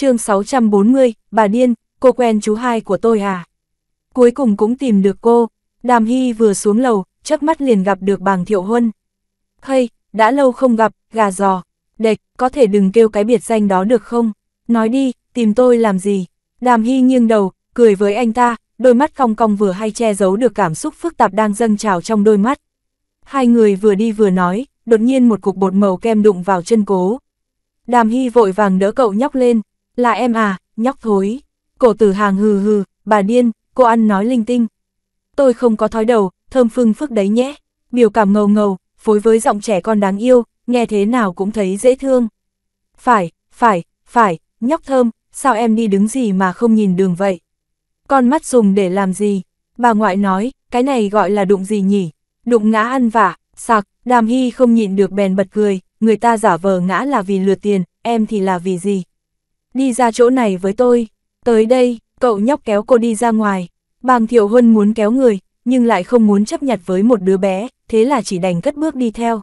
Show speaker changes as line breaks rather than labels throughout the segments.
chương 640, bà điên, cô quen chú hai của tôi à? Cuối cùng cũng tìm được cô, Đàm Hy vừa xuống lầu, chớp mắt liền gặp được bàng thiệu huân. Hey, đã lâu không gặp, gà giò, đệch, có thể đừng kêu cái biệt danh đó được không? Nói đi, tìm tôi làm gì? Đàm Hy nghiêng đầu, cười với anh ta, đôi mắt cong cong vừa hay che giấu được cảm xúc phức tạp đang dâng trào trong đôi mắt. Hai người vừa đi vừa nói, đột nhiên một cục bột màu kem đụng vào chân cố. Đàm Hy vội vàng đỡ cậu nhóc lên, là em à, nhóc thối. Cổ tử hàng hừ hừ, bà điên, cô ăn nói linh tinh. Tôi không có thói đầu, thơm phương phức đấy nhé. Biểu cảm ngầu ngầu, phối với giọng trẻ con đáng yêu, nghe thế nào cũng thấy dễ thương. Phải, phải, phải, nhóc thơm, sao em đi đứng gì mà không nhìn đường vậy? Con mắt dùng để làm gì? Bà ngoại nói, cái này gọi là đụng gì nhỉ? Đụng ngã ăn vả, sạc, đàm hy không nhịn được bèn bật cười, người ta giả vờ ngã là vì lừa tiền, em thì là vì gì? đi ra chỗ này với tôi, tới đây, cậu nhóc kéo cô đi ra ngoài. Bàng Thiệu Huân muốn kéo người, nhưng lại không muốn chấp nhặt với một đứa bé, thế là chỉ đành cất bước đi theo.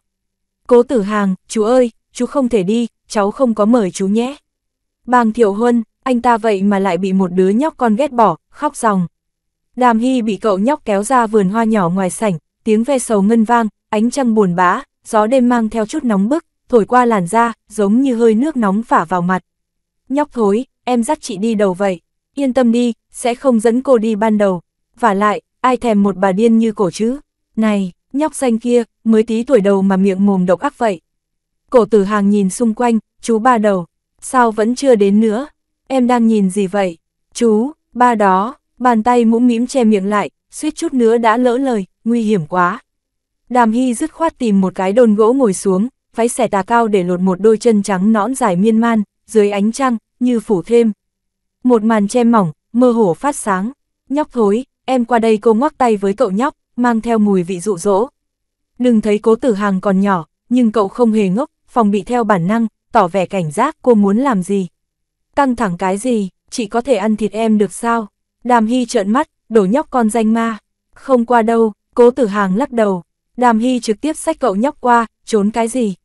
Cố tử hàng, chú ơi, chú không thể đi, cháu không có mời chú nhé. Bàng Thiệu Huân, anh ta vậy mà lại bị một đứa nhóc con ghét bỏ, khóc ròng. Đàm Hy bị cậu nhóc kéo ra vườn hoa nhỏ ngoài sảnh, tiếng ve sầu ngân vang, ánh trăng buồn bã, gió đêm mang theo chút nóng bức, thổi qua làn da, giống như hơi nước nóng phả vào mặt. Nhóc thối, em dắt chị đi đầu vậy. Yên tâm đi, sẽ không dẫn cô đi ban đầu. Và lại, ai thèm một bà điên như cổ chứ. Này, nhóc xanh kia, mới tí tuổi đầu mà miệng mồm độc ác vậy. Cổ tử hàng nhìn xung quanh, chú ba đầu. Sao vẫn chưa đến nữa? Em đang nhìn gì vậy? Chú, ba đó, bàn tay mũm mím che miệng lại, suýt chút nữa đã lỡ lời, nguy hiểm quá. Đàm Hy dứt khoát tìm một cái đồn gỗ ngồi xuống, váy xẻ tà cao để lột một đôi chân trắng nõn dài miên man, dưới ánh trăng, như phủ thêm. Một màn che mỏng, mơ hồ phát sáng. Nhóc thối, em qua đây cô ngoắc tay với cậu nhóc, mang theo mùi vị dụ dỗ. Đừng thấy cố tử hàng còn nhỏ, nhưng cậu không hề ngốc, phòng bị theo bản năng, tỏ vẻ cảnh giác cô muốn làm gì. Căng thẳng cái gì, chỉ có thể ăn thịt em được sao? Đàm Hy trợn mắt, đổ nhóc con danh ma. Không qua đâu, cố tử hàng lắc đầu. Đàm Hy trực tiếp xách cậu nhóc qua, trốn cái gì?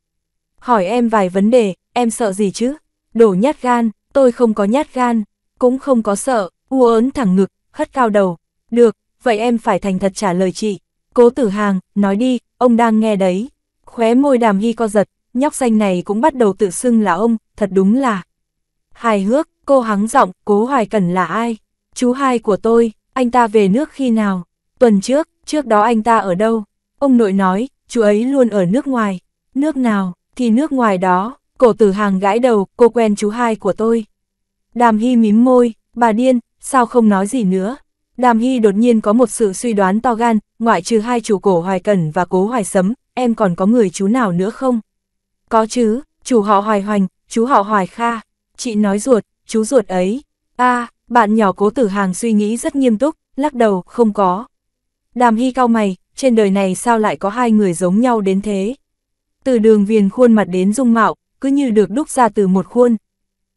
Hỏi em vài vấn đề, em sợ gì chứ? đổ nhát gan, tôi không có nhát gan, cũng không có sợ, u ớn thẳng ngực, hất cao đầu. Được, vậy em phải thành thật trả lời chị. Cố tử hàng, nói đi, ông đang nghe đấy. Khóe môi đàm hy co giật, nhóc xanh này cũng bắt đầu tự xưng là ông, thật đúng là. Hài hước, cô hắng giọng, cố hoài cần là ai? Chú hai của tôi, anh ta về nước khi nào? Tuần trước, trước đó anh ta ở đâu? Ông nội nói, chú ấy luôn ở nước ngoài. Nước nào, thì nước ngoài đó. Cổ tử hàng gãi đầu, cô quen chú hai của tôi. Đàm Hy mím môi, bà điên, sao không nói gì nữa. Đàm Hy đột nhiên có một sự suy đoán to gan, ngoại trừ hai chủ cổ hoài cẩn và cố hoài sấm, em còn có người chú nào nữa không? Có chứ, chủ họ hoài hoành, chú họ hoài kha. Chị nói ruột, chú ruột ấy. a à, bạn nhỏ cố tử hàng suy nghĩ rất nghiêm túc, lắc đầu, không có. Đàm Hy cao mày, trên đời này sao lại có hai người giống nhau đến thế? Từ đường viền khuôn mặt đến dung mạo, cứ như được đúc ra từ một khuôn.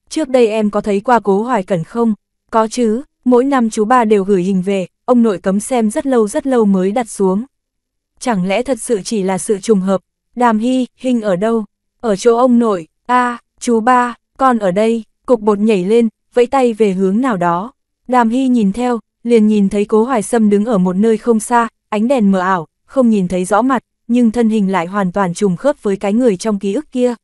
Trước đây em có thấy qua cố hoài cẩn không? Có chứ, mỗi năm chú ba đều gửi hình về, ông nội cấm xem rất lâu rất lâu mới đặt xuống. Chẳng lẽ thật sự chỉ là sự trùng hợp? Đàm Hy, hình ở đâu? Ở chỗ ông nội, a chú ba, con ở đây, cục bột nhảy lên, vẫy tay về hướng nào đó. Đàm Hy nhìn theo, liền nhìn thấy cố hoài sâm đứng ở một nơi không xa, ánh đèn mờ ảo, không nhìn thấy rõ mặt, nhưng thân hình lại hoàn toàn trùng khớp với cái người trong ký ức kia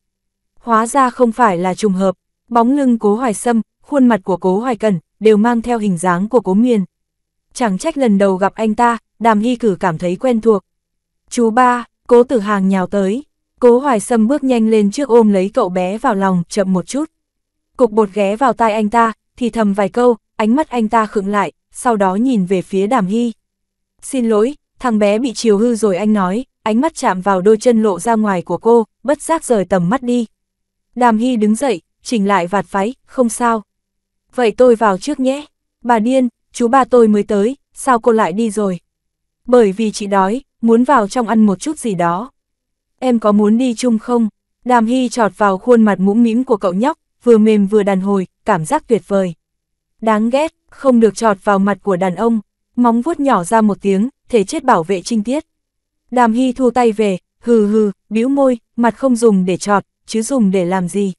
hóa ra không phải là trùng hợp, bóng lưng cố hoài sâm, khuôn mặt của cố hoài cần, đều mang theo hình dáng của cố miền. Chẳng trách lần đầu gặp anh ta, đàm hy cử cảm thấy quen thuộc. Chú ba, cố tử hàng nhào tới, cố hoài sâm bước nhanh lên trước ôm lấy cậu bé vào lòng, chậm một chút. Cục bột ghé vào tai anh ta, thì thầm vài câu, ánh mắt anh ta khựng lại, sau đó nhìn về phía đàm hy. Xin lỗi, thằng bé bị chiều hư rồi anh nói, ánh mắt chạm vào đôi chân lộ ra ngoài của cô, bất giác rời tầm mắt đi. Đàm Hy đứng dậy, chỉnh lại vạt váy, không sao. Vậy tôi vào trước nhé. Bà điên, chú ba tôi mới tới, sao cô lại đi rồi? Bởi vì chị đói, muốn vào trong ăn một chút gì đó. Em có muốn đi chung không? Đàm Hy trọt vào khuôn mặt mũm mĩm của cậu nhóc, vừa mềm vừa đàn hồi, cảm giác tuyệt vời. Đáng ghét, không được trọt vào mặt của đàn ông, móng vuốt nhỏ ra một tiếng, thể chết bảo vệ trinh tiết. Đàm Hy thu tay về, hừ hừ, bĩu môi, mặt không dùng để trọt, chứ dùng để làm gì.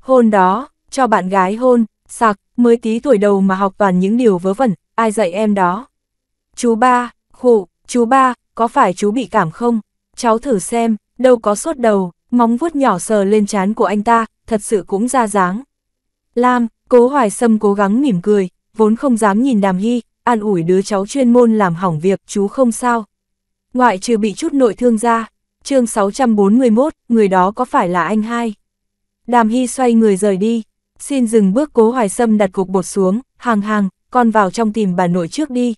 Hôn đó, cho bạn gái hôn, sạc, mới tí tuổi đầu mà học toàn những điều vớ vẩn, ai dạy em đó. Chú ba, khụ, chú ba, có phải chú bị cảm không? Cháu thử xem, đâu có suốt đầu, móng vuốt nhỏ sờ lên trán của anh ta, thật sự cũng ra dáng. Lam, cố hoài sâm cố gắng mỉm cười, vốn không dám nhìn đàm hy, an ủi đứa cháu chuyên môn làm hỏng việc, chú không sao. Ngoại trừ bị chút nội thương ra, chương 641, người đó có phải là anh hai? Đàm Hy xoay người rời đi, xin dừng bước cố hoài sâm đặt cục bột xuống, hàng hàng, con vào trong tìm bà nội trước đi.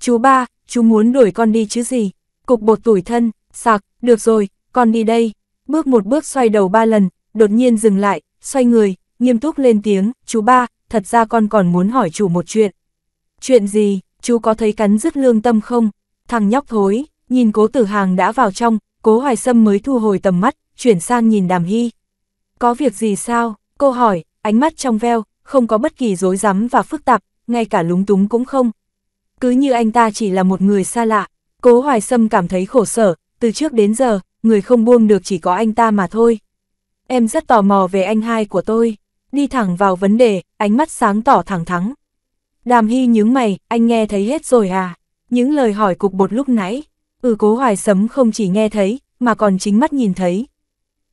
Chú ba, chú muốn đuổi con đi chứ gì? Cục bột tủi thân, sạc, được rồi, con đi đây. Bước một bước xoay đầu ba lần, đột nhiên dừng lại, xoay người, nghiêm túc lên tiếng, chú ba, thật ra con còn muốn hỏi chủ một chuyện. Chuyện gì, chú có thấy cắn rứt lương tâm không? Thằng nhóc thối, nhìn cố tử hàng đã vào trong, Cố Hoài Sâm mới thu hồi tầm mắt, chuyển sang nhìn Đàm Hy. Có việc gì sao? Cô hỏi, ánh mắt trong veo, không có bất kỳ rối rắm và phức tạp, ngay cả lúng túng cũng không. Cứ như anh ta chỉ là một người xa lạ, Cố Hoài Sâm cảm thấy khổ sở, từ trước đến giờ, người không buông được chỉ có anh ta mà thôi. Em rất tò mò về anh hai của tôi, đi thẳng vào vấn đề, ánh mắt sáng tỏ thẳng thắng. Đàm Hy nhướng mày, anh nghe thấy hết rồi à? Những lời hỏi cục bột lúc nãy, Ừ cố hoài sấm không chỉ nghe thấy, mà còn chính mắt nhìn thấy.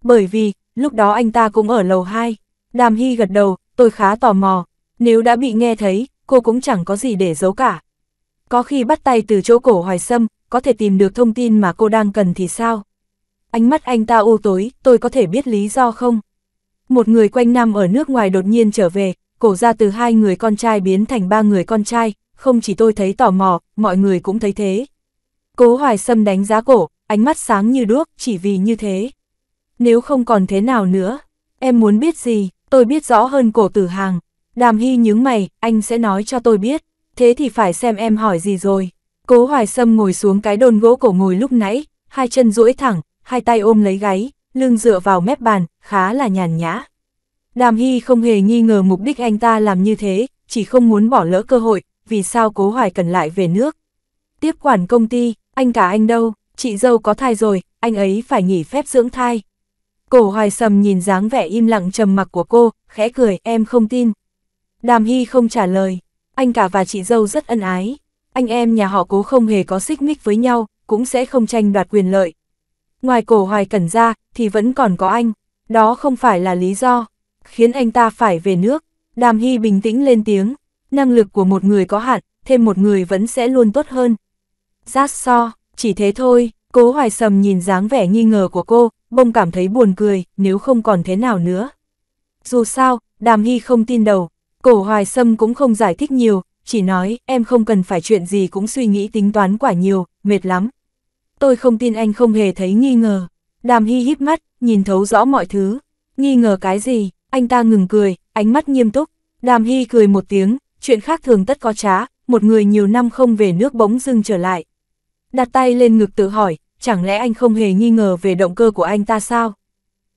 Bởi vì, lúc đó anh ta cũng ở lầu 2. Đàm Hy gật đầu, tôi khá tò mò. Nếu đã bị nghe thấy, cô cũng chẳng có gì để giấu cả. Có khi bắt tay từ chỗ cổ hoài sâm, có thể tìm được thông tin mà cô đang cần thì sao? Ánh mắt anh ta u tối, tôi có thể biết lý do không? Một người quanh năm ở nước ngoài đột nhiên trở về, cổ ra từ hai người con trai biến thành ba người con trai, không chỉ tôi thấy tò mò, mọi người cũng thấy thế. Cố hoài sâm đánh giá cổ, ánh mắt sáng như đuốc, chỉ vì như thế. Nếu không còn thế nào nữa, em muốn biết gì, tôi biết rõ hơn cổ tử hàng. Đàm hy nhướng mày, anh sẽ nói cho tôi biết, thế thì phải xem em hỏi gì rồi. Cố hoài sâm ngồi xuống cái đồn gỗ cổ ngồi lúc nãy, hai chân duỗi thẳng, hai tay ôm lấy gáy, lưng dựa vào mép bàn, khá là nhàn nhã. Đàm Hy không hề nghi ngờ mục đích anh ta làm như thế, chỉ không muốn bỏ lỡ cơ hội, vì sao cố hoài cần lại về nước. Tiếp quản công ty, anh cả anh đâu, chị dâu có thai rồi, anh ấy phải nghỉ phép dưỡng thai. Cổ hoài sầm nhìn dáng vẻ im lặng trầm mặc của cô, khẽ cười, em không tin. Đàm Hy không trả lời, anh cả và chị dâu rất ân ái. Anh em nhà họ cố không hề có xích mích với nhau, cũng sẽ không tranh đoạt quyền lợi. Ngoài cổ hoài cẩn ra, thì vẫn còn có anh. Đó không phải là lý do, khiến anh ta phải về nước. Đàm Hy bình tĩnh lên tiếng, năng lực của một người có hạn, thêm một người vẫn sẽ luôn tốt hơn giác so, chỉ thế thôi, cố hoài sầm nhìn dáng vẻ nghi ngờ của cô, bông cảm thấy buồn cười, nếu không còn thế nào nữa. Dù sao, đàm hy không tin đầu, cổ hoài sâm cũng không giải thích nhiều, chỉ nói em không cần phải chuyện gì cũng suy nghĩ tính toán quả nhiều, mệt lắm. Tôi không tin anh không hề thấy nghi ngờ. Đàm hy híp mắt, nhìn thấu rõ mọi thứ. Nghi ngờ cái gì, anh ta ngừng cười, ánh mắt nghiêm túc. Đàm hy cười một tiếng, chuyện khác thường tất có trá, một người nhiều năm không về nước bỗng dưng trở lại, đặt tay lên ngực tự hỏi, chẳng lẽ anh không hề nghi ngờ về động cơ của anh ta sao?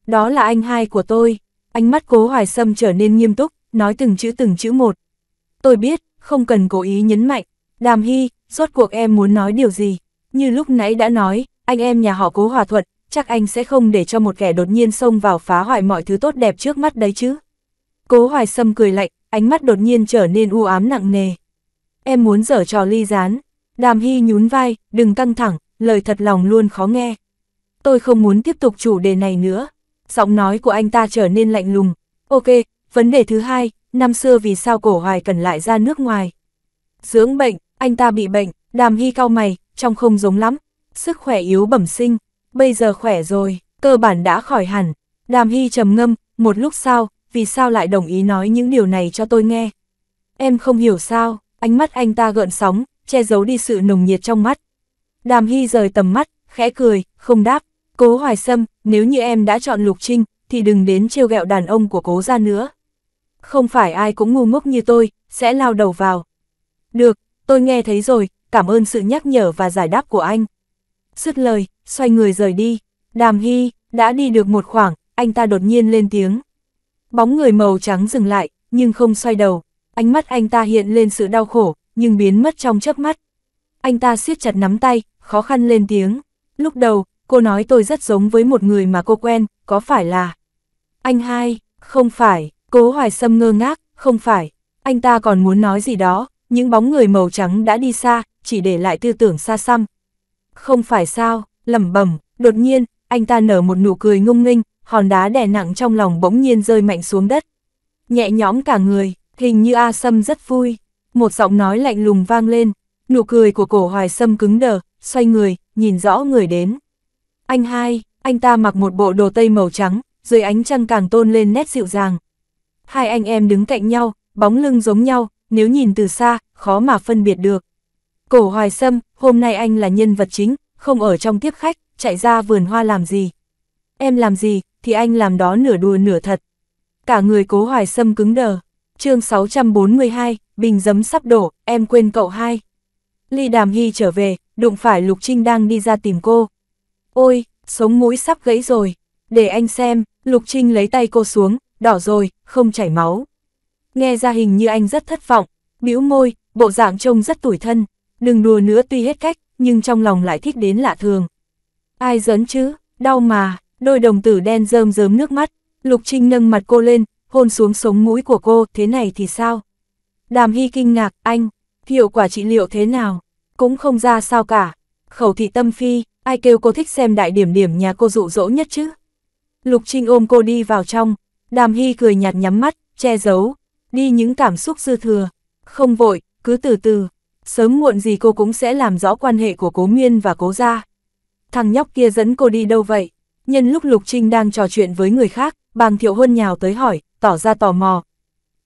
Đó là anh hai của tôi, ánh mắt cố hoài sâm trở nên nghiêm túc, nói từng chữ từng chữ một. Tôi biết, không cần cố ý nhấn mạnh, đàm hy, rốt cuộc em muốn nói điều gì? Như lúc nãy đã nói, anh em nhà họ cố hòa thuận, chắc anh sẽ không để cho một kẻ đột nhiên xông vào phá hoại mọi thứ tốt đẹp trước mắt đấy chứ. Cố hoài sâm cười lạnh, ánh mắt đột nhiên trở nên u ám nặng nề. Em muốn dở trò ly gián. Đàm Hy nhún vai, đừng căng thẳng, lời thật lòng luôn khó nghe. Tôi không muốn tiếp tục chủ đề này nữa. Giọng nói của anh ta trở nên lạnh lùng. Ok, vấn đề thứ hai, năm xưa vì sao cổ hoài cần lại ra nước ngoài. Dưỡng bệnh, anh ta bị bệnh, đàm hy cao mày, trong không giống lắm. Sức khỏe yếu bẩm sinh, bây giờ khỏe rồi, cơ bản đã khỏi hẳn. Đàm hy trầm ngâm, một lúc sau, vì sao lại đồng ý nói những điều này cho tôi nghe. Em không hiểu sao, ánh mắt anh ta gợn sóng, che giấu đi sự nồng nhiệt trong mắt. Đàm Hy rời tầm mắt, khẽ cười, không đáp, cố hoài sâm, nếu như em đã chọn Lục Trinh, thì đừng đến trêu ghẹo đàn ông của cố ra nữa. Không phải ai cũng ngu ngốc như tôi, sẽ lao đầu vào. Được, tôi nghe thấy rồi, cảm ơn sự nhắc nhở và giải đáp của anh. Sứt lời, xoay người rời đi, đàm hy, đã đi được một khoảng, anh ta đột nhiên lên tiếng. Bóng người màu trắng dừng lại, nhưng không xoay đầu, ánh mắt anh ta hiện lên sự đau khổ, nhưng biến mất trong chớp mắt. Anh ta siết chặt nắm tay, khó khăn lên tiếng. Lúc đầu, cô nói tôi rất giống với một người mà cô quen, có phải là... Anh hai, không phải, cố hoài sâm ngơ ngác, không phải. Anh ta còn muốn nói gì đó, những bóng người màu trắng đã đi xa, chỉ để lại tư tưởng xa xăm. Không phải sao, lẩm bẩm, đột nhiên, anh ta nở một nụ cười ngông nghênh, hòn đá đè nặng trong lòng bỗng nhiên rơi mạnh xuống đất. Nhẹ nhõm cả người, hình như A Sâm rất vui. Một giọng nói lạnh lùng vang lên, nụ cười của cổ hoài sâm cứng đờ, xoay người, nhìn rõ người đến. Anh hai, anh ta mặc một bộ đồ tây màu trắng, dưới ánh trăng càng tôn lên nét dịu dàng. Hai anh em đứng cạnh nhau, bóng lưng giống nhau, nếu nhìn từ xa, khó mà phân biệt được. Cổ hoài sâm, hôm nay anh là nhân vật chính, không ở trong tiếp khách, chạy ra vườn hoa làm gì. Em làm gì, thì anh làm đó nửa đùa nửa thật. Cả người cố hoài sâm cứng đờ. chương 642, bình giấm sắp đổ, em quên cậu hai. Ly Đàm Hy trở về, đụng phải Lục Trinh đang đi ra tìm cô. Ôi, sống mũi sắp gãy rồi, để anh xem, Lục Trinh lấy tay cô xuống, đỏ rồi, không chảy máu. Nghe ra hình như anh rất thất vọng, bĩu môi, bộ dạng trông rất tủi thân, đừng đùa nữa tuy hết cách, nhưng trong lòng lại thích đến lạ thường. Ai giỡn chứ, đau mà, đôi đồng tử đen rơm rớm nước mắt, Lục Trinh nâng mặt cô lên, hôn xuống sống mũi của cô, thế này thì sao? Đàm Hy kinh ngạc, anh, hiệu quả trị liệu thế nào? Cũng không ra sao cả. Khẩu thị tâm phi, ai kêu cô thích xem đại điểm điểm nhà cô dụ dỗ nhất chứ? Lục Trinh ôm cô đi vào trong, đàm hy cười nhạt nhắm mắt, che giấu, đi những cảm xúc dư thừa. Không vội, cứ từ từ, sớm muộn gì cô cũng sẽ làm rõ quan hệ của cố nguyên và cố gia. Thằng nhóc kia dẫn cô đi đâu vậy? Nhân lúc Lục Trinh đang trò chuyện với người khác, bàng thiệu huân nhào tới hỏi, tỏ ra tò mò.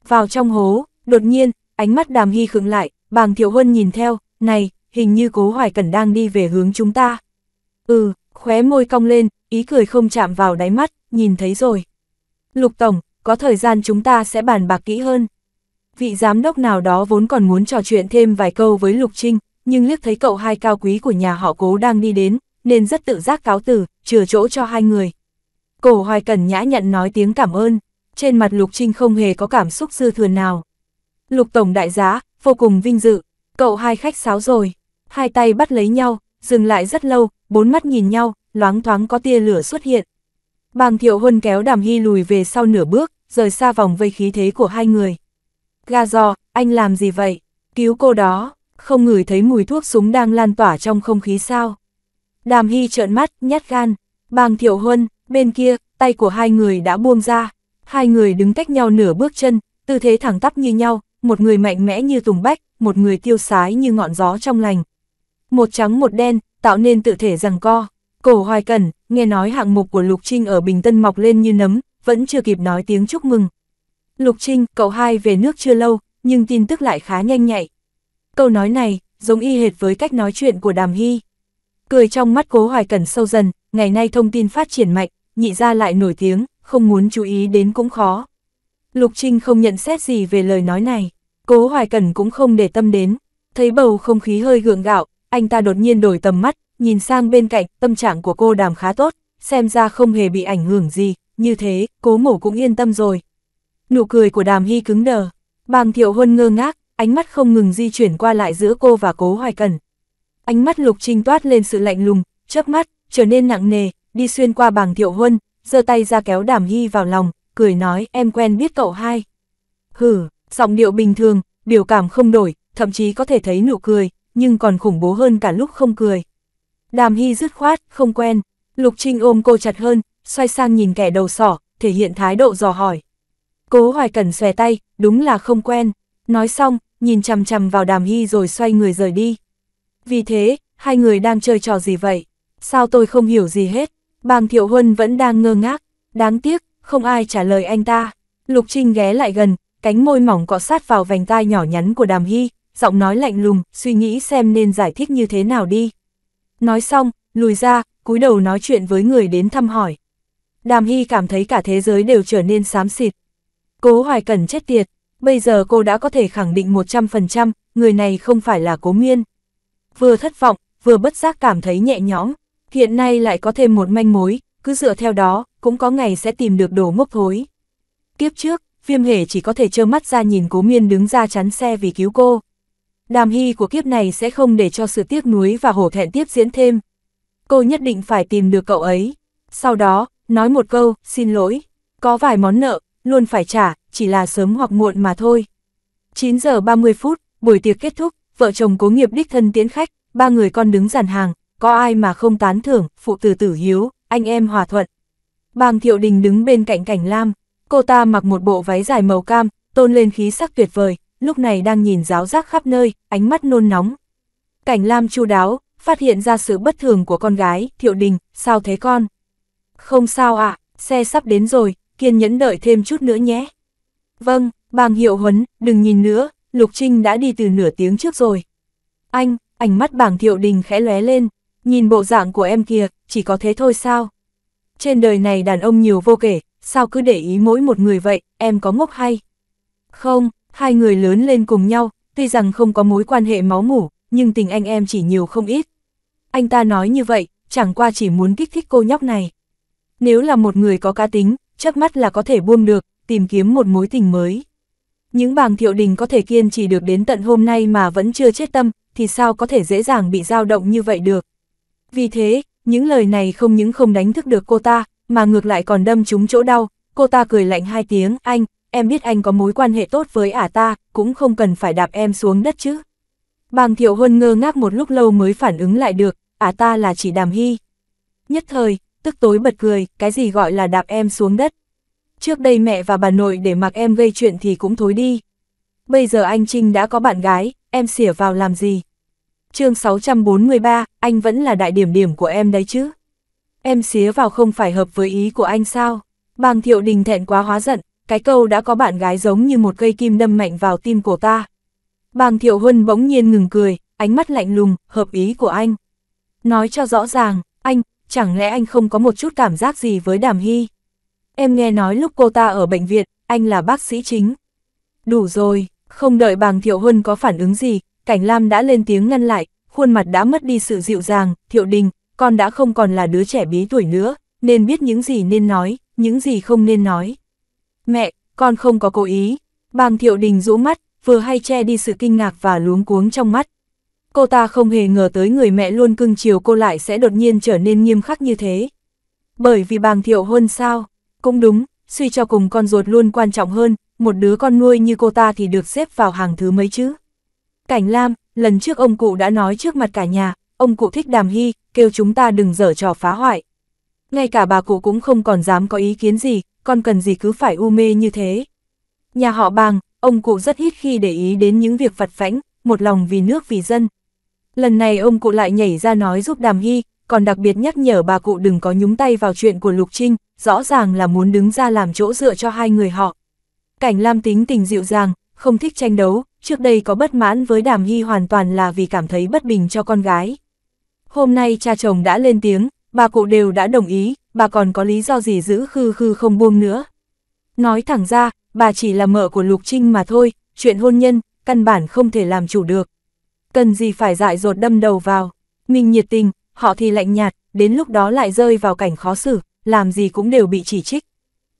Vào trong hố, Đột nhiên, ánh mắt đàm hy khựng lại, bàng thiệu huân nhìn theo, này, hình như cố hoài cẩn đang đi về hướng chúng ta. Ừ, khóe môi cong lên, ý cười không chạm vào đáy mắt, nhìn thấy rồi. Lục Tổng, có thời gian chúng ta sẽ bàn bạc kỹ hơn. Vị giám đốc nào đó vốn còn muốn trò chuyện thêm vài câu với Lục Trinh, nhưng liếc thấy cậu hai cao quý của nhà họ cố đang đi đến, nên rất tự giác cáo từ, chừa chỗ cho hai người. Cổ hoài cần nhã nhận nói tiếng cảm ơn, trên mặt Lục Trinh không hề có cảm xúc dư thừa nào. Lục Tổng đại giá, vô cùng vinh dự, cậu hai khách sáo rồi. Hai tay bắt lấy nhau, dừng lại rất lâu, bốn mắt nhìn nhau, loáng thoáng có tia lửa xuất hiện. Bàng Thiệu Huân kéo Đàm Hy lùi về sau nửa bước, rời xa vòng vây khí thế của hai người. Gà giò, anh làm gì vậy? Cứu cô đó, không ngửi thấy mùi thuốc súng đang lan tỏa trong không khí sao? Đàm Hy trợn mắt, nhát gan. Bàng Thiệu Huân, bên kia, tay của hai người đã buông ra. Hai người đứng cách nhau nửa bước chân, tư thế thẳng tắp như nhau, một người mạnh mẽ như tùng bách, một người tiêu sái như ngọn gió trong lành. Một trắng một đen, tạo nên tự thể rằng co. Cổ hoài cẩn, nghe nói hạng mục của Lục Trinh ở Bình Tân mọc lên như nấm, vẫn chưa kịp nói tiếng chúc mừng. Lục Trinh, cậu hai về nước chưa lâu, nhưng tin tức lại khá nhanh nhạy. Câu nói này, giống y hệt với cách nói chuyện của Đàm Hy. Cười trong mắt cố hoài cẩn sâu dần, ngày nay thông tin phát triển mạnh, nhị ra lại nổi tiếng, không muốn chú ý đến cũng khó. Lục Trinh không nhận xét gì về lời nói này. Cố Hoài Cần cũng không để tâm đến, thấy bầu không khí hơi gượng gạo, anh ta đột nhiên đổi tầm mắt, nhìn sang bên cạnh, tâm trạng của cô đàm khá tốt, xem ra không hề bị ảnh hưởng gì, như thế, cố mổ cũng yên tâm rồi. Nụ cười của đàm hy cứng đờ, bàng thiệu huân ngơ ngác, ánh mắt không ngừng di chuyển qua lại giữa cô và cố hoài cần. Ánh mắt lục trinh toát lên sự lạnh lùng, chớp mắt, trở nên nặng nề, đi xuyên qua bàng thiệu huân, giơ tay ra kéo đàm hy vào lòng, cười nói em quen biết cậu hai. Hử, giọng điệu bình thường, biểu cảm không đổi, thậm chí có thể thấy nụ cười, nhưng còn khủng bố hơn cả lúc không cười. Đàm Hy dứt khoát, không quen, Lục Trinh ôm cô chặt hơn, xoay sang nhìn kẻ đầu sỏ, thể hiện thái độ dò hỏi. Cố Hoài Cẩn xòe tay, đúng là không quen, nói xong, nhìn chằm chằm vào Đàm Hy rồi xoay người rời đi. Vì thế, hai người đang chơi trò gì vậy? Sao tôi không hiểu gì hết? Bàng Thiệu Huân vẫn đang ngơ ngác, đáng tiếc, không ai trả lời anh ta. Lục Trinh ghé lại gần, cánh môi mỏng cọ sát vào vành tai nhỏ nhắn của đàm hy, giọng nói lạnh lùng, suy nghĩ xem nên giải thích như thế nào đi. Nói xong, lùi ra, cúi đầu nói chuyện với người đến thăm hỏi. Đàm Hy cảm thấy cả thế giới đều trở nên xám xịt. Cố Hoài cần chết tiệt, bây giờ cô đã có thể khẳng định 100%, người này không phải là Cố Miên. Vừa thất vọng, vừa bất giác cảm thấy nhẹ nhõm, hiện nay lại có thêm một manh mối, cứ dựa theo đó, cũng có ngày sẽ tìm được đồ mốc thối. Kiếp trước, viêm hề chỉ có thể trơ mắt ra nhìn cố miên đứng ra chắn xe vì cứu cô. Đàm hy của kiếp này sẽ không để cho sự tiếc nuối và hổ thẹn tiếp diễn thêm. Cô nhất định phải tìm được cậu ấy. Sau đó, nói một câu, xin lỗi. Có vài món nợ, luôn phải trả, chỉ là sớm hoặc muộn mà thôi. 9 giờ 30 phút, buổi tiệc kết thúc, vợ chồng cố nghiệp đích thân tiến khách, ba người con đứng dàn hàng, có ai mà không tán thưởng, phụ tử tử hiếu, anh em hòa thuận. Bàng Thiệu Đình đứng bên cạnh Cảnh Lam, Cô ta mặc một bộ váy dài màu cam, tôn lên khí sắc tuyệt vời, lúc này đang nhìn giáo giác khắp nơi, ánh mắt nôn nóng. Cảnh Lam chu đáo, phát hiện ra sự bất thường của con gái, Thiệu Đình, sao thế con? Không sao ạ, à, xe sắp đến rồi, kiên nhẫn đợi thêm chút nữa nhé. Vâng, bàng hiệu huấn, đừng nhìn nữa, Lục Trinh đã đi từ nửa tiếng trước rồi. Anh, ánh mắt Bàng Thiệu Đình khẽ lé lên, nhìn bộ dạng của em kìa, chỉ có thế thôi sao? Trên đời này đàn ông nhiều vô kể, sao cứ để ý mỗi một người vậy, em có ngốc hay? Không, hai người lớn lên cùng nhau, tuy rằng không có mối quan hệ máu mủ, nhưng tình anh em chỉ nhiều không ít. Anh ta nói như vậy, chẳng qua chỉ muốn kích thích cô nhóc này. Nếu là một người có cá tính, chắc mắt là có thể buông được, tìm kiếm một mối tình mới. Những bàng thiệu đình có thể kiên trì được đến tận hôm nay mà vẫn chưa chết tâm, thì sao có thể dễ dàng bị dao động như vậy được. Vì thế, những lời này không những không đánh thức được cô ta, mà ngược lại còn đâm trúng chỗ đau, cô ta cười lạnh hai tiếng, anh, em biết anh có mối quan hệ tốt với ả ta, cũng không cần phải đạp em xuống đất chứ. Bàng thiệu huân ngơ ngác một lúc lâu mới phản ứng lại được, ả ta là chỉ đàm hy. Nhất thời, tức tối bật cười, cái gì gọi là đạp em xuống đất. Trước đây mẹ và bà nội để mặc em gây chuyện thì cũng thối đi. Bây giờ anh Trinh đã có bạn gái, em xỉa vào làm gì? chương 643, anh vẫn là đại điểm điểm của em đấy chứ. Em xía vào không phải hợp với ý của anh sao? Bàng thiệu đình thẹn quá hóa giận, cái câu đã có bạn gái giống như một cây kim đâm mạnh vào tim của ta. Bàng thiệu huân bỗng nhiên ngừng cười, ánh mắt lạnh lùng, hợp ý của anh. Nói cho rõ ràng, anh, chẳng lẽ anh không có một chút cảm giác gì với đàm hy? Em nghe nói lúc cô ta ở bệnh viện, anh là bác sĩ chính. Đủ rồi, không đợi bàng thiệu huân có phản ứng gì, cảnh lam đã lên tiếng ngăn lại, khuôn mặt đã mất đi sự dịu dàng, thiệu đình, con đã không còn là đứa trẻ bí tuổi nữa, nên biết những gì nên nói, những gì không nên nói. Mẹ, con không có cố ý. Bàng thiệu đình rũ mắt, vừa hay che đi sự kinh ngạc và luống cuống trong mắt. Cô ta không hề ngờ tới người mẹ luôn cưng chiều cô lại sẽ đột nhiên trở nên nghiêm khắc như thế. Bởi vì bàng thiệu hơn sao? Cũng đúng, suy cho cùng con ruột luôn quan trọng hơn, một đứa con nuôi như cô ta thì được xếp vào hàng thứ mấy chứ. Cảnh Lam, lần trước ông cụ đã nói trước mặt cả nhà, ông cụ thích đàm hy, kêu chúng ta đừng dở trò phá hoại. Ngay cả bà cụ cũng không còn dám có ý kiến gì, con cần gì cứ phải u mê như thế. Nhà họ bàng, ông cụ rất ít khi để ý đến những việc vặt vãnh, một lòng vì nước vì dân. Lần này ông cụ lại nhảy ra nói giúp đàm hy, còn đặc biệt nhắc nhở bà cụ đừng có nhúng tay vào chuyện của Lục Trinh, rõ ràng là muốn đứng ra làm chỗ dựa cho hai người họ. Cảnh Lam tính tình dịu dàng, không thích tranh đấu, trước đây có bất mãn với Đàm Hy hoàn toàn là vì cảm thấy bất bình cho con gái hôm nay cha chồng đã lên tiếng, bà cụ đều đã đồng ý, bà còn có lý do gì giữ khư khư không buông nữa. Nói thẳng ra, bà chỉ là mợ của Lục Trinh mà thôi, chuyện hôn nhân, căn bản không thể làm chủ được. Cần gì phải dại dột đâm đầu vào, mình nhiệt tình, họ thì lạnh nhạt, đến lúc đó lại rơi vào cảnh khó xử, làm gì cũng đều bị chỉ trích.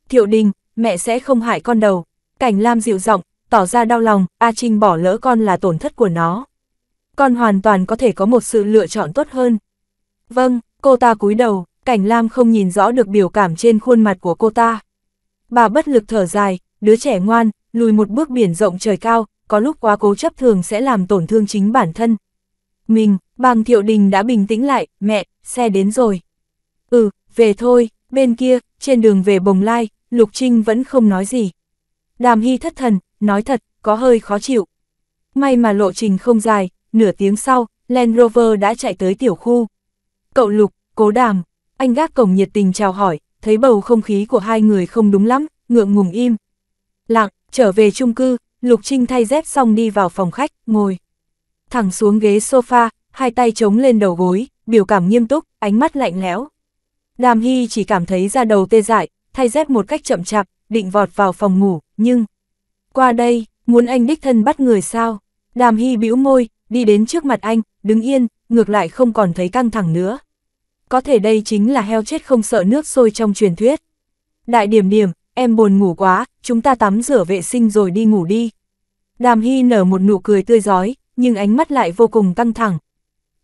Thiệu đình, mẹ sẽ không hại con đầu, cảnh Lam dịu giọng tỏ ra đau lòng, A Trinh bỏ lỡ con là tổn thất của nó con hoàn toàn có thể có một sự lựa chọn tốt hơn. Vâng, cô ta cúi đầu, cảnh Lam không nhìn rõ được biểu cảm trên khuôn mặt của cô ta. Bà bất lực thở dài, đứa trẻ ngoan, lùi một bước biển rộng trời cao, có lúc quá cố chấp thường sẽ làm tổn thương chính bản thân. Mình, bàng thiệu đình đã bình tĩnh lại, mẹ, xe đến rồi. Ừ, về thôi, bên kia, trên đường về bồng lai, Lục Trinh vẫn không nói gì. Đàm Hy thất thần, nói thật, có hơi khó chịu. May mà lộ trình không dài, nửa tiếng sau, Land Rover đã chạy tới tiểu khu. Cậu Lục, cố đàm, anh gác cổng nhiệt tình chào hỏi, thấy bầu không khí của hai người không đúng lắm, ngượng ngùng im. Lặng, trở về chung cư, Lục Trinh thay dép xong đi vào phòng khách, ngồi. Thẳng xuống ghế sofa, hai tay chống lên đầu gối, biểu cảm nghiêm túc, ánh mắt lạnh lẽo. Đàm Hy chỉ cảm thấy ra đầu tê dại, thay dép một cách chậm chạp, định vọt vào phòng ngủ, nhưng... Qua đây, muốn anh đích thân bắt người sao? Đàm Hy bĩu môi, đi đến trước mặt anh, đứng yên, ngược lại không còn thấy căng thẳng nữa. Có thể đây chính là heo chết không sợ nước sôi trong truyền thuyết. Đại điểm điểm, em buồn ngủ quá, chúng ta tắm rửa vệ sinh rồi đi ngủ đi. Đàm Hy nở một nụ cười tươi giói, nhưng ánh mắt lại vô cùng căng thẳng.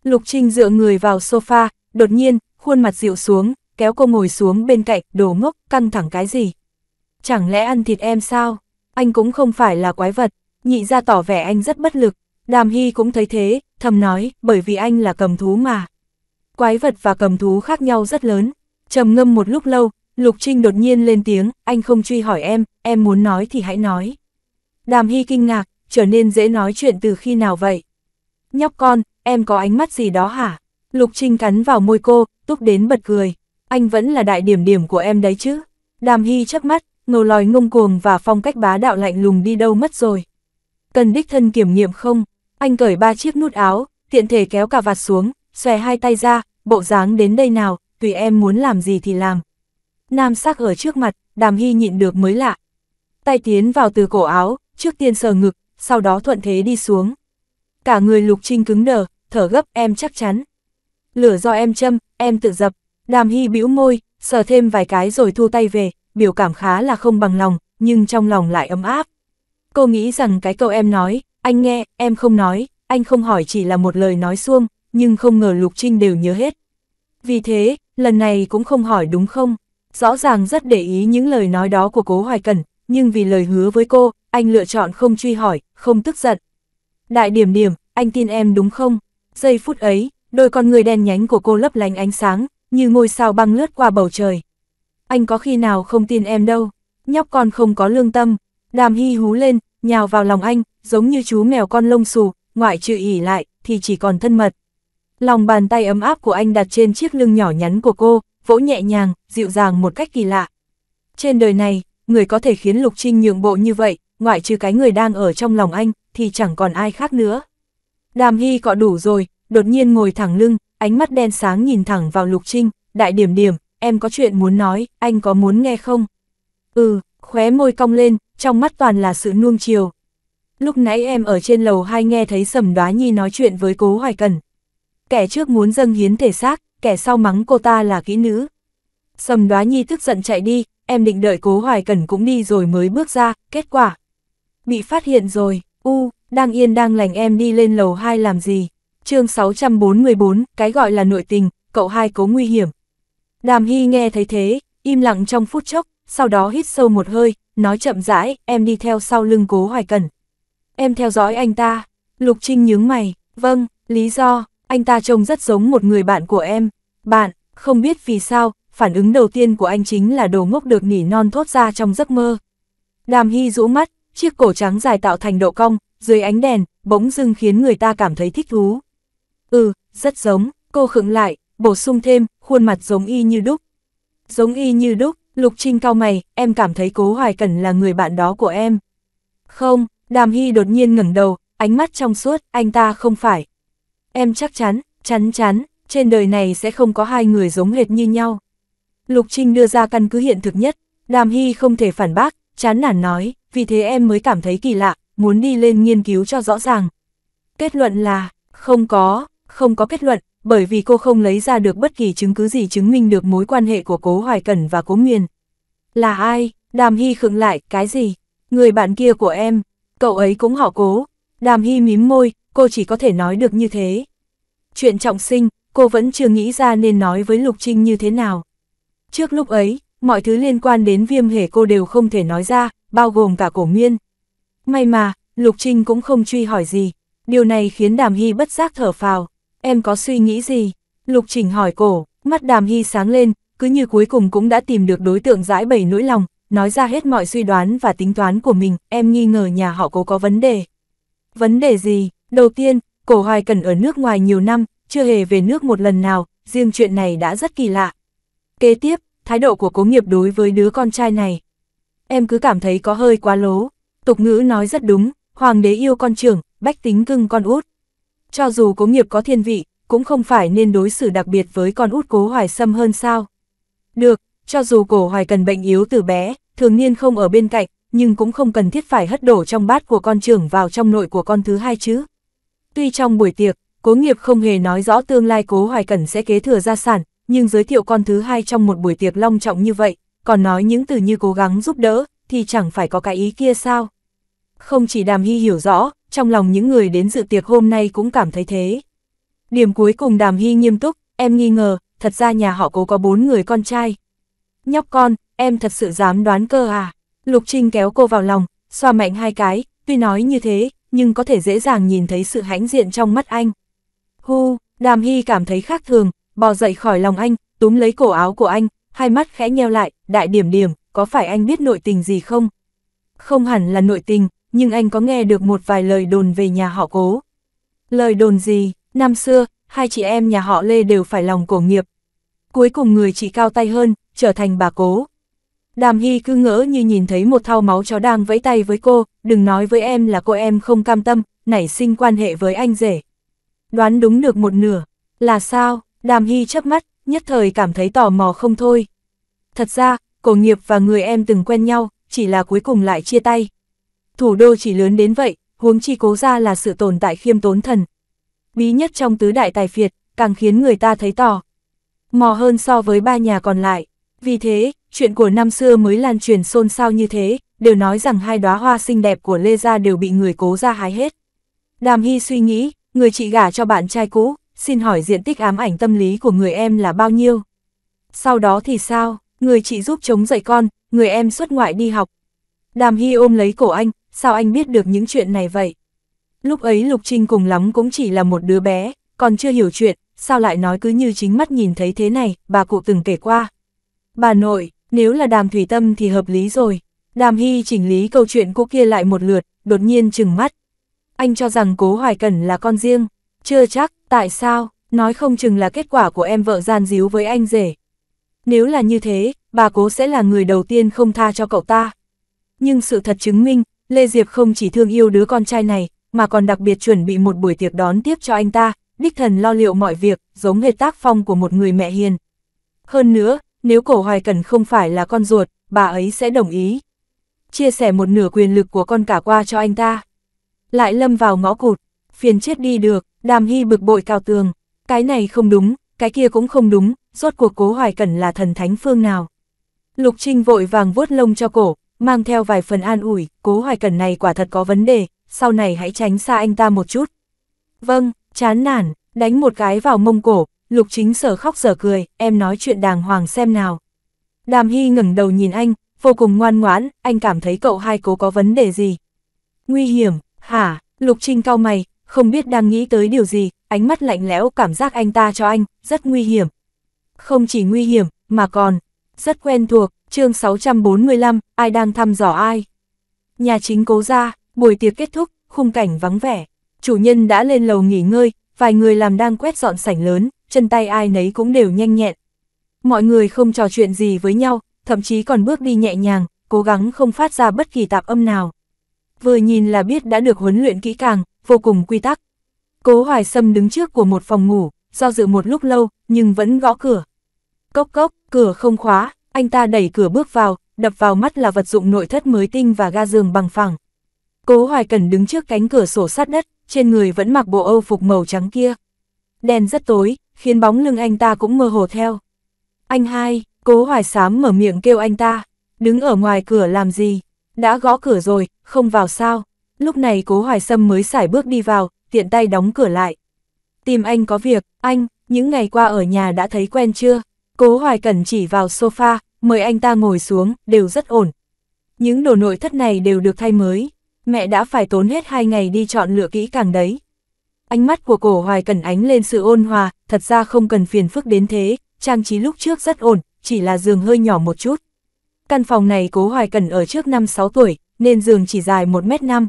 Lục Trinh dựa người vào sofa, đột nhiên, khuôn mặt dịu xuống, kéo cô ngồi xuống bên cạnh, đồ ngốc, căng thẳng cái gì. Chẳng lẽ ăn thịt em sao? Anh cũng không phải là quái vật, nhị ra tỏ vẻ anh rất bất lực, Đàm Hy cũng thấy thế, thầm nói, bởi vì anh là cầm thú mà. Quái vật và cầm thú khác nhau rất lớn. trầm ngâm một lúc lâu, Lục Trinh đột nhiên lên tiếng, anh không truy hỏi em, em muốn nói thì hãy nói. Đàm Hy kinh ngạc, trở nên dễ nói chuyện từ khi nào vậy? Nhóc con, em có ánh mắt gì đó hả? Lục Trinh cắn vào môi cô, túc đến bật cười. Anh vẫn là đại điểm điểm của em đấy chứ. Đàm Hy chớp mắt, ngầu lòi ngông cuồng và phong cách bá đạo lạnh lùng đi đâu mất rồi. Cần đích thân kiểm nghiệm không? Anh cởi ba chiếc nút áo, tiện thể kéo cà vạt xuống, xòe hai tay ra, bộ dáng đến đây nào, tùy em muốn làm gì thì làm. Nam sắc ở trước mặt, đàm hy nhịn được mới lạ. Tay tiến vào từ cổ áo, trước tiên sờ ngực, sau đó thuận thế đi xuống. Cả người lục trinh cứng đờ, thở gấp em chắc chắn. Lửa do em châm, em tự dập, đàm hy bĩu môi, sờ thêm vài cái rồi thu tay về, biểu cảm khá là không bằng lòng, nhưng trong lòng lại ấm áp. Cô nghĩ rằng cái câu em nói, anh nghe, em không nói, anh không hỏi chỉ là một lời nói xuông, nhưng không ngờ Lục Trinh đều nhớ hết. Vì thế, lần này cũng không hỏi đúng không? Rõ ràng rất để ý những lời nói đó của cố Hoài Cẩn, nhưng vì lời hứa với cô, anh lựa chọn không truy hỏi, không tức giận. Đại điểm điểm, anh tin em đúng không? Giây phút ấy, đôi con người đen nhánh của cô lấp lánh ánh sáng, như ngôi sao băng lướt qua bầu trời. Anh có khi nào không tin em đâu, nhóc con không có lương tâm. Đàm hy hú lên, nhào vào lòng anh, giống như chú mèo con lông xù, ngoại trừ ỉ lại, thì chỉ còn thân mật. Lòng bàn tay ấm áp của anh đặt trên chiếc lưng nhỏ nhắn của cô, vỗ nhẹ nhàng, dịu dàng một cách kỳ lạ. Trên đời này, người có thể khiến Lục Trinh nhượng bộ như vậy, ngoại trừ cái người đang ở trong lòng anh, thì chẳng còn ai khác nữa. Đàm Hy cọ đủ rồi, đột nhiên ngồi thẳng lưng, ánh mắt đen sáng nhìn thẳng vào Lục Trinh, đại điểm điểm, em có chuyện muốn nói, anh có muốn nghe không? Ừ, khóe môi cong lên, trong mắt toàn là sự nuông chiều, lúc nãy em ở trên lầu hai nghe thấy Sầm Đoá Nhi nói chuyện với Cố Hoài Cần. Kẻ trước muốn dâng hiến thể xác, kẻ sau mắng cô ta là kỹ nữ. Sầm Đoá Nhi tức giận chạy đi, em định đợi Cố Hoài Cần cũng đi rồi mới bước ra, kết quả. Bị phát hiện rồi, u, đang yên đang lành em đi lên lầu 2 làm gì. chương 644, cái gọi là nội tình, cậu hai cố nguy hiểm. Đàm Hy nghe thấy thế, im lặng trong phút chốc, sau đó hít sâu một hơi, nói chậm rãi, em đi theo sau lưng Cố Hoài Cần. Em theo dõi anh ta. Lục Trinh nhướng mày, vâng, lý do, anh ta trông rất giống một người bạn của em. Bạn, không biết vì sao, phản ứng đầu tiên của anh chính là đồ ngốc được nỉ non thốt ra trong giấc mơ. Đàm Hy rũ mắt, chiếc cổ trắng dài tạo thành độ cong, dưới ánh đèn, bỗng dưng khiến người ta cảm thấy thích thú. Ừ, rất giống, cô khựng lại, bổ sung thêm, khuôn mặt giống y như đúc. Giống y như đúc, Lục Trinh cao mày, em cảm thấy cố hoài cần là người bạn đó của em. Không, Đàm Hy đột nhiên ngẩng đầu, ánh mắt trong suốt, anh ta không phải. Em chắc chắn, chắn chắn, trên đời này sẽ không có hai người giống hệt như nhau. Lục Trinh đưa ra căn cứ hiện thực nhất, Đàm Hy không thể phản bác, chán nản nói, vì thế em mới cảm thấy kỳ lạ, muốn đi lên nghiên cứu cho rõ ràng. Kết luận là, không có, không có kết luận, bởi vì cô không lấy ra được bất kỳ chứng cứ gì chứng minh được mối quan hệ của Cố Hoài Cẩn và Cố Nguyên. Là ai? Đàm Hy khựng lại, cái gì? Người bạn kia của em, cậu ấy cũng họ cố. Đàm Hy mím môi, cô chỉ có thể nói được như thế. Chuyện trọng sinh, cô vẫn chưa nghĩ ra nên nói với Lục Trinh như thế nào. Trước lúc ấy, mọi thứ liên quan đến viêm hể cô đều không thể nói ra, bao gồm cả cổ nguyên. May mà, Lục Trinh cũng không truy hỏi gì. Điều này khiến Đàm Hy bất giác thở phào. Em có suy nghĩ gì? Lục Trình hỏi cổ, mắt Đàm Hy sáng lên, cứ như cuối cùng cũng đã tìm được đối tượng giải bày nỗi lòng, nói ra hết mọi suy đoán và tính toán của mình, em nghi ngờ nhà họ cố có vấn đề. Vấn đề gì? Đầu tiên, cổ hoài cần ở nước ngoài nhiều năm, chưa hề về nước một lần nào, riêng chuyện này đã rất kỳ lạ. Kế tiếp, thái độ của cố nghiệp đối với đứa con trai này. Em cứ cảm thấy có hơi quá lố. Tục ngữ nói rất đúng, hoàng đế yêu con trưởng, bách tính cưng con út. Cho dù cố nghiệp có thiên vị, cũng không phải nên đối xử đặc biệt với con út cố hoài sâm hơn sao. Được, cho dù cổ hoài cần bệnh yếu từ bé, thường niên không ở bên cạnh, nhưng cũng không cần thiết phải hất đổ trong bát của con trưởng vào trong nội của con thứ hai chứ. Tuy trong buổi tiệc, cố nghiệp không hề nói rõ tương lai cố hoài cẩn sẽ kế thừa gia sản, nhưng giới thiệu con thứ hai trong một buổi tiệc long trọng như vậy, còn nói những từ như cố gắng giúp đỡ, thì chẳng phải có cái ý kia sao. Không chỉ đàm hy hiểu rõ, trong lòng những người đến dự tiệc hôm nay cũng cảm thấy thế. Điểm cuối cùng đàm hy nghiêm túc, em nghi ngờ, thật ra nhà họ cố có bốn người con trai. Nhóc con, em thật sự dám đoán cơ à? Lục Trinh kéo cô vào lòng, xoa mạnh hai cái, tuy nói như thế, nhưng có thể dễ dàng nhìn thấy sự hãnh diện trong mắt anh. Hu, Đàm Hy cảm thấy khác thường, bò dậy khỏi lòng anh, túm lấy cổ áo của anh, hai mắt khẽ nheo lại, đại điểm điểm, có phải anh biết nội tình gì không? Không hẳn là nội tình, nhưng anh có nghe được một vài lời đồn về nhà họ cố. Lời đồn gì, năm xưa, hai chị em nhà họ Lê đều phải lòng cổ nghiệp. Cuối cùng người chị cao tay hơn, trở thành bà cố. Đàm Hy cứ ngỡ như nhìn thấy một thao máu chó đang vẫy tay với cô, đừng nói với em là cô em không cam tâm, nảy sinh quan hệ với anh rể. Đoán đúng được một nửa, là sao, Đàm Hy chớp mắt, nhất thời cảm thấy tò mò không thôi. Thật ra, cổ nghiệp và người em từng quen nhau, chỉ là cuối cùng lại chia tay. Thủ đô chỉ lớn đến vậy, huống chi cố ra là sự tồn tại khiêm tốn thần. Bí nhất trong tứ đại tài phiệt, càng khiến người ta thấy tò Mò hơn so với ba nhà còn lại. Vì thế, chuyện của năm xưa mới lan truyền xôn xao như thế, đều nói rằng hai đóa hoa xinh đẹp của Lê Gia đều bị người cố ra hái hết. Đàm Hy suy nghĩ, người chị gả cho bạn trai cũ, xin hỏi diện tích ám ảnh tâm lý của người em là bao nhiêu? Sau đó thì sao, người chị giúp chống dậy con, người em xuất ngoại đi học. Đàm Hy ôm lấy cổ anh, sao anh biết được những chuyện này vậy? Lúc ấy Lục Trinh cùng lắm cũng chỉ là một đứa bé, còn chưa hiểu chuyện, sao lại nói cứ như chính mắt nhìn thấy thế này, bà cụ từng kể qua. Bà nội, nếu là đàm thủy tâm thì hợp lý rồi. Đàm Hy chỉnh lý câu chuyện cô kia lại một lượt, đột nhiên chừng mắt. Anh cho rằng cố hoài cẩn là con riêng. Chưa chắc, tại sao, nói không chừng là kết quả của em vợ gian díu với anh rể. Nếu là như thế, bà cố sẽ là người đầu tiên không tha cho cậu ta. Nhưng sự thật chứng minh, Lê Diệp không chỉ thương yêu đứa con trai này, mà còn đặc biệt chuẩn bị một buổi tiệc đón tiếp cho anh ta, đích thần lo liệu mọi việc, giống hệt tác phong của một người mẹ hiền. Hơn nữa, nếu cổ hoài cần không phải là con ruột, bà ấy sẽ đồng ý. Chia sẻ một nửa quyền lực của con cả qua cho anh ta. Lại lâm vào ngõ cụt, phiền chết đi được, đàm hy bực bội cao tường. Cái này không đúng, cái kia cũng không đúng, rốt cuộc cố hoài Cần là thần thánh phương nào. Lục Trinh vội vàng vuốt lông cho cổ, mang theo vài phần an ủi, cố hoài Cần này quả thật có vấn đề, sau này hãy tránh xa anh ta một chút. Vâng, chán nản, đánh một cái vào mông cổ, Lục chính sở khóc sở cười, em nói chuyện đàng hoàng xem nào. Đàm Hy ngẩng đầu nhìn anh, vô cùng ngoan ngoãn, anh cảm thấy cậu hai cố có vấn đề gì. Nguy hiểm, hả, Lục Trinh cao mày, không biết đang nghĩ tới điều gì, ánh mắt lạnh lẽo cảm giác anh ta cho anh, rất nguy hiểm. Không chỉ nguy hiểm, mà còn, rất quen thuộc, chương 645, ai đang thăm dò ai. Nhà chính cố ra, buổi tiệc kết thúc, khung cảnh vắng vẻ. Chủ nhân đã lên lầu nghỉ ngơi, vài người làm đang quét dọn sảnh lớn, chân tay ai nấy cũng đều nhanh nhẹn. Mọi người không trò chuyện gì với nhau, thậm chí còn bước đi nhẹ nhàng, cố gắng không phát ra bất kỳ tạp âm nào. Vừa nhìn là biết đã được huấn luyện kỹ càng, vô cùng quy tắc. Cố Hoài Sâm đứng trước của một phòng ngủ, do dự một lúc lâu, nhưng vẫn gõ cửa. Cốc cốc, cửa không khóa, anh ta đẩy cửa bước vào, đập vào mắt là vật dụng nội thất mới tinh và ga giường bằng phẳng. Cố Hoài Cần đứng trước cánh cửa sổ sát đất, trên người vẫn mặc bộ âu phục màu trắng kia. Đèn rất tối, khiến bóng lưng anh ta cũng mơ hồ theo. Anh hai, cố hoài sám mở miệng kêu anh ta, đứng ở ngoài cửa làm gì, đã gõ cửa rồi, không vào sao. Lúc này cố hoài sâm mới xải bước đi vào, tiện tay đóng cửa lại. Tìm anh có việc, anh, những ngày qua ở nhà đã thấy quen chưa? Cố hoài cẩn chỉ vào sofa, mời anh ta ngồi xuống, đều rất ổn. Những đồ nội thất này đều được thay mới, mẹ đã phải tốn hết hai ngày đi chọn lựa kỹ càng đấy. Ánh mắt của cổ hoài cần ánh lên sự ôn hòa, thật ra không cần phiền phức đến thế, trang trí lúc trước rất ổn, chỉ là giường hơi nhỏ một chút. Căn phòng này cố hoài cần ở trước năm 6 tuổi, nên giường chỉ dài 1m5.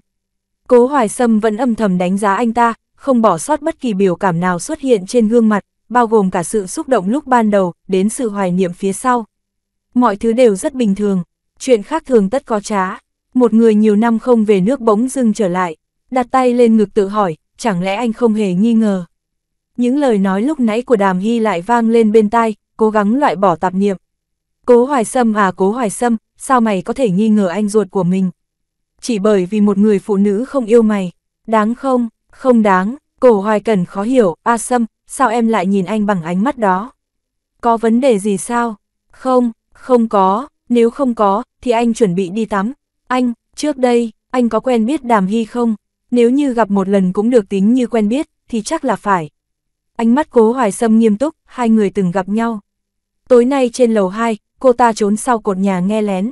Cố hoài sâm vẫn âm thầm đánh giá anh ta, không bỏ sót bất kỳ biểu cảm nào xuất hiện trên gương mặt, bao gồm cả sự xúc động lúc ban đầu, đến sự hoài niệm phía sau. Mọi thứ đều rất bình thường, chuyện khác thường tất có trá. Một người nhiều năm không về nước bỗng dưng trở lại, đặt tay lên ngực tự hỏi, chẳng lẽ anh không hề nghi ngờ. Những lời nói lúc nãy của Đàm Hy lại vang lên bên tai, cố gắng loại bỏ tạp niệm. Cố Hoài Sâm à Cố Hoài Sâm, sao mày có thể nghi ngờ anh ruột của mình? Chỉ bởi vì một người phụ nữ không yêu mày, đáng không, không đáng, cổ Hoài Cần khó hiểu, A Sâm, sao em lại nhìn anh bằng ánh mắt đó? Có vấn đề gì sao? Không, không có, nếu không có, thì anh chuẩn bị đi tắm. Anh, trước đây, anh có quen biết Đàm Hy không? nếu như gặp một lần cũng được tính như quen biết, thì chắc là phải. Ánh mắt cố hoài sâm nghiêm túc, hai người từng gặp nhau. Tối nay trên lầu 2, cô ta trốn sau cột nhà nghe lén.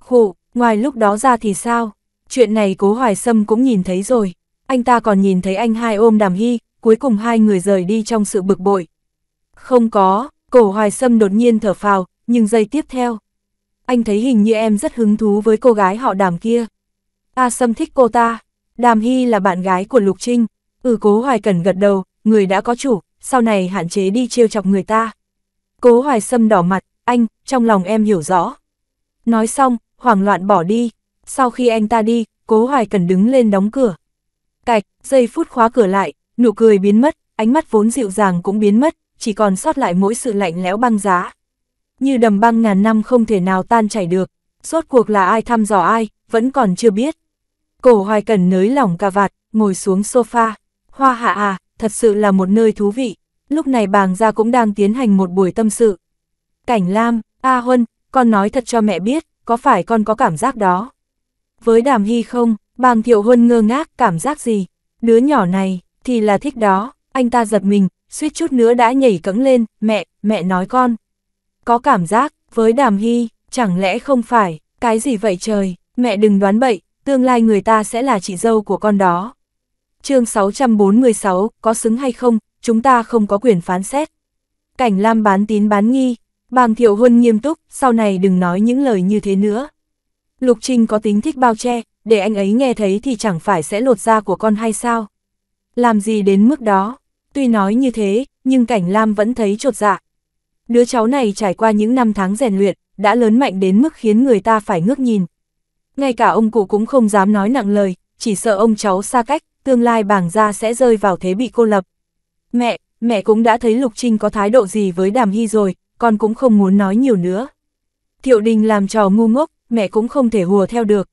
Khụ, ngoài lúc đó ra thì sao? Chuyện này cố hoài sâm cũng nhìn thấy rồi. Anh ta còn nhìn thấy anh hai ôm đàm hy, cuối cùng hai người rời đi trong sự bực bội. Không có, cổ hoài sâm đột nhiên thở phào, nhưng giây tiếp theo. Anh thấy hình như em rất hứng thú với cô gái họ đàm kia. A sâm thích cô ta, Đàm Hy là bạn gái của Lục Trinh, ừ cố hoài cần gật đầu, người đã có chủ, sau này hạn chế đi trêu chọc người ta. Cố hoài sâm đỏ mặt, anh, trong lòng em hiểu rõ. Nói xong, hoảng loạn bỏ đi, sau khi anh ta đi, cố hoài cần đứng lên đóng cửa. Cạch, giây phút khóa cửa lại, nụ cười biến mất, ánh mắt vốn dịu dàng cũng biến mất, chỉ còn sót lại mỗi sự lạnh lẽo băng giá. Như đầm băng ngàn năm không thể nào tan chảy được, rốt cuộc là ai thăm dò ai, vẫn còn chưa biết. Cổ hoài cần nới lỏng cà vạt, ngồi xuống sofa. Hoa hạ à, thật sự là một nơi thú vị. Lúc này bàng gia cũng đang tiến hành một buổi tâm sự. Cảnh Lam, A à Huân, con nói thật cho mẹ biết, có phải con có cảm giác đó? Với đàm hy không, bàng thiệu Huân ngơ ngác cảm giác gì? Đứa nhỏ này, thì là thích đó, anh ta giật mình, suýt chút nữa đã nhảy cẫng lên, mẹ, mẹ nói con. Có cảm giác, với đàm hy, chẳng lẽ không phải, cái gì vậy trời, mẹ đừng đoán bậy, tương lai người ta sẽ là chị dâu của con đó. chương 646, có xứng hay không, chúng ta không có quyền phán xét. Cảnh Lam bán tín bán nghi, bàng thiệu huân nghiêm túc, sau này đừng nói những lời như thế nữa. Lục Trinh có tính thích bao che, để anh ấy nghe thấy thì chẳng phải sẽ lột da của con hay sao. Làm gì đến mức đó, tuy nói như thế, nhưng cảnh Lam vẫn thấy trột dạ. Đứa cháu này trải qua những năm tháng rèn luyện, đã lớn mạnh đến mức khiến người ta phải ngước nhìn, ngay cả ông cụ cũng không dám nói nặng lời, chỉ sợ ông cháu xa cách, tương lai bảng gia sẽ rơi vào thế bị cô lập. Mẹ, mẹ cũng đã thấy Lục Trinh có thái độ gì với Đàm Hy rồi, con cũng không muốn nói nhiều nữa. Thiệu đình làm trò ngu ngốc, mẹ cũng không thể hùa theo được.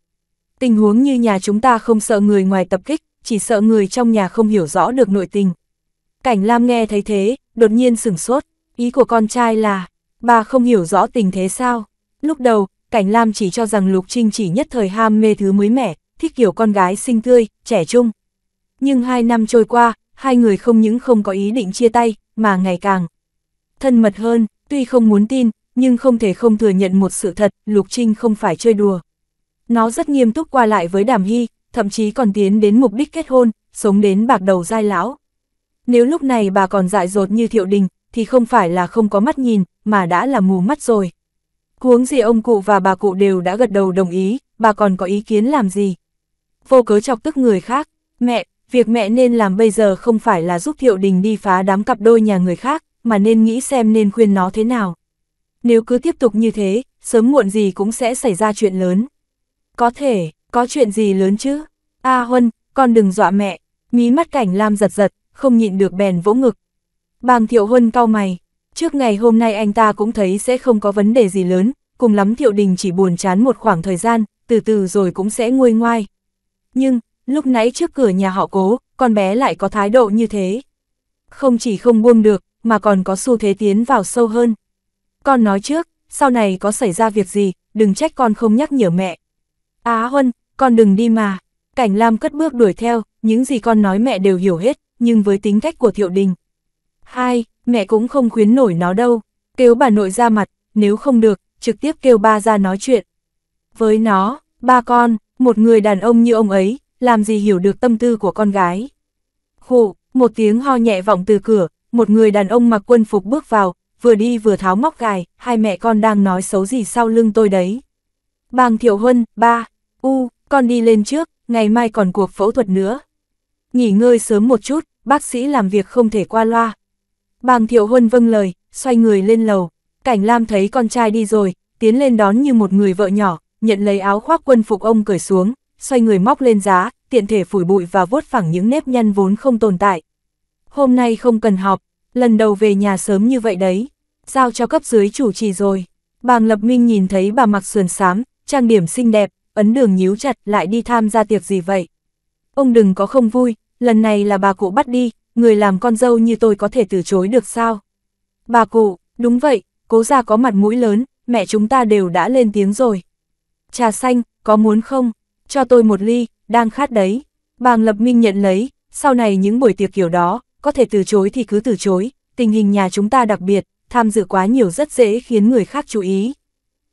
Tình huống như nhà chúng ta không sợ người ngoài tập kích, chỉ sợ người trong nhà không hiểu rõ được nội tình. Cảnh Lam nghe thấy thế, đột nhiên sửng sốt, ý của con trai là, bà không hiểu rõ tình thế sao. Lúc đầu, Cảnh Lam chỉ cho rằng Lục Trinh chỉ nhất thời ham mê thứ mới mẻ, thích kiểu con gái xinh tươi, trẻ trung. Nhưng hai năm trôi qua, hai người không những không có ý định chia tay, mà ngày càng thân mật hơn, tuy không muốn tin, nhưng không thể không thừa nhận một sự thật, Lục Trinh không phải chơi đùa. Nó rất nghiêm túc qua lại với Đàm Hy, thậm chí còn tiến đến mục đích kết hôn, sống đến bạc đầu dai lão. Nếu lúc này bà còn dại dột như Thiệu Đình, thì không phải là không có mắt nhìn, mà đã là mù mắt rồi. Huống gì ông cụ và bà cụ đều đã gật đầu đồng ý, bà còn có ý kiến làm gì? Vô cớ chọc tức người khác, mẹ, việc mẹ nên làm bây giờ không phải là giúp Thiệu Đình đi phá đám cặp đôi nhà người khác, mà nên nghĩ xem nên khuyên nó thế nào. Nếu cứ tiếp tục như thế, sớm muộn gì cũng sẽ xảy ra chuyện lớn. Có thể, có chuyện gì lớn chứ? A Huân, con đừng dọa mẹ, mí mắt cảnh Lam giật giật, không nhịn được bèn vỗ ngực. Bàng Thiệu Huân cau mày, Trước ngày hôm nay anh ta cũng thấy sẽ không có vấn đề gì lớn, cùng lắm Thiệu Đình chỉ buồn chán một khoảng thời gian, từ từ rồi cũng sẽ nguôi ngoai. Nhưng, lúc nãy trước cửa nhà họ cố, con bé lại có thái độ như thế. Không chỉ không buông được, mà còn có xu thế tiến vào sâu hơn. Con nói trước, sau này có xảy ra việc gì, đừng trách con không nhắc nhở mẹ. Á Huân, con đừng đi mà. Cảnh Lam cất bước đuổi theo, những gì con nói mẹ đều hiểu hết, nhưng với tính cách của Thiệu Đình. Hai, mẹ cũng không khuyến nổi nó đâu, kêu bà nội ra mặt, nếu không được, trực tiếp kêu ba ra nói chuyện. Với nó, ba con, một người đàn ông như ông ấy, làm gì hiểu được tâm tư của con gái. Khụ, một tiếng ho nhẹ vọng từ cửa, một người đàn ông mặc quân phục bước vào, vừa đi vừa tháo móc gài, hai mẹ con đang nói xấu gì sau lưng tôi đấy. Bàng Thiệu Huân, ba, u, con đi lên trước, ngày mai còn cuộc phẫu thuật nữa. Nghỉ ngơi sớm một chút, bác sĩ làm việc không thể qua loa, Bàng Thiệu Huân vâng lời, xoay người lên lầu. Cảnh Lam thấy con trai đi rồi, tiến lên đón như một người vợ nhỏ, nhận lấy áo khoác quân phục ông cởi xuống, xoay người móc lên giá, tiện thể phủi bụi và vuốt phẳng những nếp nhăn vốn không tồn tại. Hôm nay không cần họp, lần đầu về nhà sớm như vậy đấy, giao cho cấp dưới chủ trì rồi. Bàng Lập Minh nhìn thấy bà mặc sườn xám, trang điểm xinh đẹp, ấn đường nhíu chặt lại đi tham gia tiệc gì vậy. Ông đừng có không vui, lần này là bà cụ bắt đi, người làm con dâu như tôi có thể từ chối được sao? Bà cụ, đúng vậy, cố gia có mặt mũi lớn, mẹ chúng ta đều đã lên tiếng rồi. Trà xanh, có muốn không? Cho tôi một ly, đang khát đấy. Bàng Lập Minh nhận lấy, sau này những buổi tiệc kiểu đó, có thể từ chối thì cứ từ chối, tình hình nhà chúng ta đặc biệt, tham dự quá nhiều rất dễ khiến người khác chú ý.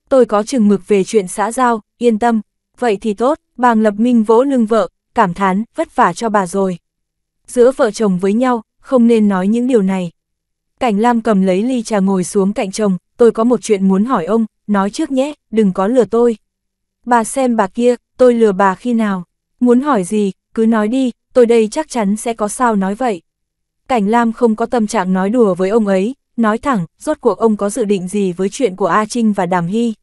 Tôi có chừng mực về chuyện xã giao, yên tâm. Vậy thì tốt, bàng Lập Minh vỗ lưng vợ, cảm thán, vất vả cho bà rồi giữa vợ chồng với nhau, không nên nói những điều này. Cảnh Lam cầm lấy ly trà ngồi xuống cạnh chồng, tôi có một chuyện muốn hỏi ông, nói trước nhé, đừng có lừa tôi. Bà xem bà kia, tôi lừa bà khi nào, muốn hỏi gì, cứ nói đi, tôi đây chắc chắn sẽ có sao nói vậy. Cảnh Lam không có tâm trạng nói đùa với ông ấy, nói thẳng, rốt cuộc ông có dự định gì với chuyện của A Trinh và Đàm Hy.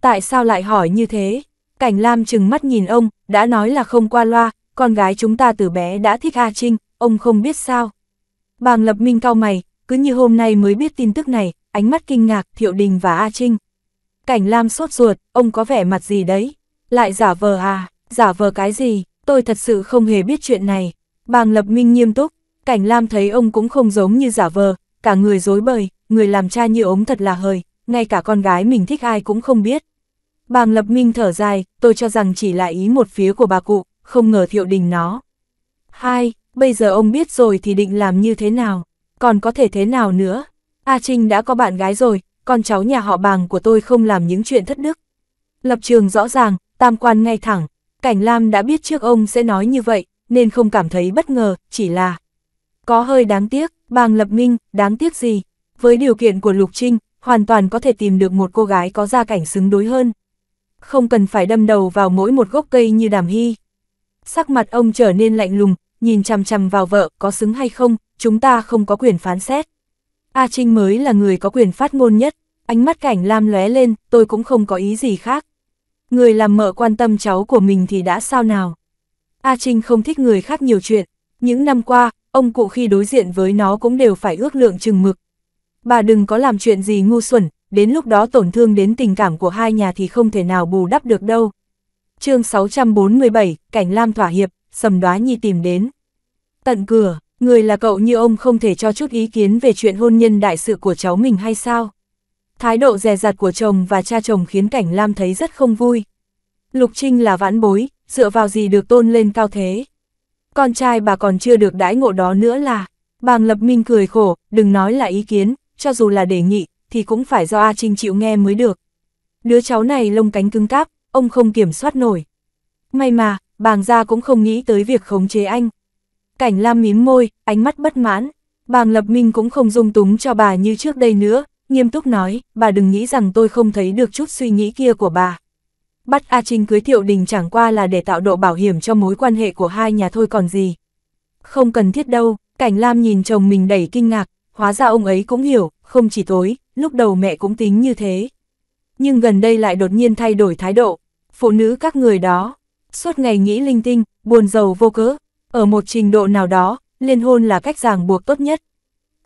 Tại sao lại hỏi như thế? Cảnh Lam chừng mắt nhìn ông, đã nói là không qua loa, con gái chúng ta từ bé đã thích A Trinh, ông không biết sao. Bàng Lập Minh cao mày, cứ như hôm nay mới biết tin tức này, ánh mắt kinh ngạc, Thiệu Đình và A Trinh. Cảnh Lam sốt ruột, ông có vẻ mặt gì đấy? Lại giả vờ à, giả vờ cái gì, tôi thật sự không hề biết chuyện này. Bàng Lập Minh nghiêm túc, Cảnh Lam thấy ông cũng không giống như giả vờ, cả người dối bời, người làm cha như ống thật là hời, ngay cả con gái mình thích ai cũng không biết. Bàng Lập Minh thở dài, tôi cho rằng chỉ là ý một phía của bà cụ, không ngờ thiệu đình nó. Hai, bây giờ ông biết rồi thì định làm như thế nào, còn có thể thế nào nữa. A Trinh đã có bạn gái rồi, con cháu nhà họ bàng của tôi không làm những chuyện thất đức. Lập trường rõ ràng, tam quan ngay thẳng, Cảnh Lam đã biết trước ông sẽ nói như vậy, nên không cảm thấy bất ngờ, chỉ là có hơi đáng tiếc, bàng lập minh, đáng tiếc gì. Với điều kiện của Lục Trinh, hoàn toàn có thể tìm được một cô gái có gia cảnh xứng đối hơn. Không cần phải đâm đầu vào mỗi một gốc cây như đàm hy. Sắc mặt ông trở nên lạnh lùng, nhìn chằm chằm vào vợ, có xứng hay không, chúng ta không có quyền phán xét. A Trinh mới là người có quyền phát ngôn nhất, ánh mắt cảnh lam lóe lên, tôi cũng không có ý gì khác. Người làm mợ quan tâm cháu của mình thì đã sao nào. A Trinh không thích người khác nhiều chuyện, những năm qua, ông cụ khi đối diện với nó cũng đều phải ước lượng chừng mực. Bà đừng có làm chuyện gì ngu xuẩn, đến lúc đó tổn thương đến tình cảm của hai nhà thì không thể nào bù đắp được đâu chương 647, cảnh Lam thỏa hiệp, sầm đoá nhi tìm đến. Tận cửa, người là cậu như ông không thể cho chút ý kiến về chuyện hôn nhân đại sự của cháu mình hay sao? Thái độ dè dặt của chồng và cha chồng khiến cảnh Lam thấy rất không vui. Lục Trinh là vãn bối, dựa vào gì được tôn lên cao thế. Con trai bà còn chưa được đãi ngộ đó nữa là, bàng lập minh cười khổ, đừng nói là ý kiến, cho dù là đề nghị, thì cũng phải do A Trinh chịu nghe mới được. Đứa cháu này lông cánh cứng cáp, ông không kiểm soát nổi. May mà, bàng gia cũng không nghĩ tới việc khống chế anh. Cảnh Lam mím môi, ánh mắt bất mãn. Bàng Lập Minh cũng không dung túng cho bà như trước đây nữa, nghiêm túc nói, bà đừng nghĩ rằng tôi không thấy được chút suy nghĩ kia của bà. Bắt A Trinh cưới Thiệu Đình chẳng qua là để tạo độ bảo hiểm cho mối quan hệ của hai nhà thôi còn gì. Không cần thiết đâu, Cảnh Lam nhìn chồng mình đầy kinh ngạc, hóa ra ông ấy cũng hiểu, không chỉ tối, lúc đầu mẹ cũng tính như thế. Nhưng gần đây lại đột nhiên thay đổi thái độ, phụ nữ các người đó, suốt ngày nghĩ linh tinh, buồn giàu vô cớ, ở một trình độ nào đó, liên hôn là cách ràng buộc tốt nhất.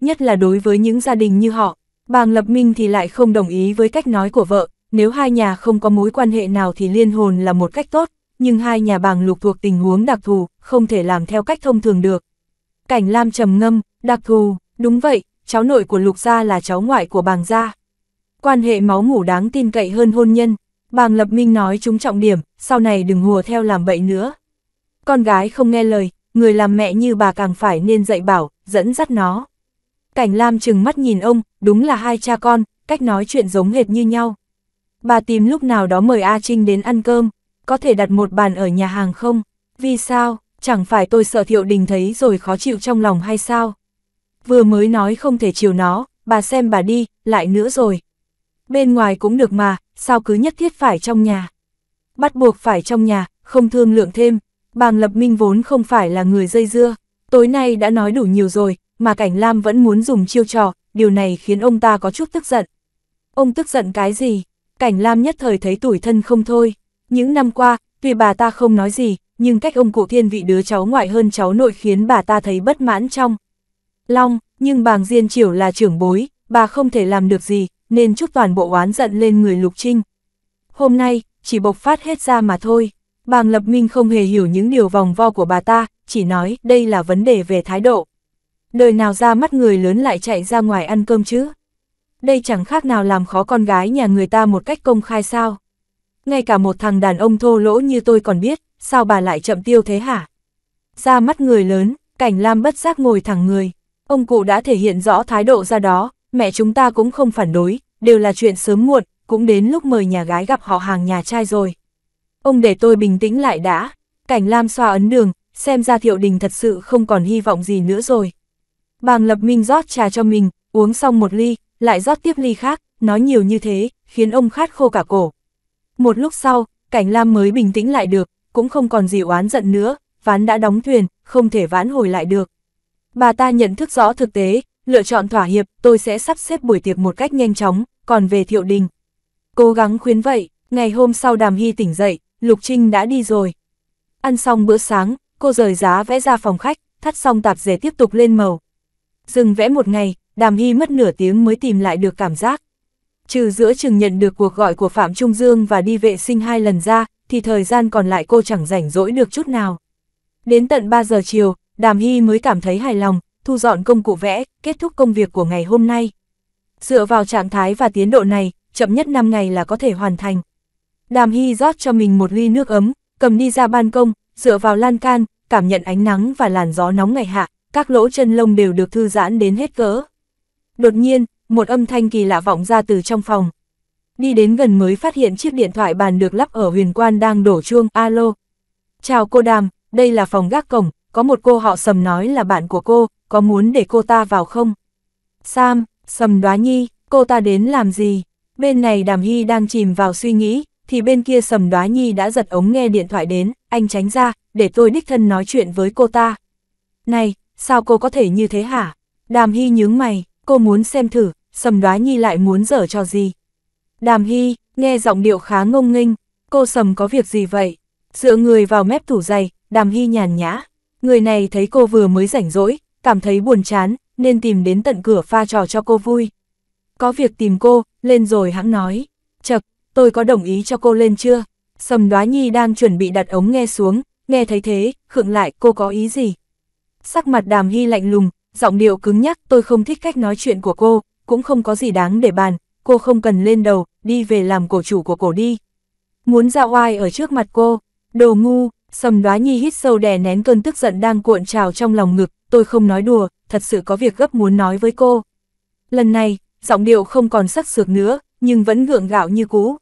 Nhất là đối với những gia đình như họ, bàng lập minh thì lại không đồng ý với cách nói của vợ, nếu hai nhà không có mối quan hệ nào thì liên hôn là một cách tốt, nhưng hai nhà bàng lục thuộc tình huống đặc thù, không thể làm theo cách thông thường được. Cảnh Lam trầm ngâm, đặc thù, đúng vậy, cháu nội của lục gia là cháu ngoại của bàng gia. Quan hệ máu ngủ đáng tin cậy hơn hôn nhân, bàng lập minh nói chúng trọng điểm, sau này đừng hùa theo làm bậy nữa. Con gái không nghe lời, người làm mẹ như bà càng phải nên dạy bảo, dẫn dắt nó. Cảnh Lam chừng mắt nhìn ông, đúng là hai cha con, cách nói chuyện giống hệt như nhau. Bà tìm lúc nào đó mời A Trinh đến ăn cơm, có thể đặt một bàn ở nhà hàng không? Vì sao, chẳng phải tôi sợ Thiệu Đình thấy rồi khó chịu trong lòng hay sao? Vừa mới nói không thể chiều nó, bà xem bà đi, lại nữa rồi bên ngoài cũng được mà, sao cứ nhất thiết phải trong nhà. Bắt buộc phải trong nhà, không thương lượng thêm, bàng lập minh vốn không phải là người dây dưa, tối nay đã nói đủ nhiều rồi, mà cảnh Lam vẫn muốn dùng chiêu trò, điều này khiến ông ta có chút tức giận. Ông tức giận cái gì? Cảnh Lam nhất thời thấy tủi thân không thôi. Những năm qua, tuy bà ta không nói gì, nhưng cách ông cụ thiên vị đứa cháu ngoại hơn cháu nội khiến bà ta thấy bất mãn trong. Long, nhưng bàng Diên Triều là trưởng bối, bà không thể làm được gì, nên chút toàn bộ oán giận lên người Lục Trinh. Hôm nay, chỉ bộc phát hết ra mà thôi. Bàng Lập Minh không hề hiểu những điều vòng vo của bà ta, chỉ nói đây là vấn đề về thái độ. Đời nào ra mắt người lớn lại chạy ra ngoài ăn cơm chứ? Đây chẳng khác nào làm khó con gái nhà người ta một cách công khai sao? Ngay cả một thằng đàn ông thô lỗ như tôi còn biết, sao bà lại chậm tiêu thế hả? Ra mắt người lớn, cảnh Lam bất giác ngồi thẳng người. Ông cụ đã thể hiện rõ thái độ ra đó, mẹ chúng ta cũng không phản đối, đều là chuyện sớm muộn, cũng đến lúc mời nhà gái gặp họ hàng nhà trai rồi. Ông để tôi bình tĩnh lại đã, cảnh Lam xoa ấn đường, xem ra Thiệu Đình thật sự không còn hy vọng gì nữa rồi. Bàng Lập Minh rót trà cho mình, uống xong một ly, lại rót tiếp ly khác, nói nhiều như thế, khiến ông khát khô cả cổ. Một lúc sau, cảnh Lam mới bình tĩnh lại được, cũng không còn gì oán giận nữa, ván đã đóng thuyền, không thể ván hồi lại được. Bà ta nhận thức rõ thực tế, lựa chọn thỏa hiệp, tôi sẽ sắp xếp buổi tiệc một cách nhanh chóng, còn về thiệu đình. Cố gắng khuyến vậy, ngày hôm sau đàm hy tỉnh dậy, Lục Trinh đã đi rồi. Ăn xong bữa sáng, cô rời giá vẽ ra phòng khách, thắt xong tạp dề tiếp tục lên màu. Dừng vẽ một ngày, đàm hy mất nửa tiếng mới tìm lại được cảm giác. Trừ giữa chừng nhận được cuộc gọi của Phạm Trung Dương và đi vệ sinh hai lần ra, thì thời gian còn lại cô chẳng rảnh rỗi được chút nào. Đến tận 3 giờ chiều, Đàm Hy mới cảm thấy hài lòng, thu dọn công cụ vẽ, kết thúc công việc của ngày hôm nay. Dựa vào trạng thái và tiến độ này, chậm nhất 5 ngày là có thể hoàn thành. Đàm Hy rót cho mình một ly nước ấm, cầm đi ra ban công, dựa vào lan can, cảm nhận ánh nắng và làn gió nóng ngày hạ, các lỗ chân lông đều được thư giãn đến hết cỡ. Đột nhiên, một âm thanh kỳ lạ vọng ra từ trong phòng. Đi đến gần mới phát hiện chiếc điện thoại bàn được lắp ở huyền quan đang đổ chuông, alo. Chào cô đàm, đây là phòng gác cổng, có một cô họ sầm nói là bạn của cô, có muốn để cô ta vào không? Sam, sầm đoá nhi, cô ta đến làm gì? Bên này đàm hy đang chìm vào suy nghĩ, thì bên kia sầm đoá nhi đã giật ống nghe điện thoại đến, anh tránh ra, để tôi đích thân nói chuyện với cô ta. Này, sao cô có thể như thế hả? Đàm hy nhướng mày, cô muốn xem thử, sầm đoá nhi lại muốn dở cho gì? Đàm hy, nghe giọng điệu khá ngông nghênh, cô sầm có việc gì vậy? Dựa người vào mép tủ dày, đàm hy nhàn nhã. Người này thấy cô vừa mới rảnh rỗi, cảm thấy buồn chán, nên tìm đến tận cửa pha trò cho cô vui. Có việc tìm cô, lên rồi hãng nói. Chật, tôi có đồng ý cho cô lên chưa? Sầm đoá nhi đang chuẩn bị đặt ống nghe xuống, nghe thấy thế, khượng lại cô có ý gì? Sắc mặt đàm hy lạnh lùng, giọng điệu cứng nhắc tôi không thích cách nói chuyện của cô, cũng không có gì đáng để bàn, cô không cần lên đầu, đi về làm cổ chủ của cổ đi. Muốn ra oai ở trước mặt cô, đồ ngu, sầm đoá nhi hít sâu đè nén cơn tức giận đang cuộn trào trong lòng ngực, tôi không nói đùa, thật sự có việc gấp muốn nói với cô. Lần này, giọng điệu không còn sắc sược nữa, nhưng vẫn gượng gạo như cũ.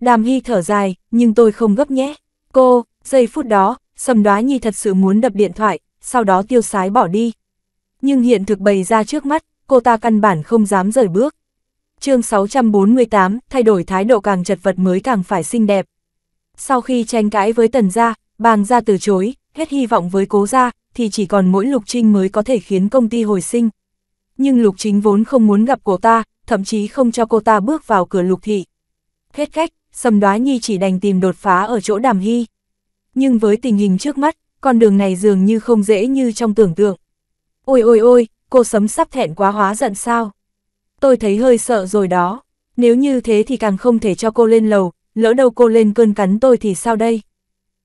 Đàm Hy thở dài, nhưng tôi không gấp nhé. Cô, giây phút đó, sầm đoá nhi thật sự muốn đập điện thoại, sau đó tiêu sái bỏ đi. Nhưng hiện thực bày ra trước mắt, cô ta căn bản không dám rời bước. chương 648, thay đổi thái độ càng chật vật mới càng phải xinh đẹp. Sau khi tranh cãi với tần gia, bàng gia từ chối, hết hy vọng với cố gia, thì chỉ còn mỗi Lục Trinh mới có thể khiến công ty hồi sinh. Nhưng Lục trinh vốn không muốn gặp cô ta, thậm chí không cho cô ta bước vào cửa Lục Thị. Hết cách, Sầm Đoá Nhi chỉ đành tìm đột phá ở chỗ Đàm Hy. Nhưng với tình hình trước mắt, con đường này dường như không dễ như trong tưởng tượng. Ôi ôi ôi, cô sấm sắp thẹn quá hóa giận sao? Tôi thấy hơi sợ rồi đó. Nếu như thế thì càng không thể cho cô lên lầu, lỡ đâu cô lên cơn cắn tôi thì sao đây?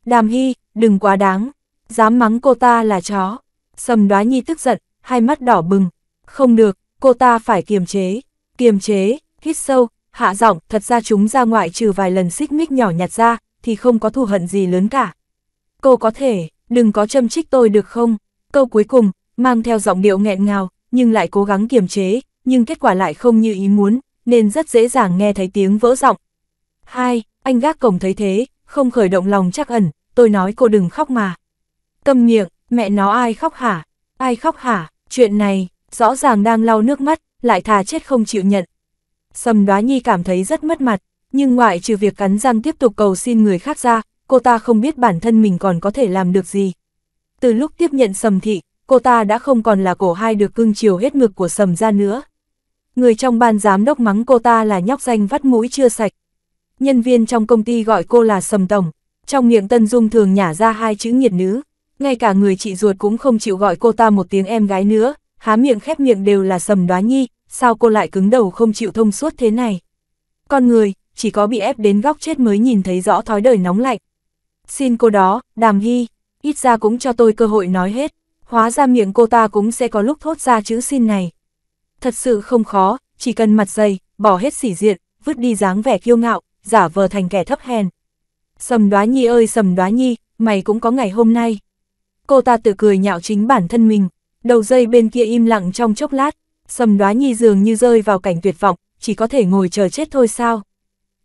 Đàm Hy, đừng quá đáng. Dám mắng cô ta là chó. Sầm đoá nhi tức giận, hai mắt đỏ bừng. Không được, cô ta phải kiềm chế. Kiềm chế, hít sâu, hạ giọng, thật ra chúng ra ngoại trừ vài lần xích mích nhỏ nhặt ra, thì không có thù hận gì lớn cả. Cô có thể, đừng có châm trích tôi được không? Câu cuối cùng, mang theo giọng điệu nghẹn ngào, nhưng lại cố gắng kiềm chế, nhưng kết quả lại không như ý muốn, nên rất dễ dàng nghe thấy tiếng vỡ giọng. Hai, anh gác cổng thấy thế, không khởi động lòng chắc ẩn, tôi nói cô đừng khóc mà. Câm miệng, mẹ nó ai khóc hả? Ai khóc hả? Chuyện này, rõ ràng đang lau nước mắt, lại thà chết không chịu nhận. Sầm đoá nhi cảm thấy rất mất mặt, nhưng ngoại trừ việc cắn răng tiếp tục cầu xin người khác ra, cô ta không biết bản thân mình còn có thể làm được gì. Từ lúc tiếp nhận sầm thị, cô ta đã không còn là cổ hai được cưng chiều hết ngực của sầm ra nữa. Người trong ban giám đốc mắng cô ta là nhóc danh vắt mũi chưa sạch. Nhân viên trong công ty gọi cô là sầm tổng, trong miệng Tân Dung thường nhả ra hai chữ nghiệt nữ, ngay cả người chị ruột cũng không chịu gọi cô ta một tiếng em gái nữa, há miệng khép miệng đều là sầm đoá nhi, sao cô lại cứng đầu không chịu thông suốt thế này. Con người, chỉ có bị ép đến góc chết mới nhìn thấy rõ thói đời nóng lạnh. Xin cô đó, đàm hy, ít ra cũng cho tôi cơ hội nói hết, hóa ra miệng cô ta cũng sẽ có lúc thốt ra chữ xin này. Thật sự không khó, chỉ cần mặt dày, bỏ hết sỉ diện, vứt đi dáng vẻ kiêu ngạo, giả vờ thành kẻ thấp hèn. Sầm đoá nhi ơi sầm đoá nhi, mày cũng có ngày hôm nay cô ta tự cười nhạo chính bản thân mình, đầu dây bên kia im lặng trong chốc lát, sầm đoá nhi dường như rơi vào cảnh tuyệt vọng, chỉ có thể ngồi chờ chết thôi sao.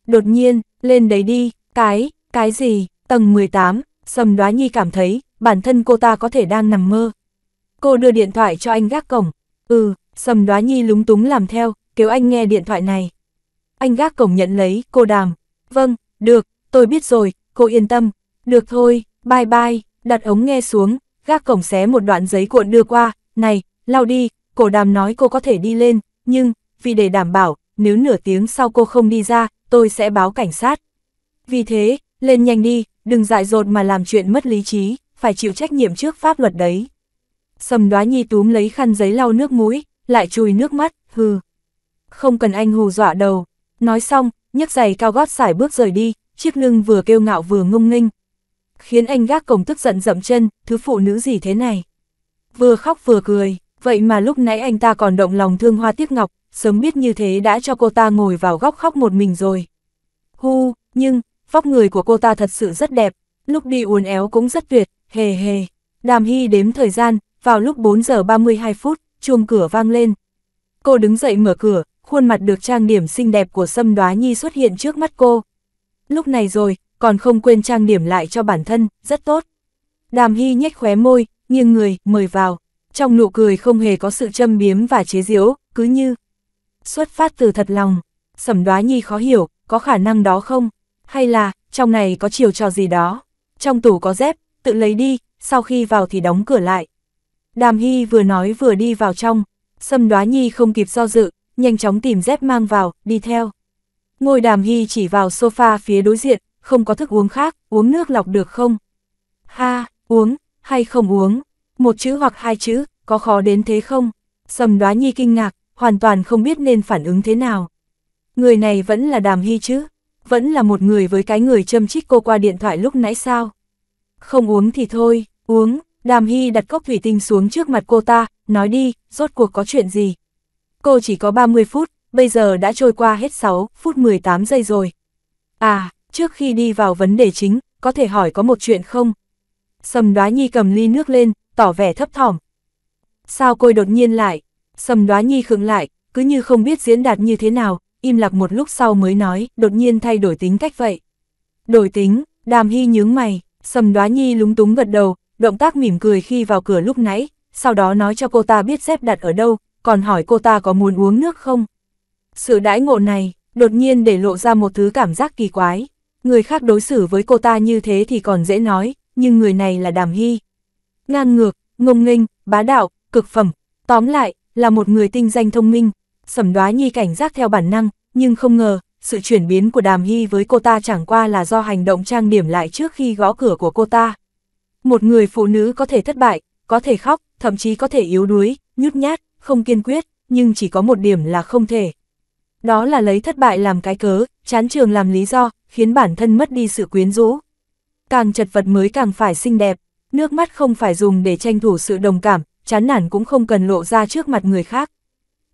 Đột nhiên, lên đấy đi, cái, cái gì, tầng 18, sầm đoá nhi cảm thấy, bản thân cô ta có thể đang nằm mơ. Cô đưa điện thoại cho anh gác cổng, ừ, sầm đoá nhi lúng túng làm theo, kêu anh nghe điện thoại này. Anh gác cổng nhận lấy, cô đàm, vâng, được, tôi biết rồi, cô yên tâm, được thôi, bye bye đặt ống nghe xuống, gác cổng xé một đoạn giấy cuộn đưa qua, này, lao đi, cổ đàm nói cô có thể đi lên, nhưng, vì để đảm bảo, nếu nửa tiếng sau cô không đi ra, tôi sẽ báo cảnh sát. Vì thế, lên nhanh đi, đừng dại dột mà làm chuyện mất lý trí, phải chịu trách nhiệm trước pháp luật đấy. Sầm đoá nhi túm lấy khăn giấy lau nước mũi, lại chùi nước mắt, hừ. Không cần anh hù dọa đầu. Nói xong, nhấc giày cao gót xải bước rời đi, chiếc lưng vừa kêu ngạo vừa ngung nghênh, khiến anh gác cổng tức giận dậm chân, thứ phụ nữ gì thế này. Vừa khóc vừa cười, vậy mà lúc nãy anh ta còn động lòng thương hoa tiếc ngọc, sớm biết như thế đã cho cô ta ngồi vào góc khóc một mình rồi. Hu, nhưng, vóc người của cô ta thật sự rất đẹp, lúc đi uốn éo cũng rất tuyệt, hề hề. Đàm Hy đếm thời gian, vào lúc 4 giờ 32 phút, chuông cửa vang lên. Cô đứng dậy mở cửa, khuôn mặt được trang điểm xinh đẹp của Sâm Đoá Nhi xuất hiện trước mắt cô. Lúc này rồi, còn không quên trang điểm lại cho bản thân, rất tốt. Đàm Hy nhếch khóe môi, nghiêng người, mời vào. Trong nụ cười không hề có sự châm biếm và chế giễu, cứ như xuất phát từ thật lòng. Sẩm đoá nhi khó hiểu, có khả năng đó không? Hay là, trong này có chiều trò gì đó? Trong tủ có dép, tự lấy đi, sau khi vào thì đóng cửa lại. Đàm Hy vừa nói vừa đi vào trong, sâm đoá nhi không kịp do dự, nhanh chóng tìm dép mang vào, đi theo. Ngồi đàm hy chỉ vào sofa phía đối diện, không có thức uống khác, uống nước lọc được không? Ha, uống, hay không uống? Một chữ hoặc hai chữ, có khó đến thế không? Sầm đoá nhi kinh ngạc, hoàn toàn không biết nên phản ứng thế nào. Người này vẫn là đàm hy chứ? Vẫn là một người với cái người châm chích cô qua điện thoại lúc nãy sao? Không uống thì thôi, uống, đàm hy đặt cốc thủy tinh xuống trước mặt cô ta, nói đi, rốt cuộc có chuyện gì? Cô chỉ có 30 phút, bây giờ đã trôi qua hết 6 phút 18 giây rồi. À, trước khi đi vào vấn đề chính, có thể hỏi có một chuyện không? Sầm đoá nhi cầm ly nước lên, tỏ vẻ thấp thỏm. Sao côi đột nhiên lại? Sầm đoá nhi khựng lại, cứ như không biết diễn đạt như thế nào, im lặng một lúc sau mới nói, đột nhiên thay đổi tính cách vậy. Đổi tính, đàm hy nhướng mày, sầm đoá nhi lúng túng gật đầu, động tác mỉm cười khi vào cửa lúc nãy, sau đó nói cho cô ta biết dép đặt ở đâu, còn hỏi cô ta có muốn uống nước không. Sự đãi ngộ này, đột nhiên để lộ ra một thứ cảm giác kỳ quái người khác đối xử với cô ta như thế thì còn dễ nói, nhưng người này là Đàm Hy. Ngang ngược, ngông nghênh, bá đạo, cực phẩm, tóm lại, là một người tinh danh thông minh, sẩm đoá nhi cảnh giác theo bản năng, nhưng không ngờ, sự chuyển biến của Đàm Hy với cô ta chẳng qua là do hành động trang điểm lại trước khi gõ cửa của cô ta. Một người phụ nữ có thể thất bại, có thể khóc, thậm chí có thể yếu đuối, nhút nhát, không kiên quyết, nhưng chỉ có một điểm là không thể. Đó là lấy thất bại làm cái cớ, chán trường làm lý do, khiến bản thân mất đi sự quyến rũ. Càng chật vật mới càng phải xinh đẹp, nước mắt không phải dùng để tranh thủ sự đồng cảm, chán nản cũng không cần lộ ra trước mặt người khác.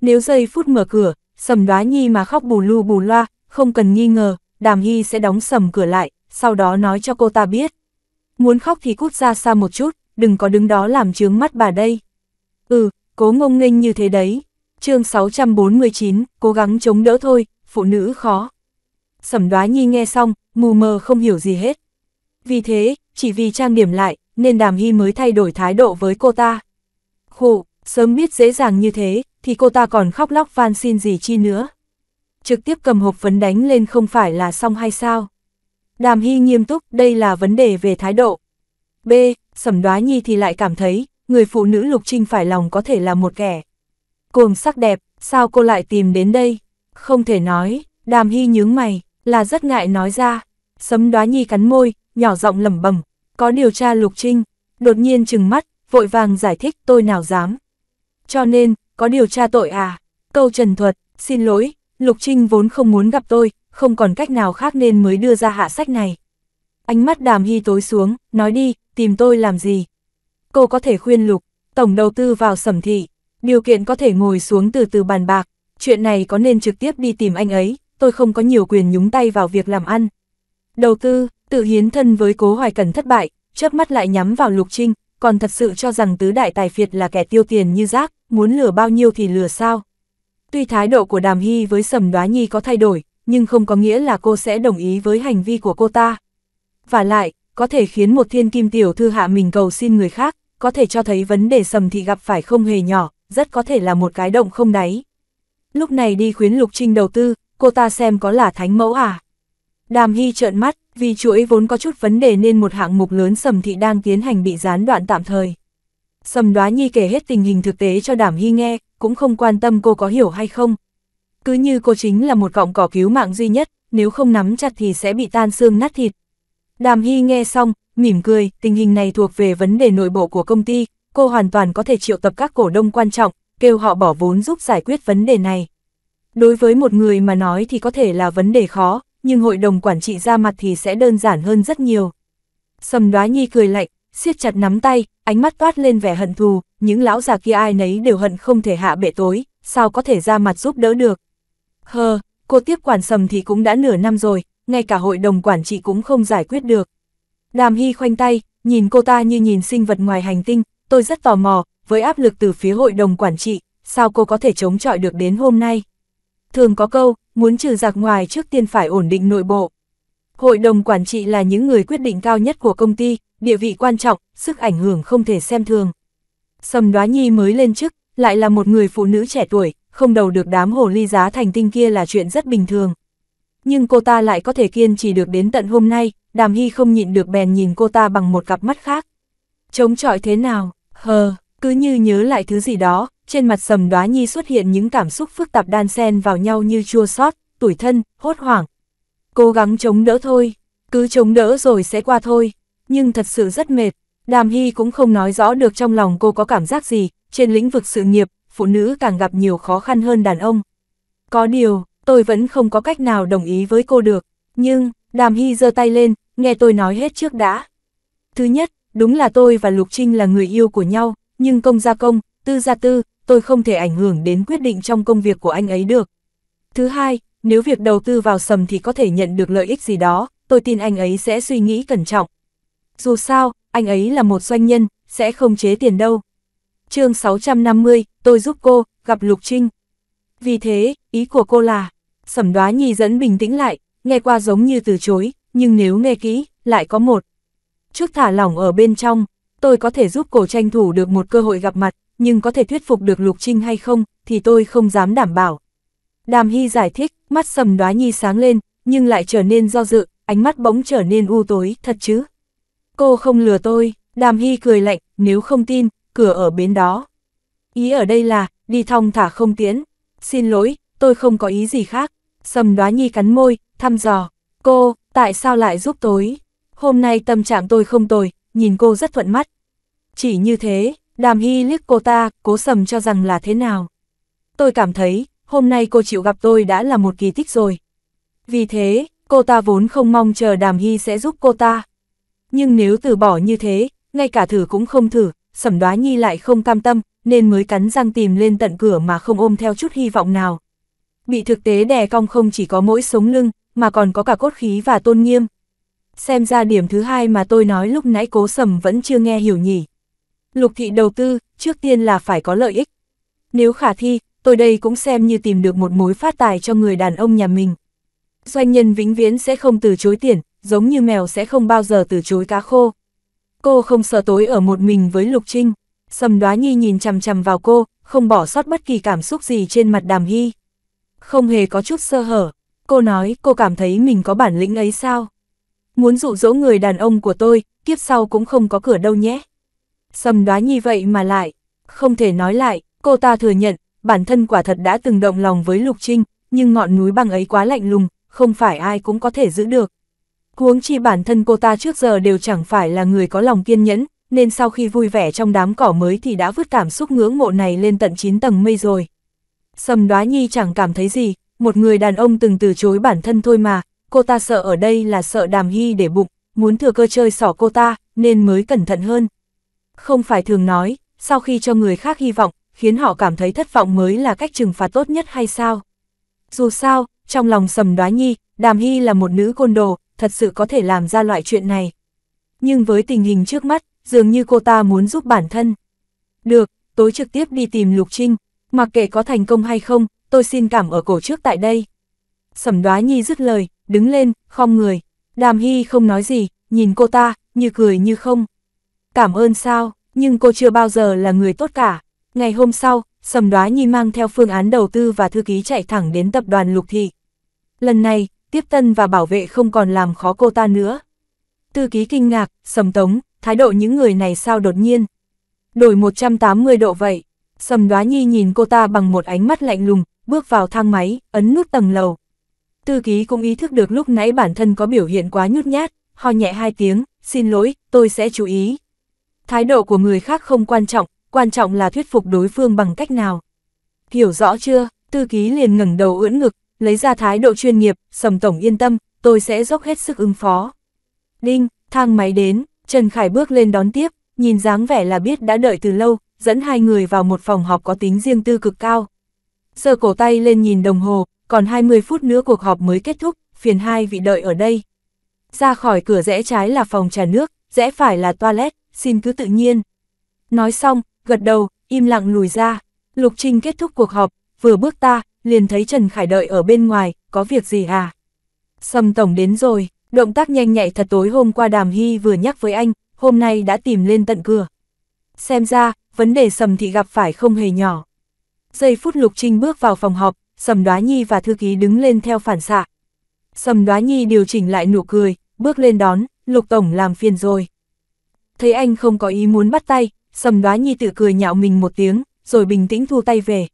Nếu giây phút mở cửa, sầm đoá nhi mà khóc bù lu bù loa, không cần nghi ngờ, đàm hy sẽ đóng sầm cửa lại, sau đó nói cho cô ta biết. Muốn khóc thì cút ra xa một chút, đừng có đứng đó làm chướng mắt bà đây. Ừ, cố ngông nghênh như thế đấy. chương 649, cố gắng chống đỡ thôi, phụ nữ khó. Sẩm đoá nhi nghe xong, mù mờ không hiểu gì hết. Vì thế, chỉ vì trang điểm lại, nên đàm hy mới thay đổi thái độ với cô ta. Khụ, sớm biết dễ dàng như thế, thì cô ta còn khóc lóc van xin gì chi nữa. Trực tiếp cầm hộp phấn đánh lên không phải là xong hay sao? Đàm Hy nghiêm túc, đây là vấn đề về thái độ. B. Sẩm đoá nhi thì lại cảm thấy, người phụ nữ lục trinh phải lòng có thể là một kẻ. Cuồng sắc đẹp, sao cô lại tìm đến đây? Không thể nói, đàm hy nhướng mày, là rất ngại nói ra. Sấm đoá nhi cắn môi, nhỏ giọng lẩm bẩm có điều tra lục trinh, đột nhiên chừng mắt, vội vàng giải thích tôi nào dám. Cho nên, có điều tra tội à? Câu trần thuật, xin lỗi, lục trinh vốn không muốn gặp tôi, không còn cách nào khác nên mới đưa ra hạ sách này. Ánh mắt đàm hy tối xuống, nói đi, tìm tôi làm gì? Cô có thể khuyên lục, tổng đầu tư vào sẩm thị, điều kiện có thể ngồi xuống từ từ bàn bạc, chuyện này có nên trực tiếp đi tìm anh ấy, tôi không có nhiều quyền nhúng tay vào việc làm ăn. Đầu tư, tự hiến thân với cố hoài cần thất bại, chớp mắt lại nhắm vào Lục Trinh, còn thật sự cho rằng tứ đại tài phiệt là kẻ tiêu tiền như rác, muốn lừa bao nhiêu thì lừa sao. Tuy thái độ của Đàm Hy với Sầm Đoá Nhi có thay đổi, nhưng không có nghĩa là cô sẽ đồng ý với hành vi của cô ta. Và lại, có thể khiến một thiên kim tiểu thư hạ mình cầu xin người khác, có thể cho thấy vấn đề Sầm Thị gặp phải không hề nhỏ, rất có thể là một cái động không đáy. Lúc này đi khuyến Lục Trinh đầu tư, cô ta xem có là thánh mẫu à? Đàm Hy trợn mắt, vì chuỗi vốn có chút vấn đề nên một hạng mục lớn sầm thị đang tiến hành bị gián đoạn tạm thời. Sầm đoá nhi kể hết tình hình thực tế cho Đàm Hy nghe, cũng không quan tâm cô có hiểu hay không. Cứ như cô chính là một cọng cỏ cứu mạng duy nhất, nếu không nắm chặt thì sẽ bị tan xương nát thịt. Đàm Hy nghe xong, mỉm cười, tình hình này thuộc về vấn đề nội bộ của công ty, cô hoàn toàn có thể triệu tập các cổ đông quan trọng, kêu họ bỏ vốn giúp giải quyết vấn đề này. Đối với một người mà nói thì có thể là vấn đề khó, nhưng hội đồng quản trị ra mặt thì sẽ đơn giản hơn rất nhiều. Sầm đoá nhi cười lạnh, siết chặt nắm tay, ánh mắt toát lên vẻ hận thù, những lão già kia ai nấy đều hận không thể hạ bệ tối, sao có thể ra mặt giúp đỡ được. Hờ, cô tiếp quản sầm thì cũng đã nửa năm rồi, ngay cả hội đồng quản trị cũng không giải quyết được. Đàm Hy khoanh tay, nhìn cô ta như nhìn sinh vật ngoài hành tinh, tôi rất tò mò, với áp lực từ phía hội đồng quản trị, sao cô có thể chống chọi được đến hôm nay. Thường có câu, muốn trừ giặc ngoài trước tiên phải ổn định nội bộ. Hội đồng quản trị là những người quyết định cao nhất của công ty, địa vị quan trọng, sức ảnh hưởng không thể xem thường. Sầm đoá nhi mới lên chức, lại là một người phụ nữ trẻ tuổi, không đầu được đám hồ ly giá thành tinh kia là chuyện rất bình thường. Nhưng cô ta lại có thể kiên trì được đến tận hôm nay, đàm hy không nhịn được bèn nhìn cô ta bằng một cặp mắt khác. Chống chọi thế nào, hờ, cứ như nhớ lại thứ gì đó, trên mặt sầm đoá nhi xuất hiện những cảm xúc phức tạp đan xen vào nhau như chua xót, tủi thân, hốt hoảng. Cố gắng chống đỡ thôi, cứ chống đỡ rồi sẽ qua thôi, nhưng thật sự rất mệt. Đàm Hy cũng không nói rõ được trong lòng cô có cảm giác gì, trên lĩnh vực sự nghiệp, phụ nữ càng gặp nhiều khó khăn hơn đàn ông. Có điều, tôi vẫn không có cách nào đồng ý với cô được, nhưng, Đàm Hy giơ tay lên, nghe tôi nói hết trước đã. Thứ nhất, đúng là tôi và Lục Trinh là người yêu của nhau, nhưng công gia công, tư gia tư, tôi không thể ảnh hưởng đến quyết định trong công việc của anh ấy được. Thứ hai, nếu việc đầu tư vào sầm thì có thể nhận được lợi ích gì đó, tôi tin anh ấy sẽ suy nghĩ cẩn trọng. Dù sao, anh ấy là một doanh nhân, sẽ không chế tiền đâu. chương 650, tôi giúp cô, gặp Lục Trinh. Vì thế, ý của cô là, sầm đoá nhi dẫn bình tĩnh lại, nghe qua giống như từ chối, nhưng nếu nghe kỹ, lại có một. trước thả lỏng ở bên trong, tôi có thể giúp cô tranh thủ được một cơ hội gặp mặt, nhưng có thể thuyết phục được Lục Trinh hay không, thì tôi không dám đảm bảo. Đàm Hy giải thích, mắt sầm đoá nhi sáng lên, nhưng lại trở nên do dự, ánh mắt bỗng trở nên u tối, thật chứ. Cô không lừa tôi, đàm hy cười lạnh, nếu không tin, cửa ở bến đó. Ý ở đây là, đi thong thả không tiến. Xin lỗi, tôi không có ý gì khác. Sầm đoá nhi cắn môi, thăm dò. Cô, tại sao lại giúp tối? Hôm nay tâm trạng tôi không tồi, nhìn cô rất thuận mắt. Chỉ như thế, Đàm Hy liếc cô ta, cố sầm cho rằng là thế nào. Tôi cảm thấy, hôm nay cô chịu gặp tôi đã là một kỳ tích rồi. Vì thế, cô ta vốn không mong chờ Đàm Hy sẽ giúp cô ta. Nhưng nếu từ bỏ như thế, ngay cả thử cũng không thử, sẩm đoá nhi lại không cam tâm, nên mới cắn răng tìm lên tận cửa mà không ôm theo chút hy vọng nào. Bị thực tế đè cong không chỉ có mỗi sống lưng, mà còn có cả cốt khí và tôn nghiêm. Xem ra điểm thứ hai mà tôi nói lúc nãy cố sầm vẫn chưa nghe hiểu nhỉ. Lục thị đầu tư, trước tiên là phải có lợi ích. Nếu khả thi, tôi đây cũng xem như tìm được một mối phát tài cho người đàn ông nhà mình. Doanh nhân vĩnh viễn sẽ không từ chối tiền, giống như mèo sẽ không bao giờ từ chối cá khô. Cô không sợ tối ở một mình với Lục Trinh. Sầm đoá nhi nhìn chằm chằm vào cô, không bỏ sót bất kỳ cảm xúc gì trên mặt đàm hy. Không hề có chút sơ hở. Cô nói cô cảm thấy mình có bản lĩnh ấy sao? Muốn dụ dỗ người đàn ông của tôi, kiếp sau cũng không có cửa đâu nhé sầm đoán như vậy mà lại, không thể nói lại, cô ta thừa nhận, bản thân quả thật đã từng động lòng với Lục Trinh, nhưng ngọn núi băng ấy quá lạnh lùng, không phải ai cũng có thể giữ được. Huống chi bản thân cô ta trước giờ đều chẳng phải là người có lòng kiên nhẫn, nên sau khi vui vẻ trong đám cỏ mới thì đã vứt cảm xúc ngưỡng mộ này lên tận 9 tầng mây rồi. Sầm đoá nhi chẳng cảm thấy gì, một người đàn ông từng từ chối bản thân thôi mà, cô ta sợ ở đây là sợ đàm hy để bụng, muốn thừa cơ chơi xỏ cô ta, nên mới cẩn thận hơn. Không phải thường nói, sau khi cho người khác hy vọng, khiến họ cảm thấy thất vọng mới là cách trừng phạt tốt nhất hay sao? Dù sao, trong lòng sầm đoá nhi, Đàm Hy là một nữ côn đồ, thật sự có thể làm ra loại chuyện này. Nhưng với tình hình trước mắt, dường như cô ta muốn giúp bản thân. Được, tối trực tiếp đi tìm Lục Trinh, mặc kệ có thành công hay không, tôi xin cảm ở cổ trước tại đây. Sầm đoá nhi dứt lời, đứng lên, không người. Đàm Hy không nói gì, nhìn cô ta, như cười như không cảm ơn sao, nhưng cô chưa bao giờ là người tốt cả. Ngày hôm sau, Sầm Đoá Nhi mang theo phương án đầu tư và thư ký chạy thẳng đến tập đoàn Lục Thị. Lần này, tiếp tân và bảo vệ không còn làm khó cô ta nữa. Thư ký kinh ngạc, Sầm Tống, thái độ những người này sao đột nhiên. Đổi 180 độ vậy. Sầm Đoá Nhi nhìn cô ta bằng một ánh mắt lạnh lùng, bước vào thang máy, ấn nút tầng lầu. Tư ký cũng ý thức được lúc nãy bản thân có biểu hiện quá nhút nhát, ho nhẹ hai tiếng, xin lỗi, tôi sẽ chú ý. Thái độ của người khác không quan trọng, quan trọng là thuyết phục đối phương bằng cách nào. Hiểu rõ chưa, tư ký liền ngẩng đầu ưỡn ngực, lấy ra thái độ chuyên nghiệp, sầm tổng yên tâm, tôi sẽ dốc hết sức ứng phó. Đinh, thang máy đến, Trần Khải bước lên đón tiếp, nhìn dáng vẻ là biết đã đợi từ lâu, dẫn hai người vào một phòng họp có tính riêng tư cực cao. Sơ cổ tay lên nhìn đồng hồ, còn 20 phút nữa cuộc họp mới kết thúc, phiền hai vị đợi ở đây. Ra khỏi cửa rẽ trái là phòng trà nước, rẽ phải là toilet, xin cứ tự nhiên. Nói xong, gật đầu, im lặng lùi ra. Lục Trinh kết thúc cuộc họp, vừa bước ta, liền thấy Trần Khải đợi ở bên ngoài, có việc gì à? Sầm Tổng đến rồi, động tác nhanh nhạy thật tối hôm qua Đàm Hy vừa nhắc với anh, hôm nay đã tìm lên tận cửa. Xem ra, vấn đề Sầm Thị gặp phải không hề nhỏ. Giây phút Lục Trinh bước vào phòng họp, Sầm Đoá Nhi và Thư Ký đứng lên theo phản xạ. Sầm Đoá Nhi điều chỉnh lại nụ cười, bước lên đón, Lục Tổng làm phiền rồi thấy anh không có ý muốn bắt tay, sầm đoá nhi tự cười nhạo mình một tiếng, rồi bình tĩnh thu tay về.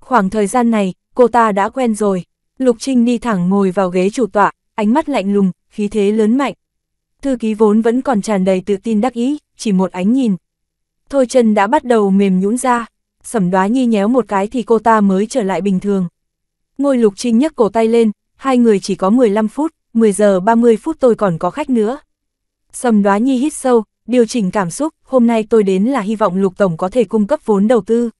Khoảng thời gian này, cô ta đã quen rồi, Lục Trinh đi thẳng ngồi vào ghế chủ tọa, ánh mắt lạnh lùng, khí thế lớn mạnh. Thư ký vốn vẫn còn tràn đầy tự tin đắc ý, chỉ một ánh nhìn. Thôi chân đã bắt đầu mềm nhũn ra, sầm đoá nhi nhéo một cái thì cô ta mới trở lại bình thường. Ngôi Lục Trinh nhấc cổ tay lên, hai người chỉ có 15 phút, 10 giờ 30 phút tôi còn có khách nữa. Sầm đoá nhi hít sâu, điều chỉnh cảm xúc, hôm nay tôi đến là hy vọng Lục Tổng có thể cung cấp vốn đầu tư.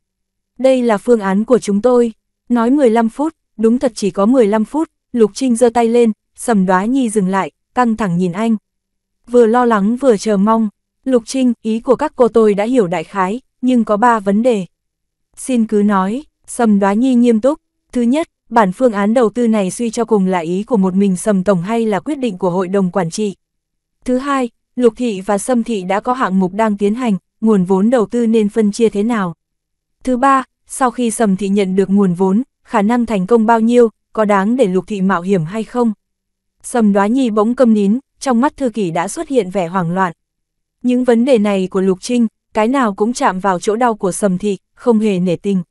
Đây là phương án của chúng tôi. Nói 15 phút, đúng thật chỉ có 15 phút, Lục Trinh giơ tay lên, sầm đoá nhi dừng lại, căng thẳng nhìn anh. Vừa lo lắng vừa chờ mong, Lục Trinh, ý của các cô tôi đã hiểu đại khái, nhưng có 3 vấn đề. Xin cứ nói, sầm đoá nhi nghiêm túc. Thứ nhất, bản phương án đầu tư này suy cho cùng là ý của một mình sầm tổng hay là quyết định của hội đồng quản trị. Thứ hai, Lục thị và Sâm thị đã có hạng mục đang tiến hành, nguồn vốn đầu tư nên phân chia thế nào. Thứ ba, sau khi Sầm thị nhận được nguồn vốn, khả năng thành công bao nhiêu, có đáng để Lục thị mạo hiểm hay không? Sầm đoá nhi bỗng câm nín, trong mắt thư kỷ đã xuất hiện vẻ hoảng loạn. Những vấn đề này của Lục Trinh, cái nào cũng chạm vào chỗ đau của Sầm thị, không hề nể tình.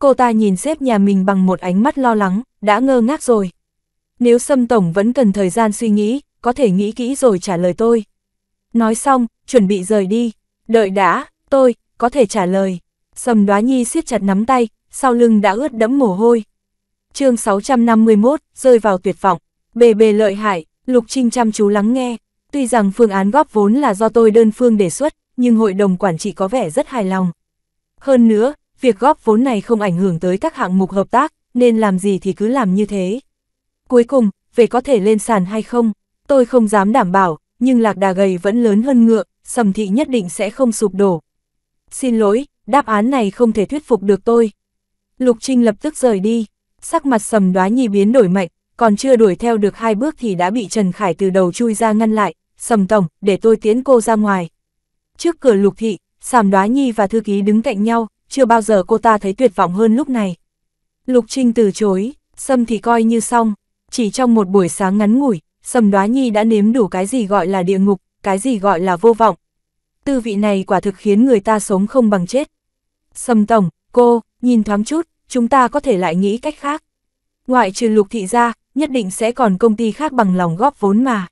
Cô ta nhìn xếp nhà mình bằng một ánh mắt lo lắng, đã ngơ ngác rồi. Nếu Sâm Tổng vẫn cần thời gian suy nghĩ, có thể nghĩ kỹ rồi trả lời tôi. Nói xong, chuẩn bị rời đi. Đợi đã, tôi, có thể trả lời. Sầm đoá nhi siết chặt nắm tay, sau lưng đã ướt đẫm mồ hôi. chương 651, rơi vào tuyệt vọng. Bề bề lợi hại, Lục Trinh chăm chú lắng nghe. Tuy rằng phương án góp vốn là do tôi đơn phương đề xuất, nhưng hội đồng quản trị có vẻ rất hài lòng. Hơn nữa, việc góp vốn này không ảnh hưởng tới các hạng mục hợp tác, nên làm gì thì cứ làm như thế. Cuối cùng, về có thể lên sàn hay không, tôi không dám đảm bảo, nhưng lạc đà gầy vẫn lớn hơn ngựa, sầm thị nhất định sẽ không sụp đổ. Xin lỗi, đáp án này không thể thuyết phục được tôi. Lục Trinh lập tức rời đi, sắc mặt sầm đoá nhi biến đổi mạnh, còn chưa đuổi theo được hai bước thì đã bị Trần Khải từ đầu chui ra ngăn lại, sầm tổng, để tôi tiến cô ra ngoài. Trước cửa lục thị, sầm đoá nhi và thư ký đứng cạnh nhau, chưa bao giờ cô ta thấy tuyệt vọng hơn lúc này. Lục Trinh từ chối, sầm thì coi như xong, chỉ trong một buổi sáng ngắn ngủi, Sầm đoá nhi đã nếm đủ cái gì gọi là địa ngục, cái gì gọi là vô vọng. Tư vị này quả thực khiến người ta sống không bằng chết. Sầm tổng, cô, nhìn thoáng chút, chúng ta có thể lại nghĩ cách khác. Ngoại trừ lục thị ra, nhất định sẽ còn công ty khác bằng lòng góp vốn mà.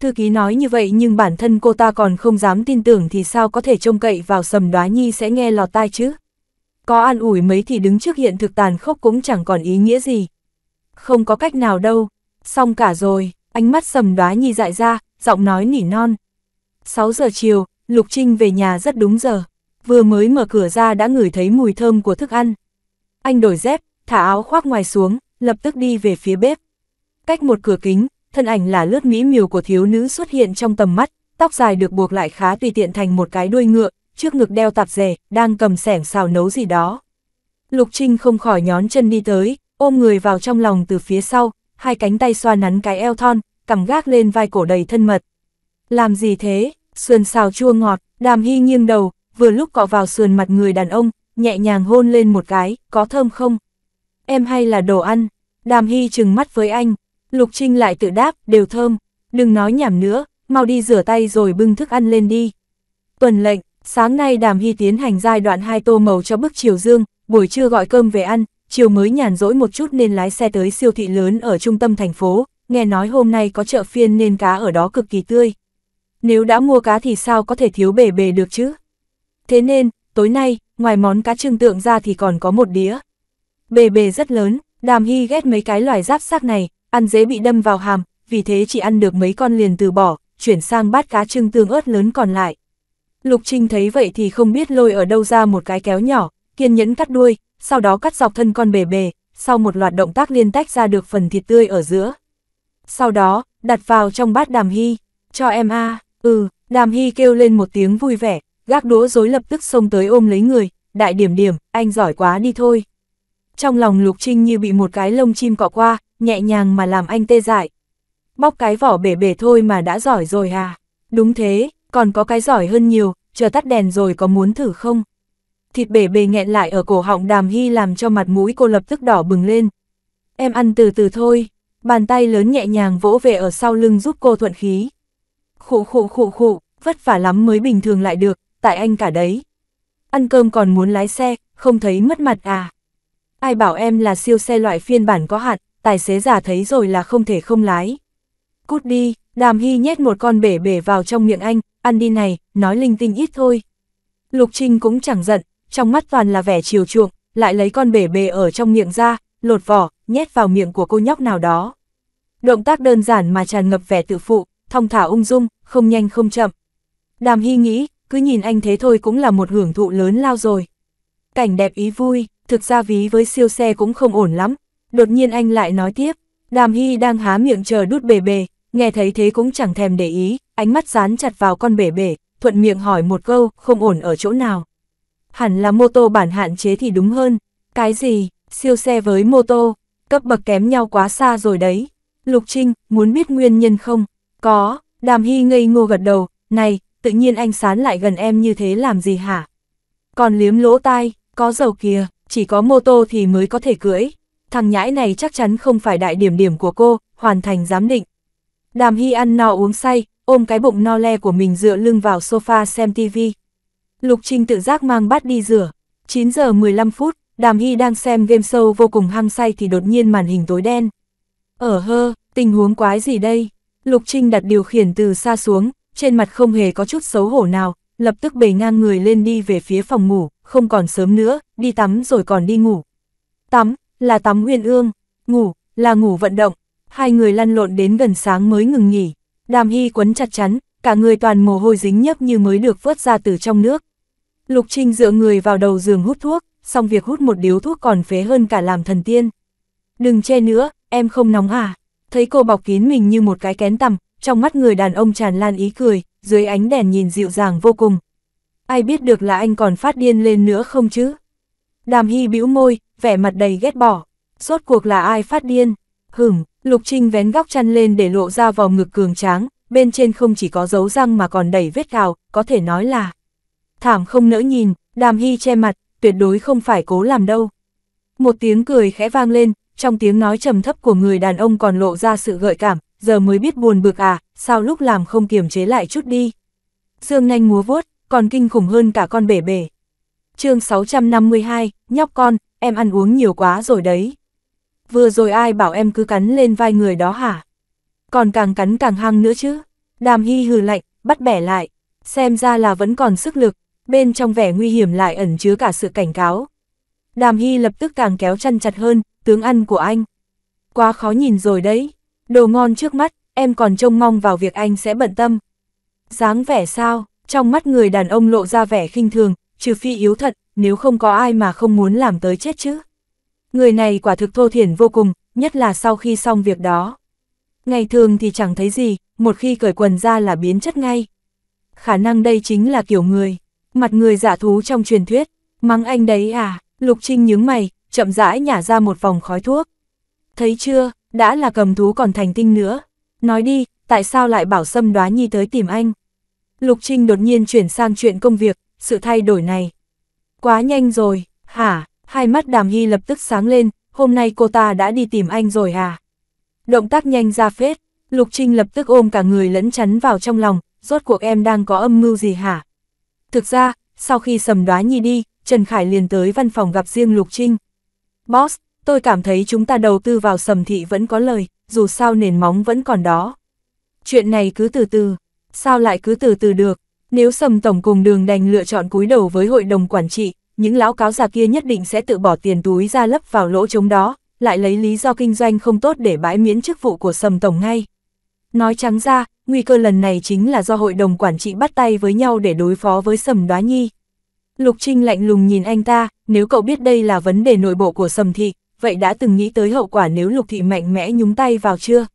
Thư ký nói như vậy nhưng bản thân cô ta còn không dám tin tưởng thì sao có thể trông cậy vào sầm đoá nhi sẽ nghe lọt tai chứ. Có an ủi mấy thì đứng trước hiện thực tàn khốc cũng chẳng còn ý nghĩa gì. Không có cách nào đâu, xong cả rồi ánh mắt sầm đoá nhi dại ra, giọng nói nỉ non. 6 giờ chiều, Lục Trinh về nhà rất đúng giờ, vừa mới mở cửa ra đã ngửi thấy mùi thơm của thức ăn. Anh đổi dép, thả áo khoác ngoài xuống, lập tức đi về phía bếp. Cách một cửa kính, thân ảnh là lướt mỹ miều của thiếu nữ xuất hiện trong tầm mắt, tóc dài được buộc lại khá tùy tiện thành một cái đuôi ngựa, trước ngực đeo tạp dề, đang cầm sẻng xào nấu gì đó. Lục Trinh không khỏi nhón chân đi tới, ôm người vào trong lòng từ phía sau, hai cánh tay xoa nắn cái eo thon, cằm gác lên vai cổ đầy thân mật. Làm gì thế? Sườn xào chua ngọt, đàm hy nghiêng đầu, vừa lúc cọ vào sườn mặt người đàn ông, nhẹ nhàng hôn lên một cái, có thơm không? Em hay là đồ ăn? Đàm hy trừng mắt với anh, Lục Trinh lại tự đáp, đều thơm, đừng nói nhảm nữa, mau đi rửa tay rồi bưng thức ăn lên đi. Tuần lệnh, sáng nay Đàm Hy tiến hành giai đoạn hai tô màu cho bức chiều dương, buổi trưa gọi cơm về ăn, chiều mới nhàn rỗi một chút nên lái xe tới siêu thị lớn ở trung tâm thành phố, nghe nói hôm nay có chợ phiên nên cá ở đó cực kỳ tươi. Nếu đã mua cá thì sao có thể thiếu bể bề được chứ? Thế nên, tối nay, ngoài món cá trưng tượng ra thì còn có một đĩa. Bề bề rất lớn, đàm hy ghét mấy cái loài giáp xác này, ăn dễ bị đâm vào hàm, vì thế chỉ ăn được mấy con liền từ bỏ, chuyển sang bát cá trưng tương ớt lớn còn lại. Lục Trinh thấy vậy thì không biết lôi ở đâu ra một cái kéo nhỏ, kiên nhẫn cắt đuôi, sau đó cắt dọc thân con bể bề, sau một loạt động tác liên tách ra được phần thịt tươi ở giữa. Sau đó, đặt vào trong bát đàm hy, cho em a ừ, đàm hy kêu lên một tiếng vui vẻ, gác đũa dối lập tức xông tới ôm lấy người, đại điểm điểm, anh giỏi quá đi thôi. Trong lòng Lục Trinh như bị một cái lông chim cọ qua, nhẹ nhàng mà làm anh tê dại. Bóc cái vỏ bể bể thôi mà đã giỏi rồi à. Đúng thế, còn có cái giỏi hơn nhiều, chờ tắt đèn rồi có muốn thử không? thịt bể bề nghẹn lại ở cổ họng đàm hy làm cho mặt mũi cô lập tức đỏ bừng lên. Em ăn từ từ thôi, bàn tay lớn nhẹ nhàng vỗ về ở sau lưng giúp cô thuận khí. Khụ khụ khụ khụ, vất vả lắm mới bình thường lại được, tại anh cả đấy. Ăn cơm còn muốn lái xe, không thấy mất mặt à. Ai bảo em là siêu xe loại phiên bản có hạn, tài xế già thấy rồi là không thể không lái. Cút đi, đàm hy nhét một con bể bể vào trong miệng anh, ăn đi này, nói linh tinh ít thôi. Lục Trinh cũng chẳng giận, trong mắt toàn là vẻ chiều chuộng, lại lấy con bể bề ở trong miệng ra, lột vỏ, nhét vào miệng của cô nhóc nào đó. Động tác đơn giản mà tràn ngập vẻ tự phụ, thong thả ung dung, không nhanh không chậm. Đàm Hy nghĩ, cứ nhìn anh thế thôi cũng là một hưởng thụ lớn lao rồi. Cảnh đẹp ý vui, thực ra ví với siêu xe cũng không ổn lắm. Đột nhiên anh lại nói tiếp, Đàm Hy đang há miệng chờ đút bề bề, nghe thấy thế cũng chẳng thèm để ý, ánh mắt dán chặt vào con bể bể, thuận miệng hỏi một câu, không ổn ở chỗ nào hẳn là mô tô bản hạn chế thì đúng hơn. Cái gì, siêu xe với mô tô, cấp bậc kém nhau quá xa rồi đấy. Lục Trinh, muốn biết nguyên nhân không? Có, đàm hy ngây ngô gật đầu, này, tự nhiên anh sán lại gần em như thế làm gì hả? Còn liếm lỗ tai, có dầu kìa, chỉ có mô tô thì mới có thể cưỡi. Thằng nhãi này chắc chắn không phải đại điểm điểm của cô, hoàn thành giám định. Đàm Hy ăn no uống say, ôm cái bụng no le của mình dựa lưng vào sofa xem tivi. Lục Trinh tự giác mang bát đi rửa. 9 giờ 15 phút, Đàm Hy đang xem game show vô cùng hăng say thì đột nhiên màn hình tối đen. Ở ờ hơ, tình huống quái gì đây? Lục Trinh đặt điều khiển từ xa xuống, trên mặt không hề có chút xấu hổ nào, lập tức bề ngang người lên đi về phía phòng ngủ, không còn sớm nữa, đi tắm rồi còn đi ngủ. Tắm, là tắm uyên ương, ngủ, là ngủ vận động, hai người lăn lộn đến gần sáng mới ngừng nghỉ. Đàm Hy quấn chặt chắn, cả người toàn mồ hôi dính nhấp như mới được vớt ra từ trong nước. Lục Trinh dựa người vào đầu giường hút thuốc, xong việc hút một điếu thuốc còn phế hơn cả làm thần tiên. Đừng che nữa, em không nóng à? Thấy cô bọc kín mình như một cái kén tằm, trong mắt người đàn ông tràn lan ý cười, dưới ánh đèn nhìn dịu dàng vô cùng. Ai biết được là anh còn phát điên lên nữa không chứ? Đàm Hy bĩu môi, vẻ mặt đầy ghét bỏ. Rốt cuộc là ai phát điên? Hửm, Lục Trinh vén góc chăn lên để lộ ra vào ngực cường tráng, bên trên không chỉ có dấu răng mà còn đầy vết gào, có thể nói là thảm không nỡ nhìn, đàm hy che mặt, tuyệt đối không phải cố làm đâu. Một tiếng cười khẽ vang lên, trong tiếng nói trầm thấp của người đàn ông còn lộ ra sự gợi cảm, giờ mới biết buồn bực à, sao lúc làm không kiềm chế lại chút đi. Dương nanh múa vuốt, còn kinh khủng hơn cả con bể bể. chương 652, nhóc con, em ăn uống nhiều quá rồi đấy. Vừa rồi ai bảo em cứ cắn lên vai người đó hả? Còn càng cắn càng hăng nữa chứ. Đàm hy hừ lạnh, bắt bẻ lại. Xem ra là vẫn còn sức lực, bên trong vẻ nguy hiểm lại ẩn chứa cả sự cảnh cáo. Đàm Hy lập tức càng kéo chăn chặt hơn, tướng ăn của anh. Quá khó nhìn rồi đấy, đồ ngon trước mắt, em còn trông mong vào việc anh sẽ bận tâm. dáng vẻ sao, trong mắt người đàn ông lộ ra vẻ khinh thường, trừ phi yếu thật, nếu không có ai mà không muốn làm tới chết chứ. Người này quả thực thô thiển vô cùng, nhất là sau khi xong việc đó. Ngày thường thì chẳng thấy gì, một khi cởi quần ra là biến chất ngay. Khả năng đây chính là kiểu người. Mặt người giả thú trong truyền thuyết, mắng anh đấy à, Lục Trinh nhướng mày, chậm rãi nhả ra một vòng khói thuốc. Thấy chưa, đã là cầm thú còn thành tinh nữa. Nói đi, tại sao lại bảo xâm đoá nhi tới tìm anh? Lục Trinh đột nhiên chuyển sang chuyện công việc, sự thay đổi này. Quá nhanh rồi, hả, hai mắt đàm hy lập tức sáng lên, hôm nay cô ta đã đi tìm anh rồi à? Động tác nhanh ra phết, Lục Trinh lập tức ôm cả người lẫn chắn vào trong lòng, rốt cuộc em đang có âm mưu gì hả? Thực ra, sau khi sầm đoá nhi đi, Trần Khải liền tới văn phòng gặp riêng Lục Trinh. Boss, tôi cảm thấy chúng ta đầu tư vào sầm thị vẫn có lời, dù sao nền móng vẫn còn đó. Chuyện này cứ từ từ, sao lại cứ từ từ được, nếu sầm tổng cùng đường đành lựa chọn cúi đầu với hội đồng quản trị, những lão cáo già kia nhất định sẽ tự bỏ tiền túi ra lấp vào lỗ trống đó, lại lấy lý do kinh doanh không tốt để bãi miễn chức vụ của sầm tổng ngay. Nói trắng ra, nguy cơ lần này chính là do hội đồng quản trị bắt tay với nhau để đối phó với Sầm Đoá Nhi. Lục Trinh lạnh lùng nhìn anh ta, nếu cậu biết đây là vấn đề nội bộ của Sầm Thị, vậy đã từng nghĩ tới hậu quả nếu Lục Thị mạnh mẽ nhúng tay vào chưa?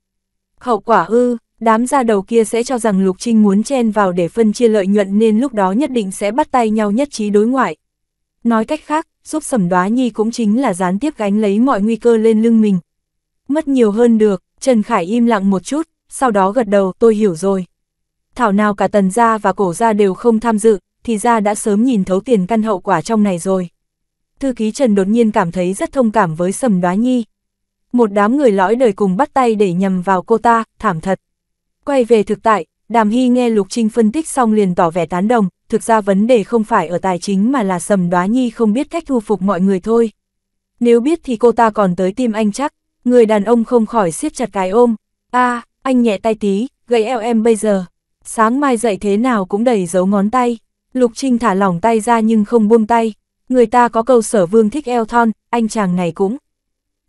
Hậu quả ư, đám gia đầu kia sẽ cho rằng Lục Trinh muốn chen vào để phân chia lợi nhuận nên lúc đó nhất định sẽ bắt tay nhau nhất trí đối ngoại. Nói cách khác, giúp Sầm Đoá Nhi cũng chính là gián tiếp gánh lấy mọi nguy cơ lên lưng mình. Mất nhiều hơn được, Trần Khải im lặng một chút, sau đó gật đầu tôi hiểu rồi. Thảo nào cả tần gia và cổ gia đều không tham dự, thì gia đã sớm nhìn thấu tiền căn hậu quả trong này rồi. Thư ký Trần đột nhiên cảm thấy rất thông cảm với sầm đoá nhi. Một đám người lõi đời cùng bắt tay để nhầm vào cô ta, thảm thật. Quay về thực tại, Đàm Hy nghe Lục Trinh phân tích xong liền tỏ vẻ tán đồng, thực ra vấn đề không phải ở tài chính mà là sầm đoá nhi không biết cách thu phục mọi người thôi. Nếu biết thì cô ta còn tới tim anh chắc, người đàn ông không khỏi siết chặt cái ôm. a à, anh nhẹ tay tí, gậy eo em bây giờ. Sáng mai dậy thế nào cũng đầy dấu ngón tay. Lục Trinh thả lỏng tay ra nhưng không buông tay. Người ta có câu sở vương thích eo thon, anh chàng này cũng.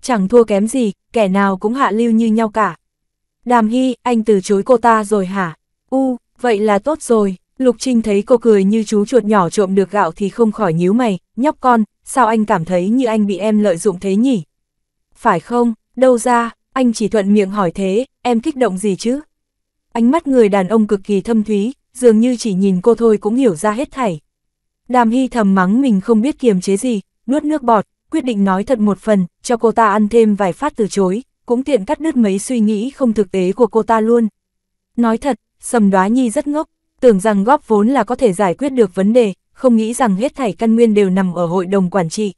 Chẳng thua kém gì, kẻ nào cũng hạ lưu như nhau cả. Đàm Hy, anh từ chối cô ta rồi hả? U, vậy là tốt rồi. Lục Trinh thấy cô cười như chú chuột nhỏ trộm được gạo thì không khỏi nhíu mày, nhóc con, sao anh cảm thấy như anh bị em lợi dụng thế nhỉ? Phải không, đâu ra, anh chỉ thuận miệng hỏi thế, em kích động gì chứ? Ánh mắt người đàn ông cực kỳ thâm thúy, dường như chỉ nhìn cô thôi cũng hiểu ra hết thảy. Đàm Hy thầm mắng mình không biết kiềm chế gì, nuốt nước bọt, quyết định nói thật một phần, cho cô ta ăn thêm vài phát từ chối, cũng tiện cắt đứt mấy suy nghĩ không thực tế của cô ta luôn. Nói thật, Sầm Đoá Nhi rất ngốc, tưởng rằng góp vốn là có thể giải quyết được vấn đề, không nghĩ rằng hết thảy căn nguyên đều nằm ở hội đồng quản trị.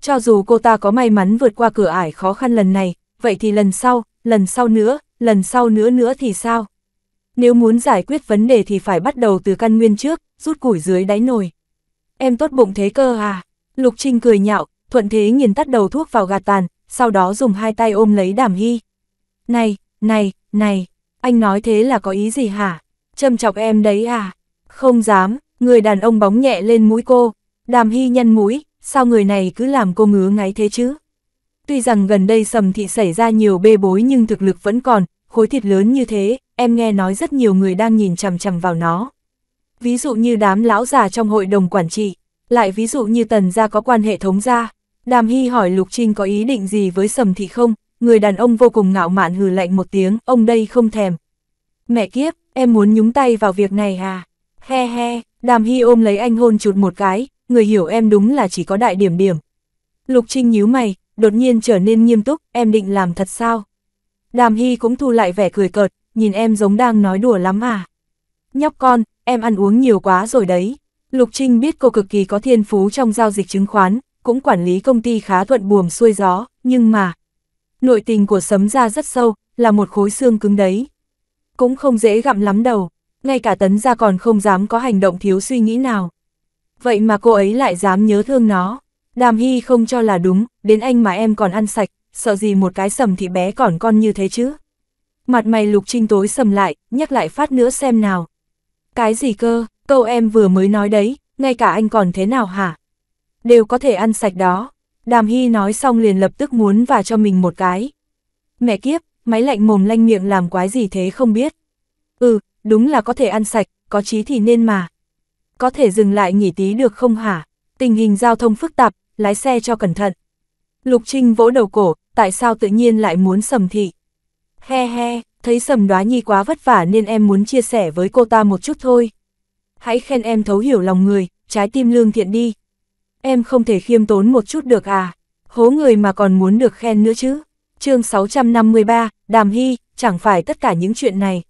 Cho dù cô ta có may mắn vượt qua cửa ải khó khăn lần này, vậy thì lần sau, lần sau nữa, lần sau nữa nữa thì sao? Nếu muốn giải quyết vấn đề thì phải bắt đầu từ căn nguyên trước, rút củi dưới đáy nồi. Em tốt bụng thế cơ à? Lục Trinh cười nhạo, thuận thế nghiền tắt đầu thuốc vào gạt tàn, sau đó dùng hai tay ôm lấy đảm hy. Này, này, này, anh nói thế là có ý gì hả? Châm chọc em đấy à? Không dám, người đàn ông bóng nhẹ lên mũi cô. Đàm hy nhăn mũi, sao người này cứ làm cô ngứa ngáy thế chứ? Tuy rằng gần đây sầm thị xảy ra nhiều bê bối nhưng thực lực vẫn còn, khối thịt lớn như thế, em nghe nói rất nhiều người đang nhìn chằm chằm vào nó. Ví dụ như đám lão già trong hội đồng quản trị, lại ví dụ như tần gia có quan hệ thống gia. Đàm Hy hỏi Lục Trinh có ý định gì với sầm thị không, người đàn ông vô cùng ngạo mạn hừ lạnh một tiếng, ông đây không thèm. Mẹ kiếp, em muốn nhúng tay vào việc này à? He he, đàm hy ôm lấy anh hôn chụt một cái, người hiểu em đúng là chỉ có đại điểm điểm. Lục Trinh nhíu mày, đột nhiên trở nên nghiêm túc, em định làm thật sao? Đàm Hy cũng thu lại vẻ cười cợt, nhìn em giống đang nói đùa lắm à. Nhóc con, em ăn uống nhiều quá rồi đấy. Lục Trinh biết cô cực kỳ có thiên phú trong giao dịch chứng khoán, cũng quản lý công ty khá thuận buồm xuôi gió, nhưng mà... Nội tình của sấm ra rất sâu, là một khối xương cứng đấy. Cũng không dễ gặm lắm đầu, ngay cả tấn ra còn không dám có hành động thiếu suy nghĩ nào. Vậy mà cô ấy lại dám nhớ thương nó. Đàm Hy không cho là đúng, đến anh mà em còn ăn sạch, sợ gì một cái sầm thì bé còn con như thế chứ. Mặt mày Lục Trinh tối sầm lại, nhắc lại phát nữa xem nào. Cái gì cơ, câu em vừa mới nói đấy, ngay cả anh còn thế nào hả? Đều có thể ăn sạch đó. Đàm Hy nói xong liền lập tức muốn và cho mình một cái. Mẹ kiếp, máy lạnh mồm lanh miệng làm quái gì thế không biết. Ừ, đúng là có thể ăn sạch, có chí thì nên mà. Có thể dừng lại nghỉ tí được không hả? Tình hình giao thông phức tạp, lái xe cho cẩn thận. Lục Trinh vỗ đầu cổ, tại sao tự nhiên lại muốn sầm thị? He he, thấy sầm đoá nhi quá vất vả nên em muốn chia sẻ với cô ta một chút thôi. Hãy khen em thấu hiểu lòng người, trái tim lương thiện đi. Em không thể khiêm tốn một chút được à? Hố người mà còn muốn được khen nữa chứ? chương 653, Đàm Hy, chẳng phải tất cả những chuyện này.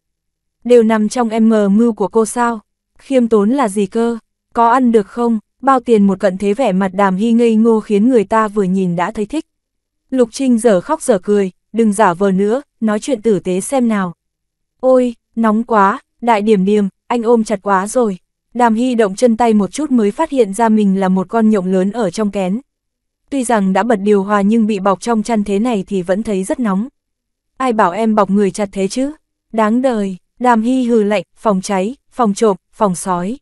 Đều nằm trong em mờ mưu của cô sao? Khiêm tốn là gì cơ? Có ăn được không? bao tiền một cận thế vẻ mặt đàm hy ngây ngô khiến người ta vừa nhìn đã thấy thích. Lục Trinh giờ khóc giờ cười, đừng giả vờ nữa, nói chuyện tử tế xem nào. Ôi, nóng quá, đại điểm điểm, anh ôm chặt quá rồi. Đàm Hy động chân tay một chút mới phát hiện ra mình là một con nhộng lớn ở trong kén. Tuy rằng đã bật điều hòa nhưng bị bọc trong chăn thế này thì vẫn thấy rất nóng. Ai bảo em bọc người chặt thế chứ? Đáng đời, Đàm Hy hừ lạnh, phòng cháy, phòng trộm, phòng sói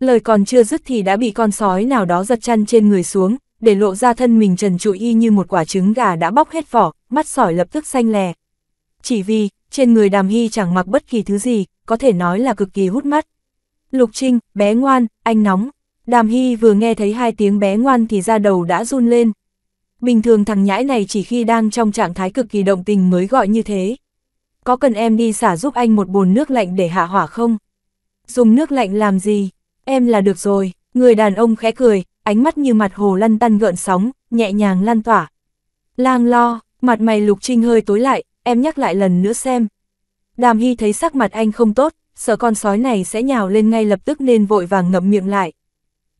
lời còn chưa dứt thì đã bị con sói nào đó giật chăn trên người xuống, để lộ ra thân mình trần trụi y như một quả trứng gà đã bóc hết vỏ, mắt sỏi lập tức xanh lè. Chỉ vì, trên người đàm hy chẳng mặc bất kỳ thứ gì, có thể nói là cực kỳ hút mắt. Lục Trinh, bé ngoan, anh nóng. Đàm hy vừa nghe thấy hai tiếng bé ngoan thì da đầu đã run lên. Bình thường thằng nhãi này chỉ khi đang trong trạng thái cực kỳ động tình mới gọi như thế. Có cần em đi xả giúp anh một bồn nước lạnh để hạ hỏa không? Dùng nước lạnh làm gì? em là được rồi, người đàn ông khẽ cười, ánh mắt như mặt hồ lăn tăn gợn sóng, nhẹ nhàng lan tỏa. Lang lo, mặt mày Lục Trinh hơi tối lại, em nhắc lại lần nữa xem. Đàm Hy thấy sắc mặt anh không tốt, sợ con sói này sẽ nhào lên ngay lập tức nên vội vàng ngậm miệng lại.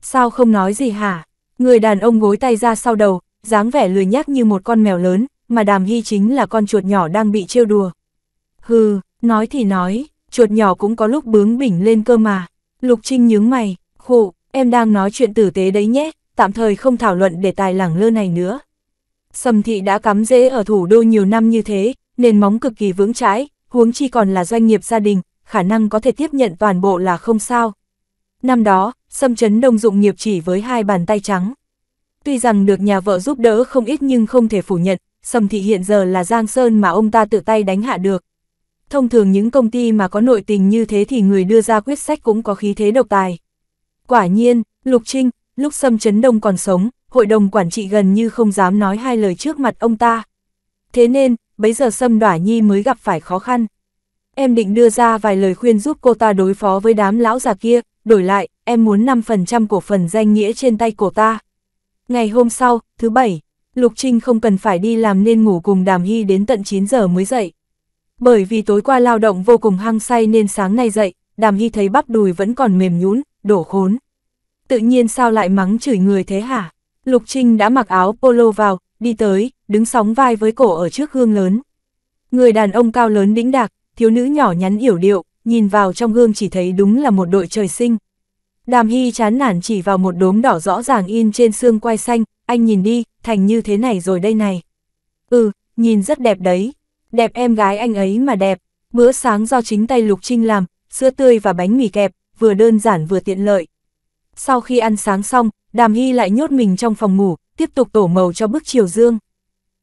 Sao không nói gì hả? Người đàn ông gối tay ra sau đầu, dáng vẻ lười nhác như một con mèo lớn, mà đàm hy chính là con chuột nhỏ đang bị trêu đùa. Hừ, nói thì nói, chuột nhỏ cũng có lúc bướng bỉnh lên cơ mà. Lục Trinh nhướng mày, khổ, em đang nói chuyện tử tế đấy nhé, tạm thời không thảo luận đề tài lẳng lơ này nữa. Sầm thị đã cắm rễ ở thủ đô nhiều năm như thế, nền móng cực kỳ vững chãi, huống chi còn là doanh nghiệp gia đình, khả năng có thể tiếp nhận toàn bộ là không sao. Năm đó, xâm chấn đông dụng nghiệp chỉ với hai bàn tay trắng. Tuy rằng được nhà vợ giúp đỡ không ít nhưng không thể phủ nhận, Sầm Thị hiện giờ là Giang Sơn mà ông ta tự tay đánh hạ được thông thường những công ty mà có nội tình như thế thì người đưa ra quyết sách cũng có khí thế độc tài. Quả nhiên, Lục Trinh, lúc xâm chấn đông còn sống, hội đồng quản trị gần như không dám nói hai lời trước mặt ông ta. Thế nên, bấy giờ Sâm Đoả Nhi mới gặp phải khó khăn. Em định đưa ra vài lời khuyên giúp cô ta đối phó với đám lão già kia, đổi lại, em muốn 5% cổ phần danh nghĩa trên tay cổ ta. Ngày hôm sau, thứ bảy, Lục Trinh không cần phải đi làm nên ngủ cùng Đàm Hy đến tận 9 giờ mới dậy. Bởi vì tối qua lao động vô cùng hăng say nên sáng nay dậy, đàm hy thấy bắp đùi vẫn còn mềm nhũn đổ khốn. Tự nhiên sao lại mắng chửi người thế hả? Lục Trinh đã mặc áo polo vào, đi tới, đứng sóng vai với cổ ở trước gương lớn. Người đàn ông cao lớn đĩnh đạc, thiếu nữ nhỏ nhắn yểu điệu, nhìn vào trong gương chỉ thấy đúng là một đội trời sinh. Đàm Hy chán nản chỉ vào một đốm đỏ rõ ràng in trên xương quai xanh, anh nhìn đi, thành như thế này rồi đây này. Ừ, nhìn rất đẹp đấy đẹp em gái anh ấy mà đẹp. Bữa sáng do chính tay Lục Trinh làm, sữa tươi và bánh mì kẹp, vừa đơn giản vừa tiện lợi. Sau khi ăn sáng xong, Đàm Hy lại nhốt mình trong phòng ngủ, tiếp tục tổ màu cho bức chiều dương.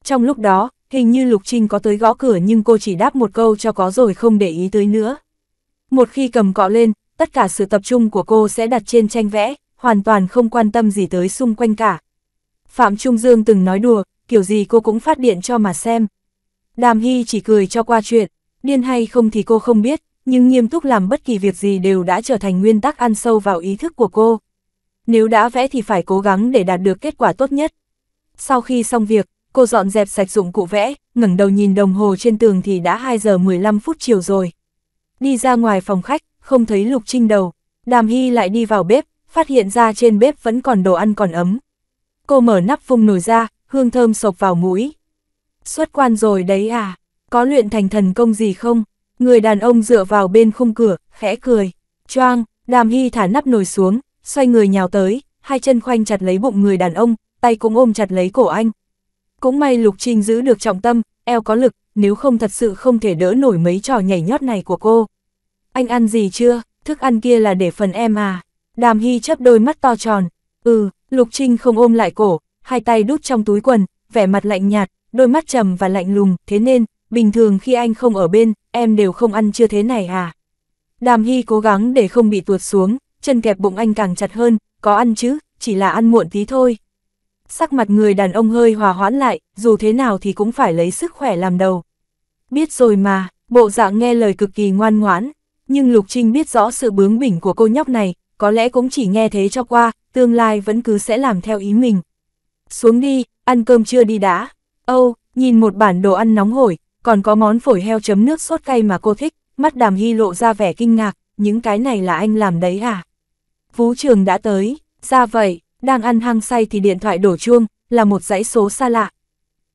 Trong lúc đó, hình như Lục Trinh có tới gõ cửa nhưng cô chỉ đáp một câu cho có rồi không để ý tới nữa. Một khi cầm cọ lên, tất cả sự tập trung của cô sẽ đặt trên tranh vẽ, hoàn toàn không quan tâm gì tới xung quanh cả. Phạm Trung Dương từng nói đùa, kiểu gì cô cũng phát điện cho mà xem. Đàm Hy chỉ cười cho qua chuyện, điên hay không thì cô không biết, nhưng nghiêm túc làm bất kỳ việc gì đều đã trở thành nguyên tắc ăn sâu vào ý thức của cô. Nếu đã vẽ thì phải cố gắng để đạt được kết quả tốt nhất. Sau khi xong việc, cô dọn dẹp sạch dụng cụ vẽ, ngẩng đầu nhìn đồng hồ trên tường thì đã 2 giờ 15 phút chiều rồi. Đi ra ngoài phòng khách, không thấy Lục Trinh đầu, Đàm Hy lại đi vào bếp, phát hiện ra trên bếp vẫn còn đồ ăn còn ấm. Cô mở nắp phung nồi ra, hương thơm sộc vào mũi, Xuất quan rồi đấy à, có luyện thành thần công gì không? Người đàn ông dựa vào bên khung cửa, khẽ cười. Choang, đàm hy thả nắp nồi xuống, xoay người nhào tới, hai chân khoanh chặt lấy bụng người đàn ông, tay cũng ôm chặt lấy cổ anh. Cũng may Lục Trinh giữ được trọng tâm, eo có lực, nếu không thật sự không thể đỡ nổi mấy trò nhảy nhót này của cô. Anh ăn gì chưa? Thức ăn kia là để phần em à? Đàm Hy chớp đôi mắt to tròn. Ừ, Lục Trinh không ôm lại cổ, hai tay đút trong túi quần, vẻ mặt lạnh nhạt, đôi mắt trầm và lạnh lùng, thế nên, bình thường khi anh không ở bên, em đều không ăn chưa thế này à? Đàm Hy cố gắng để không bị tuột xuống, chân kẹp bụng anh càng chặt hơn, có ăn chứ, chỉ là ăn muộn tí thôi. Sắc mặt người đàn ông hơi hòa hoãn lại, dù thế nào thì cũng phải lấy sức khỏe làm đầu. Biết rồi mà, bộ dạng nghe lời cực kỳ ngoan ngoãn, nhưng Lục Trinh biết rõ sự bướng bỉnh của cô nhóc này, có lẽ cũng chỉ nghe thế cho qua, tương lai vẫn cứ sẽ làm theo ý mình. Xuống đi, ăn cơm chưa đi đã. Âu, nhìn một bản đồ ăn nóng hổi, còn có món phổi heo chấm nước sốt cay mà cô thích, mắt đàm hy lộ ra vẻ kinh ngạc, những cái này là anh làm đấy à? Vũ trường đã tới, ra dạ vậy, đang ăn hang say thì điện thoại đổ chuông, là một dãy số xa lạ.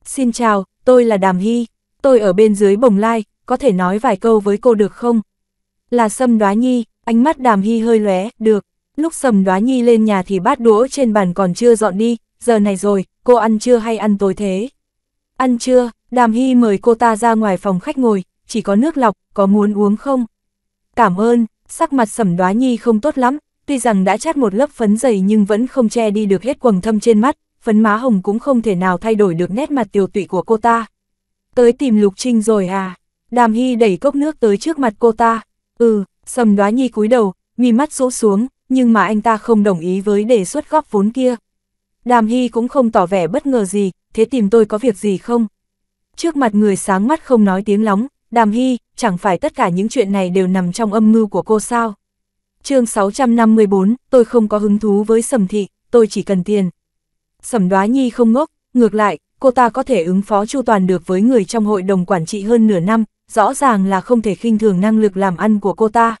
Xin chào, tôi là Đàm Hy, tôi ở bên dưới bồng lai, có thể nói vài câu với cô được không? Là Sâm Đoá Nhi, ánh mắt Đàm Hy hơi lóe, được. Lúc Sâm Đoá Nhi lên nhà thì bát đũa trên bàn còn chưa dọn đi, giờ này rồi, cô ăn chưa hay ăn tối thế? Ăn trưa, Đàm Hy mời cô ta ra ngoài phòng khách ngồi, chỉ có nước lọc, có muốn uống không? Cảm ơn, sắc mặt sẩm đoá nhi không tốt lắm, tuy rằng đã chát một lớp phấn dày nhưng vẫn không che đi được hết quầng thâm trên mắt, phấn má hồng cũng không thể nào thay đổi được nét mặt tiểu tụy của cô ta. Tới tìm Lục Trinh rồi à? Đàm Hy đẩy cốc nước tới trước mặt cô ta. Ừ, sầm đoá nhi cúi đầu, mi mắt rũ xuống, nhưng mà anh ta không đồng ý với đề xuất góp vốn kia. Đàm Hy cũng không tỏ vẻ bất ngờ gì, thế tìm tôi có việc gì không? Trước mặt người sáng mắt không nói tiếng lóng, Đàm Hy, chẳng phải tất cả những chuyện này đều nằm trong âm mưu của cô sao? chương 654, tôi không có hứng thú với Sầm Thị, tôi chỉ cần tiền. Sầm Đoá Nhi không ngốc, ngược lại, cô ta có thể ứng phó chu toàn được với người trong hội đồng quản trị hơn nửa năm, rõ ràng là không thể khinh thường năng lực làm ăn của cô ta.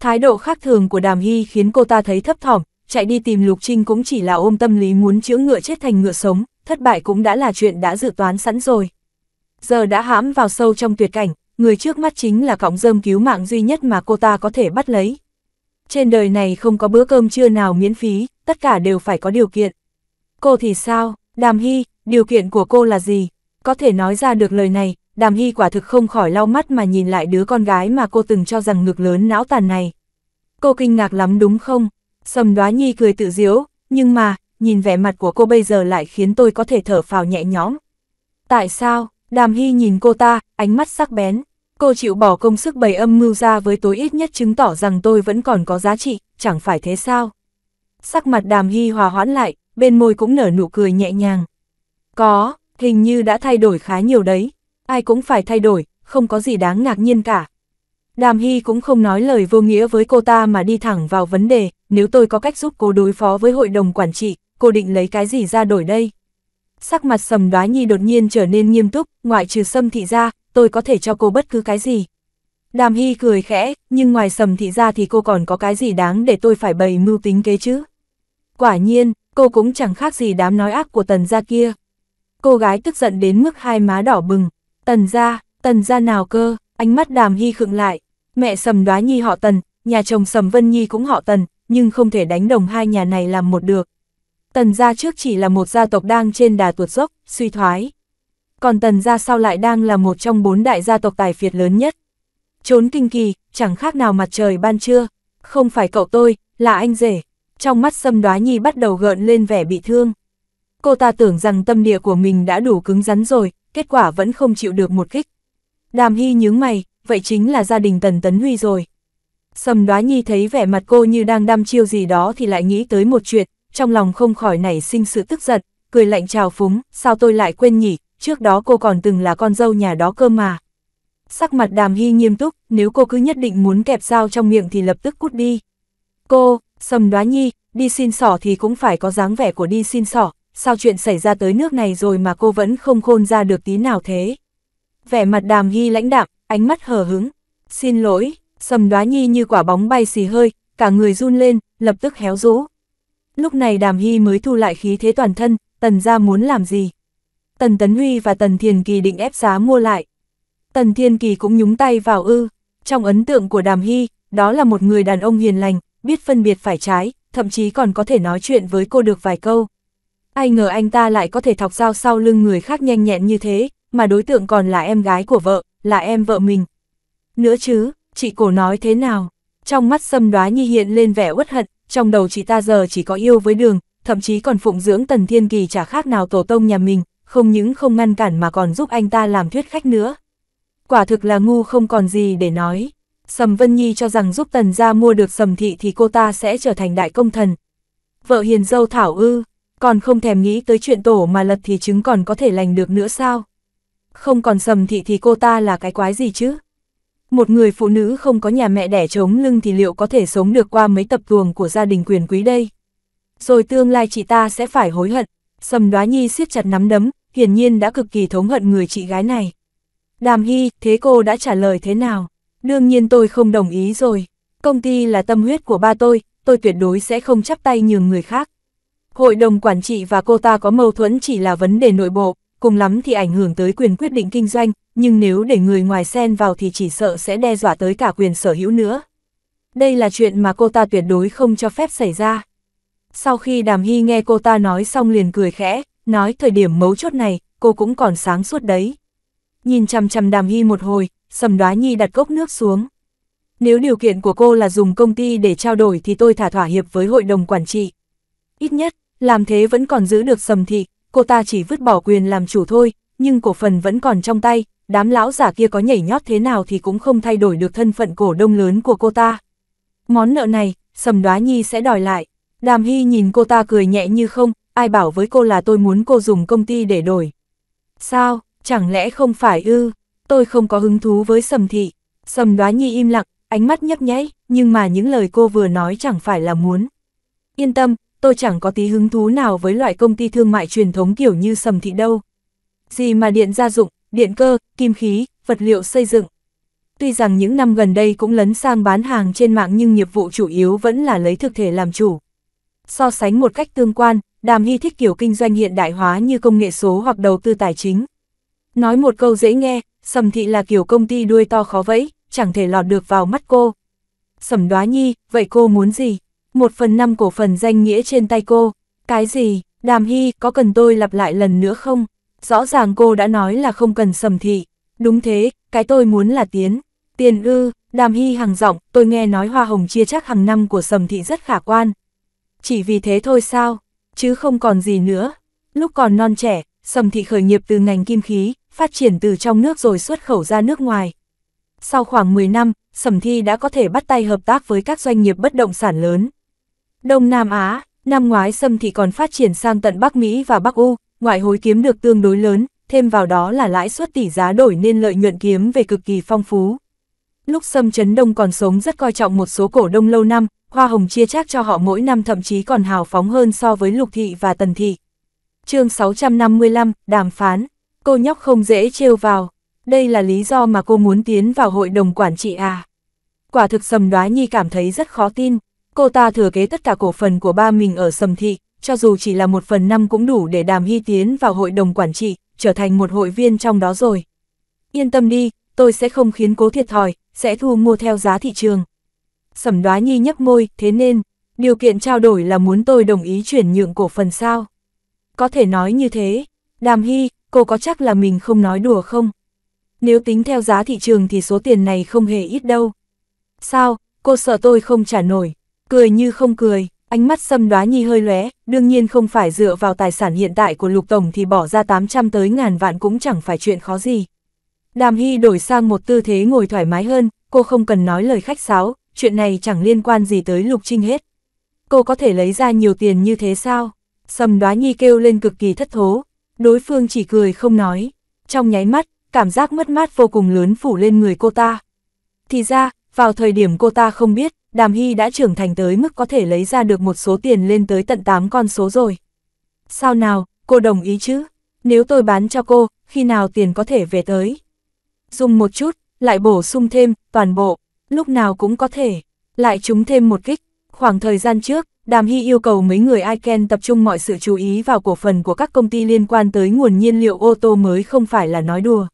Thái độ khác thường của Đàm Hy khiến cô ta thấy thấp thỏm, chạy đi tìm Lục Trinh cũng chỉ là ôm tâm lý muốn chữa ngựa chết thành ngựa sống, thất bại cũng đã là chuyện đã dự toán sẵn rồi. Giờ đã hãm vào sâu trong tuyệt cảnh, người trước mắt chính là cọng rơm cứu mạng duy nhất mà cô ta có thể bắt lấy. Trên đời này không có bữa cơm trưa nào miễn phí, tất cả đều phải có điều kiện. Cô thì sao, Đàm Hy, điều kiện của cô là gì? Có thể nói ra được lời này, Đàm Hy quả thực không khỏi lau mắt mà nhìn lại đứa con gái mà cô từng cho rằng ngực lớn não tàn này. Cô kinh ngạc lắm đúng không? Sầm đoá nhi cười tự diếu, nhưng mà, nhìn vẻ mặt của cô bây giờ lại khiến tôi có thể thở phào nhẹ nhõm. Tại sao, đàm hy nhìn cô ta, ánh mắt sắc bén. Cô chịu bỏ công sức bày âm mưu ra với tối ít nhất chứng tỏ rằng tôi vẫn còn có giá trị, chẳng phải thế sao? Sắc mặt đàm hy hòa hoãn lại, bên môi cũng nở nụ cười nhẹ nhàng. Có, hình như đã thay đổi khá nhiều đấy. Ai cũng phải thay đổi, không có gì đáng ngạc nhiên cả. Đàm Hy cũng không nói lời vô nghĩa với cô ta mà đi thẳng vào vấn đề, nếu tôi có cách giúp cô đối phó với hội đồng quản trị, cô định lấy cái gì ra đổi đây? Sắc mặt sầm đoá nhi đột nhiên trở nên nghiêm túc, ngoại trừ sâm thị ra, tôi có thể cho cô bất cứ cái gì. Đàm Hy cười khẽ, nhưng ngoài sầm thị ra thì cô còn có cái gì đáng để tôi phải bày mưu tính kế chứ? Quả nhiên, cô cũng chẳng khác gì đám nói ác của tần gia kia. Cô gái tức giận đến mức hai má đỏ bừng. Tần gia, tần gia nào cơ, ánh mắt đàm hy khựng lại, Mẹ Sầm Đoá Nhi họ Tần, nhà chồng Sầm Vân Nhi cũng họ Tần, nhưng không thể đánh đồng hai nhà này làm một được. Tần gia trước chỉ là một gia tộc đang trên đà tuột dốc, suy thoái. Còn Tần gia sau lại đang là một trong bốn đại gia tộc tài phiệt lớn nhất. Trốn kinh kỳ, chẳng khác nào mặt trời ban trưa. Không phải cậu tôi, là anh rể. Trong mắt sầm Đoá Nhi bắt đầu gợn lên vẻ bị thương. Cô ta tưởng rằng tâm địa của mình đã đủ cứng rắn rồi, kết quả vẫn không chịu được một kích. Đàm Hy nhướng mày, vậy chính là gia đình Tần Tấn Huy rồi. Sầm đoá nhi thấy vẻ mặt cô như đang đăm chiêu gì đó thì lại nghĩ tới một chuyện, trong lòng không khỏi nảy sinh sự tức giận, cười lạnh chào phúng, sao tôi lại quên nhỉ, trước đó cô còn từng là con dâu nhà đó cơ mà. Sắc mặt đàm hy nghiêm túc, nếu cô cứ nhất định muốn kẹp dao trong miệng thì lập tức cút đi. Cô, sầm đoá nhi, đi xin sỏ thì cũng phải có dáng vẻ của đi xin sỏ, sao chuyện xảy ra tới nước này rồi mà cô vẫn không khôn ra được tí nào thế. Vẻ mặt đàm hy lãnh đạm, ánh mắt hờ hứng. Xin lỗi, sầm đoá nhi như quả bóng bay xì hơi, cả người run lên, lập tức héo rũ. Lúc này đàm hy mới thu lại khí thế toàn thân, tần ra muốn làm gì. Tần Tấn Huy và Tần Thiền Kỳ định ép giá mua lại. Tần Thiên Kỳ cũng nhúng tay vào ư. Trong ấn tượng của đàm hy, đó là một người đàn ông hiền lành, biết phân biệt phải trái, thậm chí còn có thể nói chuyện với cô được vài câu. Ai ngờ anh ta lại có thể thọc dao sau lưng người khác nhanh nhẹn như thế, mà đối tượng còn là em gái của vợ, là em vợ mình. Nữa chứ, chị cổ nói thế nào? Trong mắt sâm đoá nhi hiện lên vẻ uất hận, trong đầu chị ta giờ chỉ có yêu với đường, thậm chí còn phụng dưỡng tần thiên kỳ chả khác nào tổ tông nhà mình, không những không ngăn cản mà còn giúp anh ta làm thuyết khách nữa. Quả thực là ngu không còn gì để nói. Sầm Vân Nhi cho rằng giúp tần ra mua được sầm thị thì cô ta sẽ trở thành đại công thần. Vợ hiền dâu thảo ư, còn không thèm nghĩ tới chuyện tổ mà lật thì chứng còn có thể lành được nữa sao? không còn sầm thị thì cô ta là cái quái gì chứ? Một người phụ nữ không có nhà mẹ đẻ chống lưng thì liệu có thể sống được qua mấy tập tuồng của gia đình quyền quý đây? Rồi tương lai chị ta sẽ phải hối hận, sầm đoá nhi siết chặt nắm đấm, hiển nhiên đã cực kỳ thống hận người chị gái này. Đàm Hy, thế cô đã trả lời thế nào? Đương nhiên tôi không đồng ý rồi. Công ty là tâm huyết của ba tôi, tôi tuyệt đối sẽ không chắp tay nhường người khác. Hội đồng quản trị và cô ta có mâu thuẫn chỉ là vấn đề nội bộ cùng lắm thì ảnh hưởng tới quyền quyết định kinh doanh, nhưng nếu để người ngoài xen vào thì chỉ sợ sẽ đe dọa tới cả quyền sở hữu nữa. Đây là chuyện mà cô ta tuyệt đối không cho phép xảy ra. Sau khi Đàm Hy nghe cô ta nói xong liền cười khẽ, nói thời điểm mấu chốt này, cô cũng còn sáng suốt đấy. Nhìn chằm chằm Đàm Hy một hồi, Sầm Đoá Nhi đặt cốc nước xuống. Nếu điều kiện của cô là dùng công ty để trao đổi thì tôi thả thỏa hiệp với hội đồng quản trị. Ít nhất, làm thế vẫn còn giữ được Sầm Thị, cô ta chỉ vứt bỏ quyền làm chủ thôi, nhưng cổ phần vẫn còn trong tay, đám lão giả kia có nhảy nhót thế nào thì cũng không thay đổi được thân phận cổ đông lớn của cô ta. Món nợ này, Sầm Đoá Nhi sẽ đòi lại. Đàm Hy nhìn cô ta cười nhẹ như không, ai bảo với cô là tôi muốn cô dùng công ty để đổi. Sao, chẳng lẽ không phải ư, tôi không có hứng thú với Sầm Thị. Sầm Đoá Nhi im lặng, ánh mắt nhấp nháy, nhưng mà những lời cô vừa nói chẳng phải là muốn. Yên tâm, tôi chẳng có tí hứng thú nào với loại công ty thương mại truyền thống kiểu như sầm thị đâu. Gì mà điện gia dụng, điện cơ, kim khí, vật liệu xây dựng. Tuy rằng những năm gần đây cũng lấn sang bán hàng trên mạng nhưng nghiệp vụ chủ yếu vẫn là lấy thực thể làm chủ. So sánh một cách tương quan, Đàm Hy thích kiểu kinh doanh hiện đại hóa như công nghệ số hoặc đầu tư tài chính. Nói một câu dễ nghe, Sầm Thị là kiểu công ty đuôi to khó vẫy, chẳng thể lọt được vào mắt cô. Sầm Đoá Nhi, vậy cô muốn gì? một phần năm cổ phần danh nghĩa trên tay cô. Cái gì, đàm hy, có cần tôi lặp lại lần nữa không? Rõ ràng cô đã nói là không cần sầm thị. Đúng thế, cái tôi muốn là tiến. Tiền ư, đàm hy hàng giọng, tôi nghe nói hoa hồng chia chắc hàng năm của sầm thị rất khả quan. Chỉ vì thế thôi sao, chứ không còn gì nữa. Lúc còn non trẻ, sầm thị khởi nghiệp từ ngành kim khí, phát triển từ trong nước rồi xuất khẩu ra nước ngoài. Sau khoảng 10 năm, Sầm Thi đã có thể bắt tay hợp tác với các doanh nghiệp bất động sản lớn. Đông Nam Á, năm ngoái sâm thì còn phát triển sang tận Bắc Mỹ và Bắc U, ngoại hối kiếm được tương đối lớn, thêm vào đó là lãi suất tỷ giá đổi nên lợi nhuận kiếm về cực kỳ phong phú. Lúc sâm chấn đông còn sống rất coi trọng một số cổ đông lâu năm, hoa hồng chia chác cho họ mỗi năm thậm chí còn hào phóng hơn so với lục thị và tần thị. chương 655, đàm phán, cô nhóc không dễ trêu vào, đây là lý do mà cô muốn tiến vào hội đồng quản trị à. Quả thực sầm đoá nhi cảm thấy rất khó tin, cô ta thừa kế tất cả cổ phần của ba mình ở Sầm Thị, cho dù chỉ là một phần năm cũng đủ để đàm hy tiến vào hội đồng quản trị, trở thành một hội viên trong đó rồi. Yên tâm đi, tôi sẽ không khiến cố thiệt thòi, sẽ thu mua theo giá thị trường. Sầm đoá nhi nhấp môi, thế nên, điều kiện trao đổi là muốn tôi đồng ý chuyển nhượng cổ phần sao. Có thể nói như thế, đàm hy, cô có chắc là mình không nói đùa không? Nếu tính theo giá thị trường thì số tiền này không hề ít đâu. Sao, cô sợ tôi không trả nổi, Cười như không cười, ánh mắt xâm đoá nhi hơi lóe, đương nhiên không phải dựa vào tài sản hiện tại của lục tổng thì bỏ ra 800 tới ngàn vạn cũng chẳng phải chuyện khó gì. Đàm Hy đổi sang một tư thế ngồi thoải mái hơn, cô không cần nói lời khách sáo, chuyện này chẳng liên quan gì tới lục trinh hết. Cô có thể lấy ra nhiều tiền như thế sao? Sầm đoá nhi kêu lên cực kỳ thất thố, đối phương chỉ cười không nói. Trong nháy mắt, cảm giác mất mát vô cùng lớn phủ lên người cô ta. Thì ra, vào thời điểm cô ta không biết, Đàm Hy đã trưởng thành tới mức có thể lấy ra được một số tiền lên tới tận 8 con số rồi. Sao nào, cô đồng ý chứ? Nếu tôi bán cho cô, khi nào tiền có thể về tới? Dùng một chút, lại bổ sung thêm, toàn bộ, lúc nào cũng có thể. Lại chúng thêm một kích. Khoảng thời gian trước, Đàm Hy yêu cầu mấy người Iken tập trung mọi sự chú ý vào cổ phần của các công ty liên quan tới nguồn nhiên liệu ô tô mới không phải là nói đùa.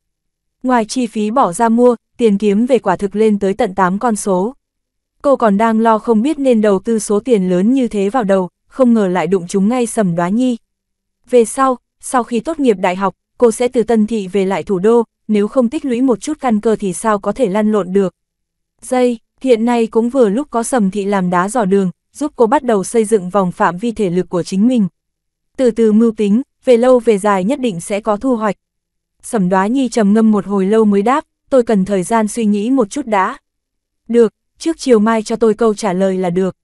Ngoài chi phí bỏ ra mua, tiền kiếm về quả thực lên tới tận 8 con số. Cô còn đang lo không biết nên đầu tư số tiền lớn như thế vào đầu, không ngờ lại đụng chúng ngay sầm đoá nhi. Về sau, sau khi tốt nghiệp đại học, cô sẽ từ Tân Thị về lại thủ đô, nếu không tích lũy một chút căn cơ thì sao có thể lăn lộn được. Dây, hiện nay cũng vừa lúc có sầm thị làm đá dò đường, giúp cô bắt đầu xây dựng vòng phạm vi thể lực của chính mình. Từ từ mưu tính, về lâu về dài nhất định sẽ có thu hoạch. Sẩm đoá nhi trầm ngâm một hồi lâu mới đáp, tôi cần thời gian suy nghĩ một chút đã. Được, trước chiều mai cho tôi câu trả lời là được.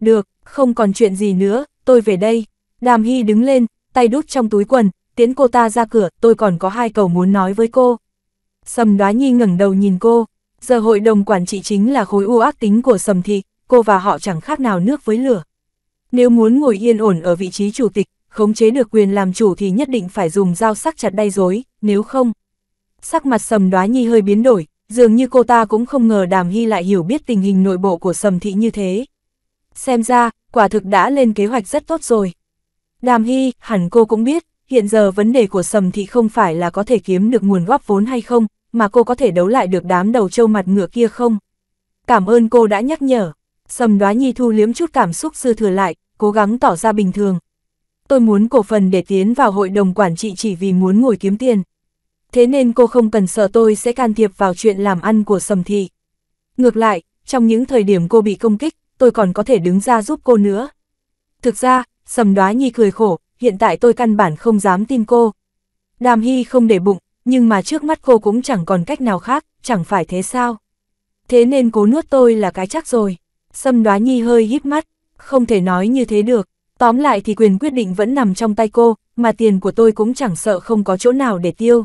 Được, không còn chuyện gì nữa, tôi về đây. Đàm Hy đứng lên, tay đút trong túi quần, tiến cô ta ra cửa, tôi còn có hai cầu muốn nói với cô. Sầm đoá nhi ngẩng đầu nhìn cô, giờ hội đồng quản trị chính là khối u ác tính của sầm thị, cô và họ chẳng khác nào nước với lửa. Nếu muốn ngồi yên ổn ở vị trí chủ tịch, khống chế được quyền làm chủ thì nhất định phải dùng dao sắc chặt đay dối, nếu không. Sắc mặt sầm đoá nhi hơi biến đổi, dường như cô ta cũng không ngờ đàm hy lại hiểu biết tình hình nội bộ của sầm thị như thế. Xem ra, quả thực đã lên kế hoạch rất tốt rồi. Đàm hy, hẳn cô cũng biết, hiện giờ vấn đề của sầm thị không phải là có thể kiếm được nguồn góp vốn hay không, mà cô có thể đấu lại được đám đầu trâu mặt ngựa kia không. Cảm ơn cô đã nhắc nhở. Sầm đoá nhi thu liếm chút cảm xúc dư thừa lại, cố gắng tỏ ra bình thường, tôi muốn cổ phần để tiến vào hội đồng quản trị chỉ vì muốn ngồi kiếm tiền. Thế nên cô không cần sợ tôi sẽ can thiệp vào chuyện làm ăn của Sầm Thị. Ngược lại, trong những thời điểm cô bị công kích, tôi còn có thể đứng ra giúp cô nữa. Thực ra, Sầm Đoá Nhi cười khổ, hiện tại tôi căn bản không dám tin cô. Đàm Hy không để bụng, nhưng mà trước mắt cô cũng chẳng còn cách nào khác, chẳng phải thế sao. Thế nên cố nuốt tôi là cái chắc rồi. sầm đoá nhi hơi híp mắt, không thể nói như thế được, Tóm lại thì quyền quyết định vẫn nằm trong tay cô, mà tiền của tôi cũng chẳng sợ không có chỗ nào để tiêu.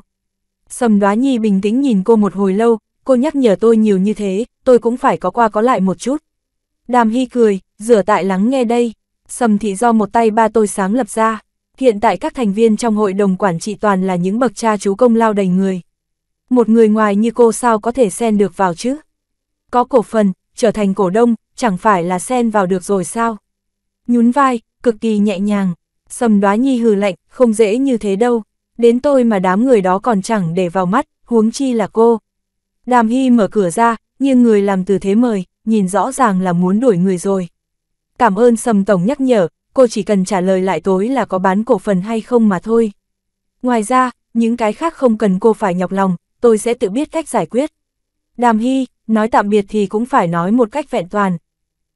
Sầm đoá nhi bình tĩnh nhìn cô một hồi lâu, cô nhắc nhở tôi nhiều như thế, tôi cũng phải có qua có lại một chút. Đàm Hy cười, rửa tại lắng nghe đây. Sầm thị do một tay ba tôi sáng lập ra. Hiện tại các thành viên trong hội đồng quản trị toàn là những bậc cha chú công lao đầy người. Một người ngoài như cô sao có thể xen được vào chứ? Có cổ phần, trở thành cổ đông, chẳng phải là xen vào được rồi sao? nhún vai, cực kỳ nhẹ nhàng. Sầm đoá nhi hừ lạnh, không dễ như thế đâu. Đến tôi mà đám người đó còn chẳng để vào mắt, huống chi là cô. Đàm Hy mở cửa ra, nhưng người làm từ thế mời, nhìn rõ ràng là muốn đuổi người rồi. Cảm ơn Sầm Tổng nhắc nhở, cô chỉ cần trả lời lại tối là có bán cổ phần hay không mà thôi. Ngoài ra, những cái khác không cần cô phải nhọc lòng, tôi sẽ tự biết cách giải quyết. Đàm Hy, nói tạm biệt thì cũng phải nói một cách vẹn toàn.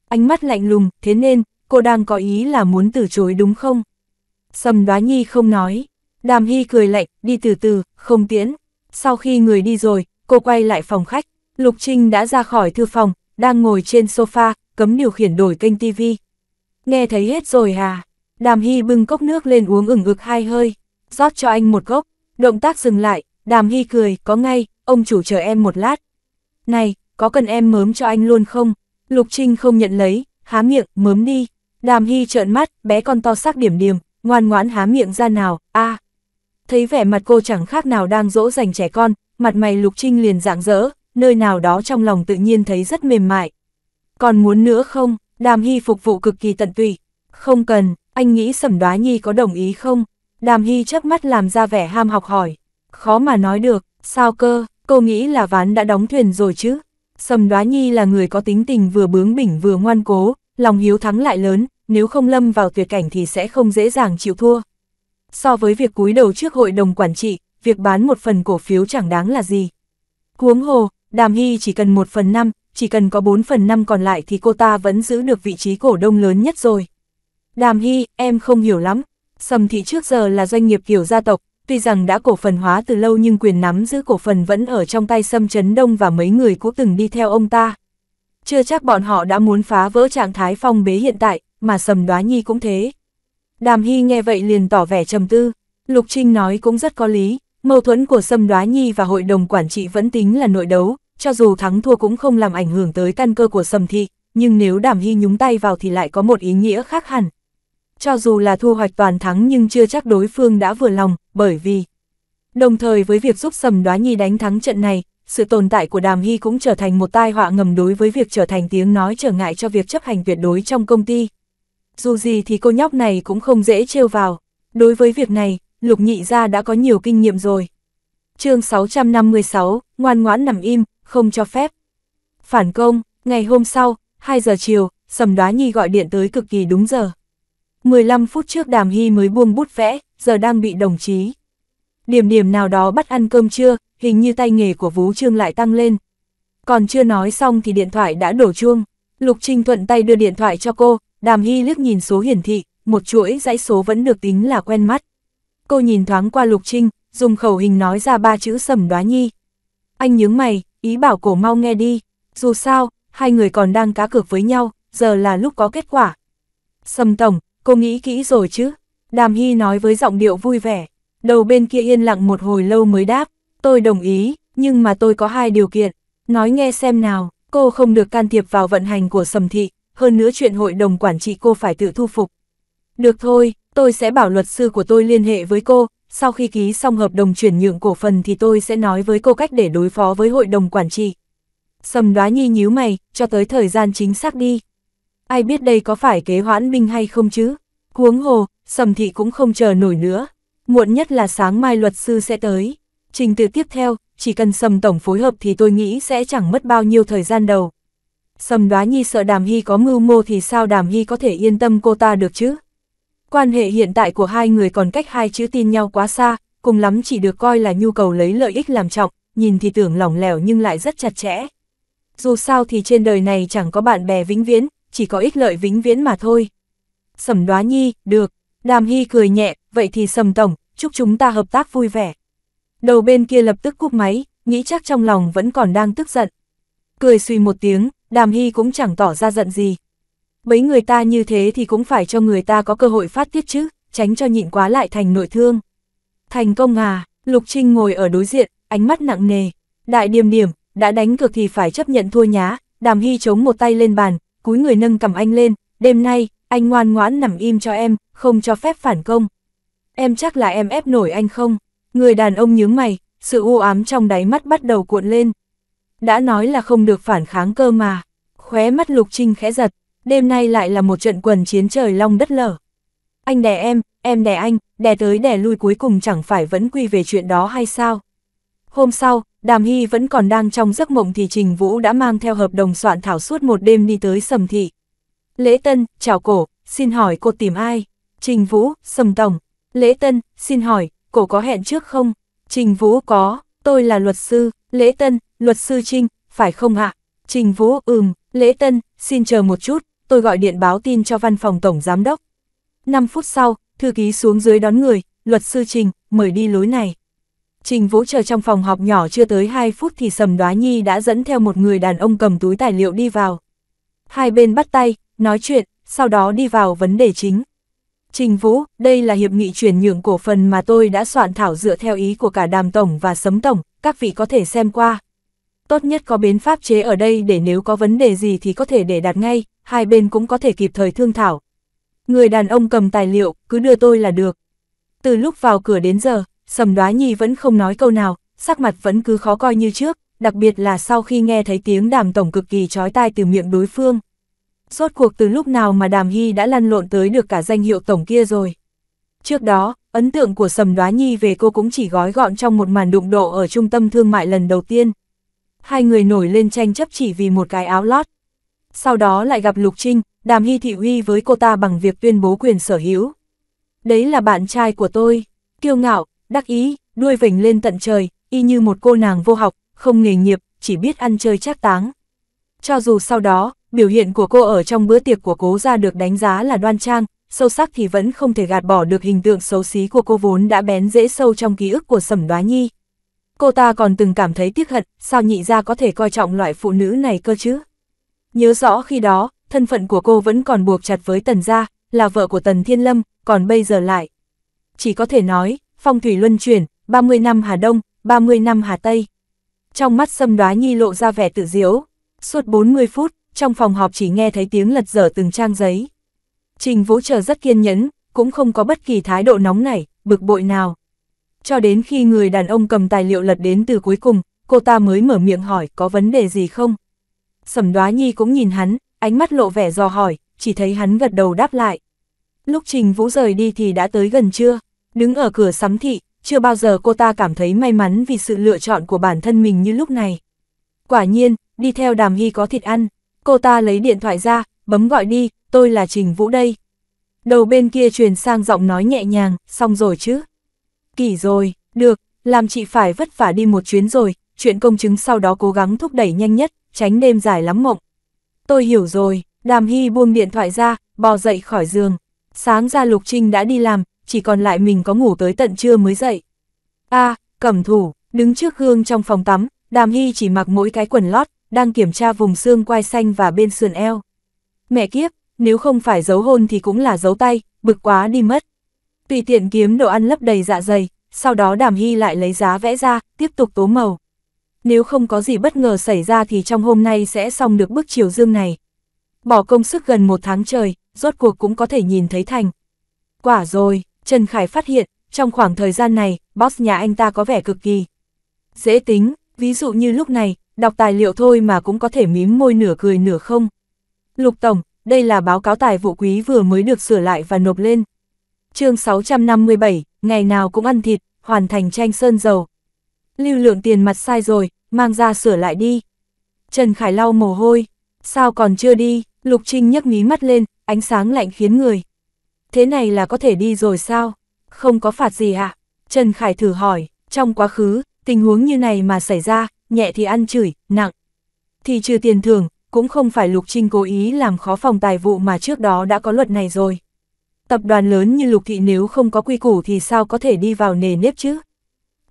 Ánh mắt lạnh lùng, thế nên, cô đang có ý là muốn từ chối đúng không? Sầm đoá nhi không nói, đàm hy cười lạnh, đi từ từ, không tiễn. Sau khi người đi rồi, cô quay lại phòng khách, Lục Trinh đã ra khỏi thư phòng, đang ngồi trên sofa, cấm điều khiển đổi kênh tivi. Nghe thấy hết rồi à? Đàm Hy bưng cốc nước lên uống ửng ực hai hơi, rót cho anh một cốc, động tác dừng lại, Đàm Hy cười, có ngay, ông chủ chờ em một lát. Này, có cần em mớm cho anh luôn không? Lục Trinh không nhận lấy, há miệng, mớm đi. Đàm Hy trợn mắt, bé con to sắc điểm điểm, ngoan ngoãn há miệng ra nào, a. Thấy vẻ mặt cô chẳng khác nào đang dỗ dành trẻ con, mặt mày Lục Trinh liền rạng rỡ, nơi nào đó trong lòng tự nhiên thấy rất mềm mại. Còn muốn nữa không? Đàm Hy phục vụ cực kỳ tận tụy. Không cần, anh nghĩ Sẩm Đoá Nhi có đồng ý không? Đàm Hy chớp mắt làm ra vẻ ham học hỏi. Khó mà nói được, sao cơ, cô nghĩ là ván đã đóng thuyền rồi chứ? Sầm Đoá Nhi là người có tính tình vừa bướng bỉnh vừa ngoan cố, lòng hiếu thắng lại lớn, nếu không lâm vào tuyệt cảnh thì sẽ không dễ dàng chịu thua. So với việc cúi đầu trước hội đồng quản trị, việc bán một phần cổ phiếu chẳng đáng là gì. Huống hồ, Đàm Hy chỉ cần một phần năm, chỉ cần có 4 phần năm còn lại thì cô ta vẫn giữ được vị trí cổ đông lớn nhất rồi. Đàm Hy, em không hiểu lắm. Sầm thị trước giờ là doanh nghiệp kiểu gia tộc, tuy rằng đã cổ phần hóa từ lâu nhưng quyền nắm giữ cổ phần vẫn ở trong tay Sâm Trấn Đông và mấy người cũng từng đi theo ông ta chưa chắc bọn họ đã muốn phá vỡ trạng thái phong bế hiện tại, mà sầm đoá nhi cũng thế. Đàm Hy nghe vậy liền tỏ vẻ trầm tư, Lục Trinh nói cũng rất có lý, mâu thuẫn của sầm đoá nhi và hội đồng quản trị vẫn tính là nội đấu, cho dù thắng thua cũng không làm ảnh hưởng tới căn cơ của sầm thị, nhưng nếu Đàm Hy nhúng tay vào thì lại có một ý nghĩa khác hẳn. Cho dù là thu hoạch toàn thắng nhưng chưa chắc đối phương đã vừa lòng, bởi vì... Đồng thời với việc giúp Sầm Đoá Nhi đánh thắng trận này, sự tồn tại của Đàm Hy cũng trở thành một tai họa ngầm đối với việc trở thành tiếng nói trở ngại cho việc chấp hành tuyệt đối trong công ty. Dù gì thì cô nhóc này cũng không dễ trêu vào. Đối với việc này, Lục Nhị Gia đã có nhiều kinh nghiệm rồi. chương 656, ngoan ngoãn nằm im, không cho phép. Phản công, ngày hôm sau, 2 giờ chiều, Sầm Đoá Nhi gọi điện tới cực kỳ đúng giờ. 15 phút trước Đàm Hy mới buông bút vẽ, giờ đang bị đồng chí điểm điểm nào đó bắt ăn cơm trưa, hình như tay nghề của Vũ Trương lại tăng lên. Còn chưa nói xong thì điện thoại đã đổ chuông, Lục Trinh thuận tay đưa điện thoại cho cô, đàm hy liếc nhìn số hiển thị, một chuỗi dãy số vẫn được tính là quen mắt. Cô nhìn thoáng qua Lục Trinh, dùng khẩu hình nói ra ba chữ sầm đoá nhi. Anh nhướng mày, ý bảo cổ mau nghe đi, dù sao, hai người còn đang cá cược với nhau, giờ là lúc có kết quả. Sầm tổng, cô nghĩ kỹ rồi chứ? Đàm Hy nói với giọng điệu vui vẻ. Đầu bên kia yên lặng một hồi lâu mới đáp, tôi đồng ý, nhưng mà tôi có hai điều kiện. Nói nghe xem nào, cô không được can thiệp vào vận hành của sầm thị, hơn nữa chuyện hội đồng quản trị cô phải tự thu phục. Được thôi, tôi sẽ bảo luật sư của tôi liên hệ với cô, sau khi ký xong hợp đồng chuyển nhượng cổ phần thì tôi sẽ nói với cô cách để đối phó với hội đồng quản trị. Sầm đoá nhi nhíu mày, cho tới thời gian chính xác đi. Ai biết đây có phải kế hoãn binh hay không chứ? cuống hồ, sầm thị cũng không chờ nổi nữa, Muộn nhất là sáng mai luật sư sẽ tới. Trình tự tiếp theo, chỉ cần Sầm Tổng phối hợp thì tôi nghĩ sẽ chẳng mất bao nhiêu thời gian đầu. Sầm đoá nhi sợ Đàm Hy có mưu mô thì sao Đàm Hy có thể yên tâm cô ta được chứ? Quan hệ hiện tại của hai người còn cách hai chữ tin nhau quá xa, cùng lắm chỉ được coi là nhu cầu lấy lợi ích làm trọng, nhìn thì tưởng lỏng lẻo nhưng lại rất chặt chẽ. Dù sao thì trên đời này chẳng có bạn bè vĩnh viễn, chỉ có ích lợi vĩnh viễn mà thôi. Sầm đoá nhi, được, Đàm Hy cười nhẹ, vậy thì sầm tổng, chúc chúng ta hợp tác vui vẻ. Đầu bên kia lập tức cúp máy, nghĩ chắc trong lòng vẫn còn đang tức giận. Cười suy một tiếng, đàm hy cũng chẳng tỏ ra giận gì. Mấy người ta như thế thì cũng phải cho người ta có cơ hội phát tiết chứ, tránh cho nhịn quá lại thành nội thương. Thành công à, Lục Trinh ngồi ở đối diện, ánh mắt nặng nề. Đại điểm điểm, đã đánh cược thì phải chấp nhận thua nhá, đàm hy chống một tay lên bàn, cúi người nâng cầm anh lên, đêm nay, anh ngoan ngoãn nằm im cho em, không cho phép phản công. Em chắc là em ép nổi anh không? Người đàn ông nhướng mày, sự u ám trong đáy mắt bắt đầu cuộn lên. Đã nói là không được phản kháng cơ mà. Khóe mắt Lục Trinh khẽ giật, đêm nay lại là một trận quần chiến trời long đất lở. Anh đè em, em đè anh, đè tới đè lui cuối cùng chẳng phải vẫn quy về chuyện đó hay sao? Hôm sau, Đàm Hy vẫn còn đang trong giấc mộng thì Trình Vũ đã mang theo hợp đồng soạn thảo suốt một đêm đi tới Sầm Thị. Lễ Tân, chào cổ, xin hỏi cô tìm ai? Trình Vũ, Sầm Tổng. Lễ Tân, xin hỏi, cổ có hẹn trước không? Trình Vũ có, tôi là luật sư, Lễ Tân, luật sư Trinh, phải không ạ? Trình Vũ, ừm, Lễ Tân, xin chờ một chút, tôi gọi điện báo tin cho văn phòng tổng giám đốc. 5 phút sau, thư ký xuống dưới đón người, luật sư Trình, mời đi lối này. Trình Vũ chờ trong phòng họp nhỏ chưa tới 2 phút thì Sầm Đoá Nhi đã dẫn theo một người đàn ông cầm túi tài liệu đi vào. Hai bên bắt tay, nói chuyện, sau đó đi vào vấn đề chính. Trình Vũ, đây là hiệp nghị chuyển nhượng cổ phần mà tôi đã soạn thảo dựa theo ý của cả đàm tổng và sấm tổng, các vị có thể xem qua. Tốt nhất có bến pháp chế ở đây để nếu có vấn đề gì thì có thể để đạt ngay, hai bên cũng có thể kịp thời thương thảo. Người đàn ông cầm tài liệu, cứ đưa tôi là được. Từ lúc vào cửa đến giờ, sầm đoá nhi vẫn không nói câu nào, sắc mặt vẫn cứ khó coi như trước, đặc biệt là sau khi nghe thấy tiếng đàm tổng cực kỳ trói tai từ miệng đối phương. Rốt cuộc từ lúc nào mà Đàm Hy đã lăn lộn tới được cả danh hiệu tổng kia rồi. Trước đó, ấn tượng của Sầm Đoá Nhi về cô cũng chỉ gói gọn trong một màn đụng độ ở trung tâm thương mại lần đầu tiên. Hai người nổi lên tranh chấp chỉ vì một cái áo lót. Sau đó lại gặp Lục Trinh, Đàm Hy thị uy với cô ta bằng việc tuyên bố quyền sở hữu. Đấy là bạn trai của tôi, kiêu ngạo, đắc ý, đuôi vểnh lên tận trời, y như một cô nàng vô học, không nghề nghiệp, chỉ biết ăn chơi trác táng. Cho dù sau đó, biểu hiện của cô ở trong bữa tiệc của cố gia được đánh giá là đoan trang, sâu sắc thì vẫn không thể gạt bỏ được hình tượng xấu xí của cô vốn đã bén dễ sâu trong ký ức của Sẩm Đoá Nhi. Cô ta còn từng cảm thấy tiếc hận, sao nhị gia có thể coi trọng loại phụ nữ này cơ chứ? Nhớ rõ khi đó, thân phận của cô vẫn còn buộc chặt với Tần gia, là vợ của Tần Thiên Lâm, còn bây giờ lại. Chỉ có thể nói, phong thủy luân chuyển, 30 năm Hà Đông, 30 năm Hà Tây. Trong mắt Sâm Đoá Nhi lộ ra vẻ tự diễu. Suốt 40 phút, trong phòng họp chỉ nghe thấy tiếng lật dở từng trang giấy. Trình Vũ chờ rất kiên nhẫn, cũng không có bất kỳ thái độ nóng nảy, bực bội nào. Cho đến khi người đàn ông cầm tài liệu lật đến từ cuối cùng, cô ta mới mở miệng hỏi có vấn đề gì không. Sầm đoá nhi cũng nhìn hắn, ánh mắt lộ vẻ dò hỏi, chỉ thấy hắn gật đầu đáp lại. Lúc Trình Vũ rời đi thì đã tới gần trưa, đứng ở cửa sắm thị, chưa bao giờ cô ta cảm thấy may mắn vì sự lựa chọn của bản thân mình như lúc này. Quả nhiên, đi theo đàm hy có thịt ăn. Cô ta lấy điện thoại ra, bấm gọi đi, tôi là Trình Vũ đây. Đầu bên kia truyền sang giọng nói nhẹ nhàng, xong rồi chứ. Kỳ rồi, được, làm chị phải vất vả đi một chuyến rồi, chuyện công chứng sau đó cố gắng thúc đẩy nhanh nhất, tránh đêm dài lắm mộng. Tôi hiểu rồi, đàm hy buông điện thoại ra, bò dậy khỏi giường. Sáng ra Lục Trinh đã đi làm, chỉ còn lại mình có ngủ tới tận trưa mới dậy. A, cẩm thủ, đứng trước gương trong phòng tắm, đàm hy chỉ mặc mỗi cái quần lót, đang kiểm tra vùng xương quai xanh và bên sườn eo. Mẹ kiếp, nếu không phải giấu hôn thì cũng là giấu tay, bực quá đi mất. Tùy tiện kiếm đồ ăn lấp đầy dạ dày, sau đó đàm hy lại lấy giá vẽ ra, tiếp tục tố màu. Nếu không có gì bất ngờ xảy ra thì trong hôm nay sẽ xong được bức chiều dương này. Bỏ công sức gần một tháng trời, rốt cuộc cũng có thể nhìn thấy thành. Quả rồi, Trần Khải phát hiện, trong khoảng thời gian này, boss nhà anh ta có vẻ cực kỳ. Dễ tính, ví dụ như lúc này, đọc tài liệu thôi mà cũng có thể mím môi nửa cười nửa không. Lục Tổng, đây là báo cáo tài vụ quý vừa mới được sửa lại và nộp lên. chương 657, ngày nào cũng ăn thịt, hoàn thành tranh sơn dầu. Lưu lượng tiền mặt sai rồi, mang ra sửa lại đi. Trần Khải lau mồ hôi, sao còn chưa đi, Lục Trinh nhấc mí mắt lên, ánh sáng lạnh khiến người. Thế này là có thể đi rồi sao? Không có phạt gì hả? Trần Khải thử hỏi, trong quá khứ, tình huống như này mà xảy ra, nhẹ thì ăn chửi, nặng. Thì trừ tiền thưởng, cũng không phải Lục Trinh cố ý làm khó phòng tài vụ mà trước đó đã có luật này rồi. Tập đoàn lớn như Lục Thị nếu không có quy củ thì sao có thể đi vào nề nếp chứ?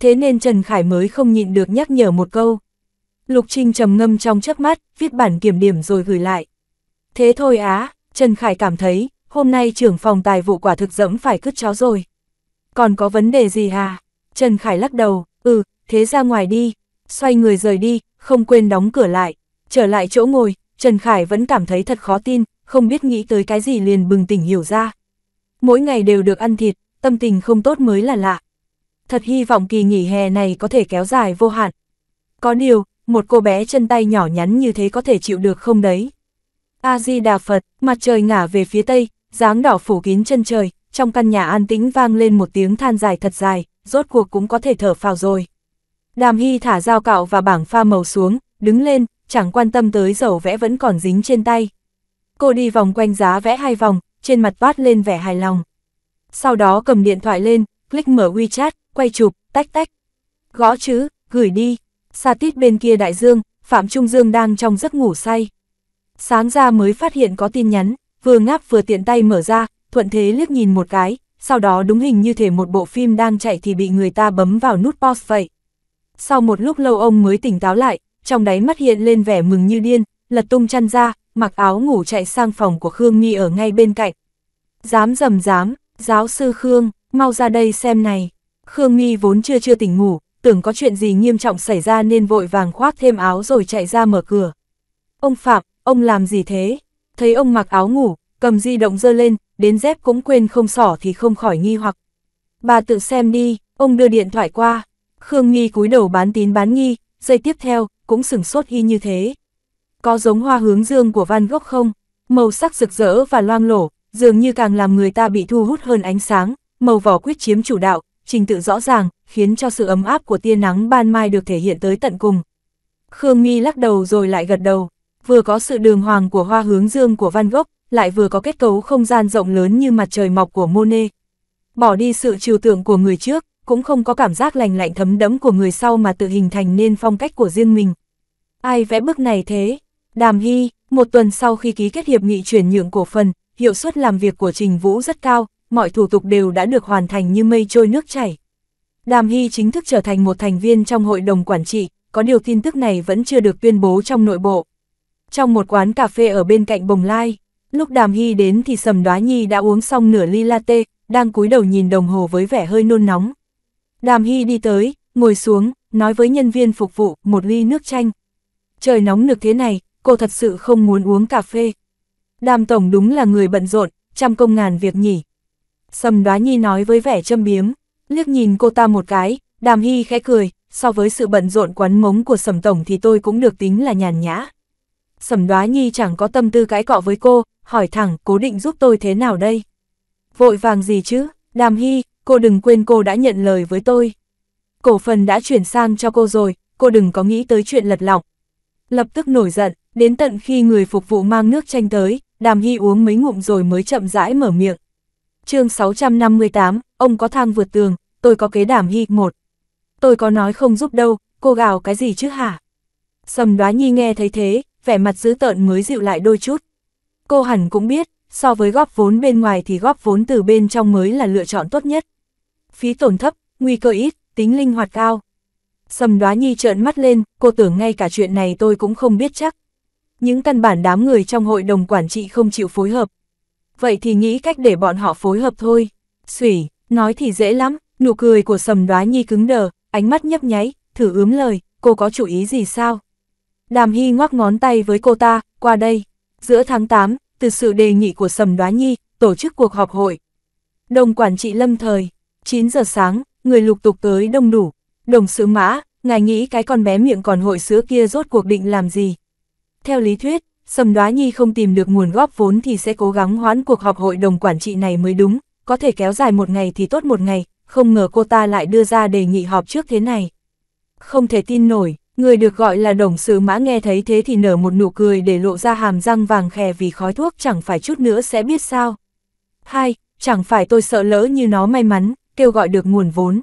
Thế nên Trần Khải mới không nhịn được nhắc nhở một câu. Lục Trinh trầm ngâm trong chớp mắt, viết bản kiểm điểm rồi gửi lại. Thế thôi á, Trần Khải cảm thấy, hôm nay trưởng phòng tài vụ quả thực dẫm phải cứt chó rồi. Còn có vấn đề gì hả? Trần Khải lắc đầu, ừ, thế ra ngoài đi, xoay người rời đi, không quên đóng cửa lại. Trở lại chỗ ngồi, Trần Khải vẫn cảm thấy thật khó tin, không biết nghĩ tới cái gì liền bừng tỉnh hiểu ra. Mỗi ngày đều được ăn thịt, tâm tình không tốt mới là lạ. Thật hy vọng kỳ nghỉ hè này có thể kéo dài vô hạn. Có điều, một cô bé chân tay nhỏ nhắn như thế có thể chịu được không đấy? A-di-đà Phật, mặt trời ngả về phía tây, dáng đỏ phủ kín chân trời, trong căn nhà an tĩnh vang lên một tiếng than dài thật dài, rốt cuộc cũng có thể thở phào rồi. Đàm Hy thả dao cạo và bảng pha màu xuống, đứng lên, chẳng quan tâm tới dầu vẽ vẫn còn dính trên tay. Cô đi vòng quanh giá vẽ hai vòng, trên mặt toát lên vẻ hài lòng. Sau đó cầm điện thoại lên, click mở WeChat, quay chụp, tách tách. Gõ chữ, gửi đi. xa tít bên kia đại dương, Phạm Trung Dương đang trong giấc ngủ say. Sáng ra mới phát hiện có tin nhắn, vừa ngáp vừa tiện tay mở ra, thuận thế liếc nhìn một cái, sau đó đúng hình như thể một bộ phim đang chạy thì bị người ta bấm vào nút pause vậy sau một lúc lâu ông mới tỉnh táo lại, trong đáy mắt hiện lên vẻ mừng như điên, lật tung chăn ra, mặc áo ngủ chạy sang phòng của Khương Nghi ở ngay bên cạnh. Dám dầm dám, giáo sư Khương, mau ra đây xem này. Khương Nghi vốn chưa chưa tỉnh ngủ, tưởng có chuyện gì nghiêm trọng xảy ra nên vội vàng khoác thêm áo rồi chạy ra mở cửa. Ông Phạm, ông làm gì thế? Thấy ông mặc áo ngủ, cầm di động dơ lên, đến dép cũng quên không sỏ thì không khỏi nghi hoặc. Bà tự xem đi, ông đưa điện thoại qua. Khương Nghi cúi đầu bán tín bán nghi, giây tiếp theo, cũng sửng sốt y như thế. Có giống hoa hướng dương của Van Gogh không? Màu sắc rực rỡ và loang lổ, dường như càng làm người ta bị thu hút hơn ánh sáng, màu vỏ quyết chiếm chủ đạo, trình tự rõ ràng, khiến cho sự ấm áp của tia nắng ban mai được thể hiện tới tận cùng. Khương Nghi lắc đầu rồi lại gật đầu, vừa có sự đường hoàng của hoa hướng dương của Van Gogh, lại vừa có kết cấu không gian rộng lớn như mặt trời mọc của Monet. Bỏ đi sự trừu tượng của người trước, cũng không có cảm giác lành lạnh thấm đẫm của người sau mà tự hình thành nên phong cách của riêng mình. Ai vẽ bức này thế? Đàm Hy, một tuần sau khi ký kết hiệp nghị chuyển nhượng cổ phần, hiệu suất làm việc của Trình Vũ rất cao, mọi thủ tục đều đã được hoàn thành như mây trôi nước chảy. Đàm Hy chính thức trở thành một thành viên trong hội đồng quản trị, có điều tin tức này vẫn chưa được tuyên bố trong nội bộ. Trong một quán cà phê ở bên cạnh Bồng Lai, lúc Đàm Hy đến thì Sầm Đoá Nhi đã uống xong nửa ly latte, đang cúi đầu nhìn đồng hồ với vẻ hơi nôn nóng. Đàm Hy đi tới, ngồi xuống, nói với nhân viên phục vụ một ly nước chanh. Trời nóng nực thế này, cô thật sự không muốn uống cà phê. Đàm Tổng đúng là người bận rộn, trăm công ngàn việc nhỉ. Sầm đoá nhi nói với vẻ châm biếm, liếc nhìn cô ta một cái, đàm hy khẽ cười, so với sự bận rộn quán mống của sầm tổng thì tôi cũng được tính là nhàn nhã. Sầm đoá nhi chẳng có tâm tư cãi cọ với cô, hỏi thẳng cố định giúp tôi thế nào đây. Vội vàng gì chứ, đàm hy, cô đừng quên cô đã nhận lời với tôi. Cổ phần đã chuyển sang cho cô rồi, cô đừng có nghĩ tới chuyện lật lọc. Lập tức nổi giận, đến tận khi người phục vụ mang nước chanh tới, đàm hy uống mấy ngụm rồi mới chậm rãi mở miệng. chương 658, ông có thang vượt tường, tôi có kế đàm hy một. Tôi có nói không giúp đâu, cô gào cái gì chứ hả? Sầm đoá nhi nghe thấy thế, vẻ mặt dữ tợn mới dịu lại đôi chút. Cô hẳn cũng biết, so với góp vốn bên ngoài thì góp vốn từ bên trong mới là lựa chọn tốt nhất phí tổn thấp, nguy cơ ít, tính linh hoạt cao. Sầm đoá nhi trợn mắt lên, cô tưởng ngay cả chuyện này tôi cũng không biết chắc. Những căn bản đám người trong hội đồng quản trị không chịu phối hợp. Vậy thì nghĩ cách để bọn họ phối hợp thôi. Sủy, nói thì dễ lắm, nụ cười của sầm đoá nhi cứng đờ, ánh mắt nhấp nháy, thử ướm lời, cô có chủ ý gì sao? Đàm Hy ngoắc ngón tay với cô ta, qua đây. Giữa tháng 8, từ sự đề nghị của Sầm Đoá Nhi, tổ chức cuộc họp hội. Đồng quản trị lâm thời, 9 giờ sáng, người lục tục tới đông đủ. Đồng sứ mã, ngài nghĩ cái con bé miệng còn hội sữa kia rốt cuộc định làm gì? Theo lý thuyết, Sầm Đoá Nhi không tìm được nguồn góp vốn thì sẽ cố gắng hoãn cuộc họp hội đồng quản trị này mới đúng, có thể kéo dài một ngày thì tốt một ngày, không ngờ cô ta lại đưa ra đề nghị họp trước thế này. Không thể tin nổi, người được gọi là đồng sứ mã nghe thấy thế thì nở một nụ cười để lộ ra hàm răng vàng khè vì khói thuốc chẳng phải chút nữa sẽ biết sao. Hai, chẳng phải tôi sợ lỡ như nó may mắn, kêu gọi được nguồn vốn.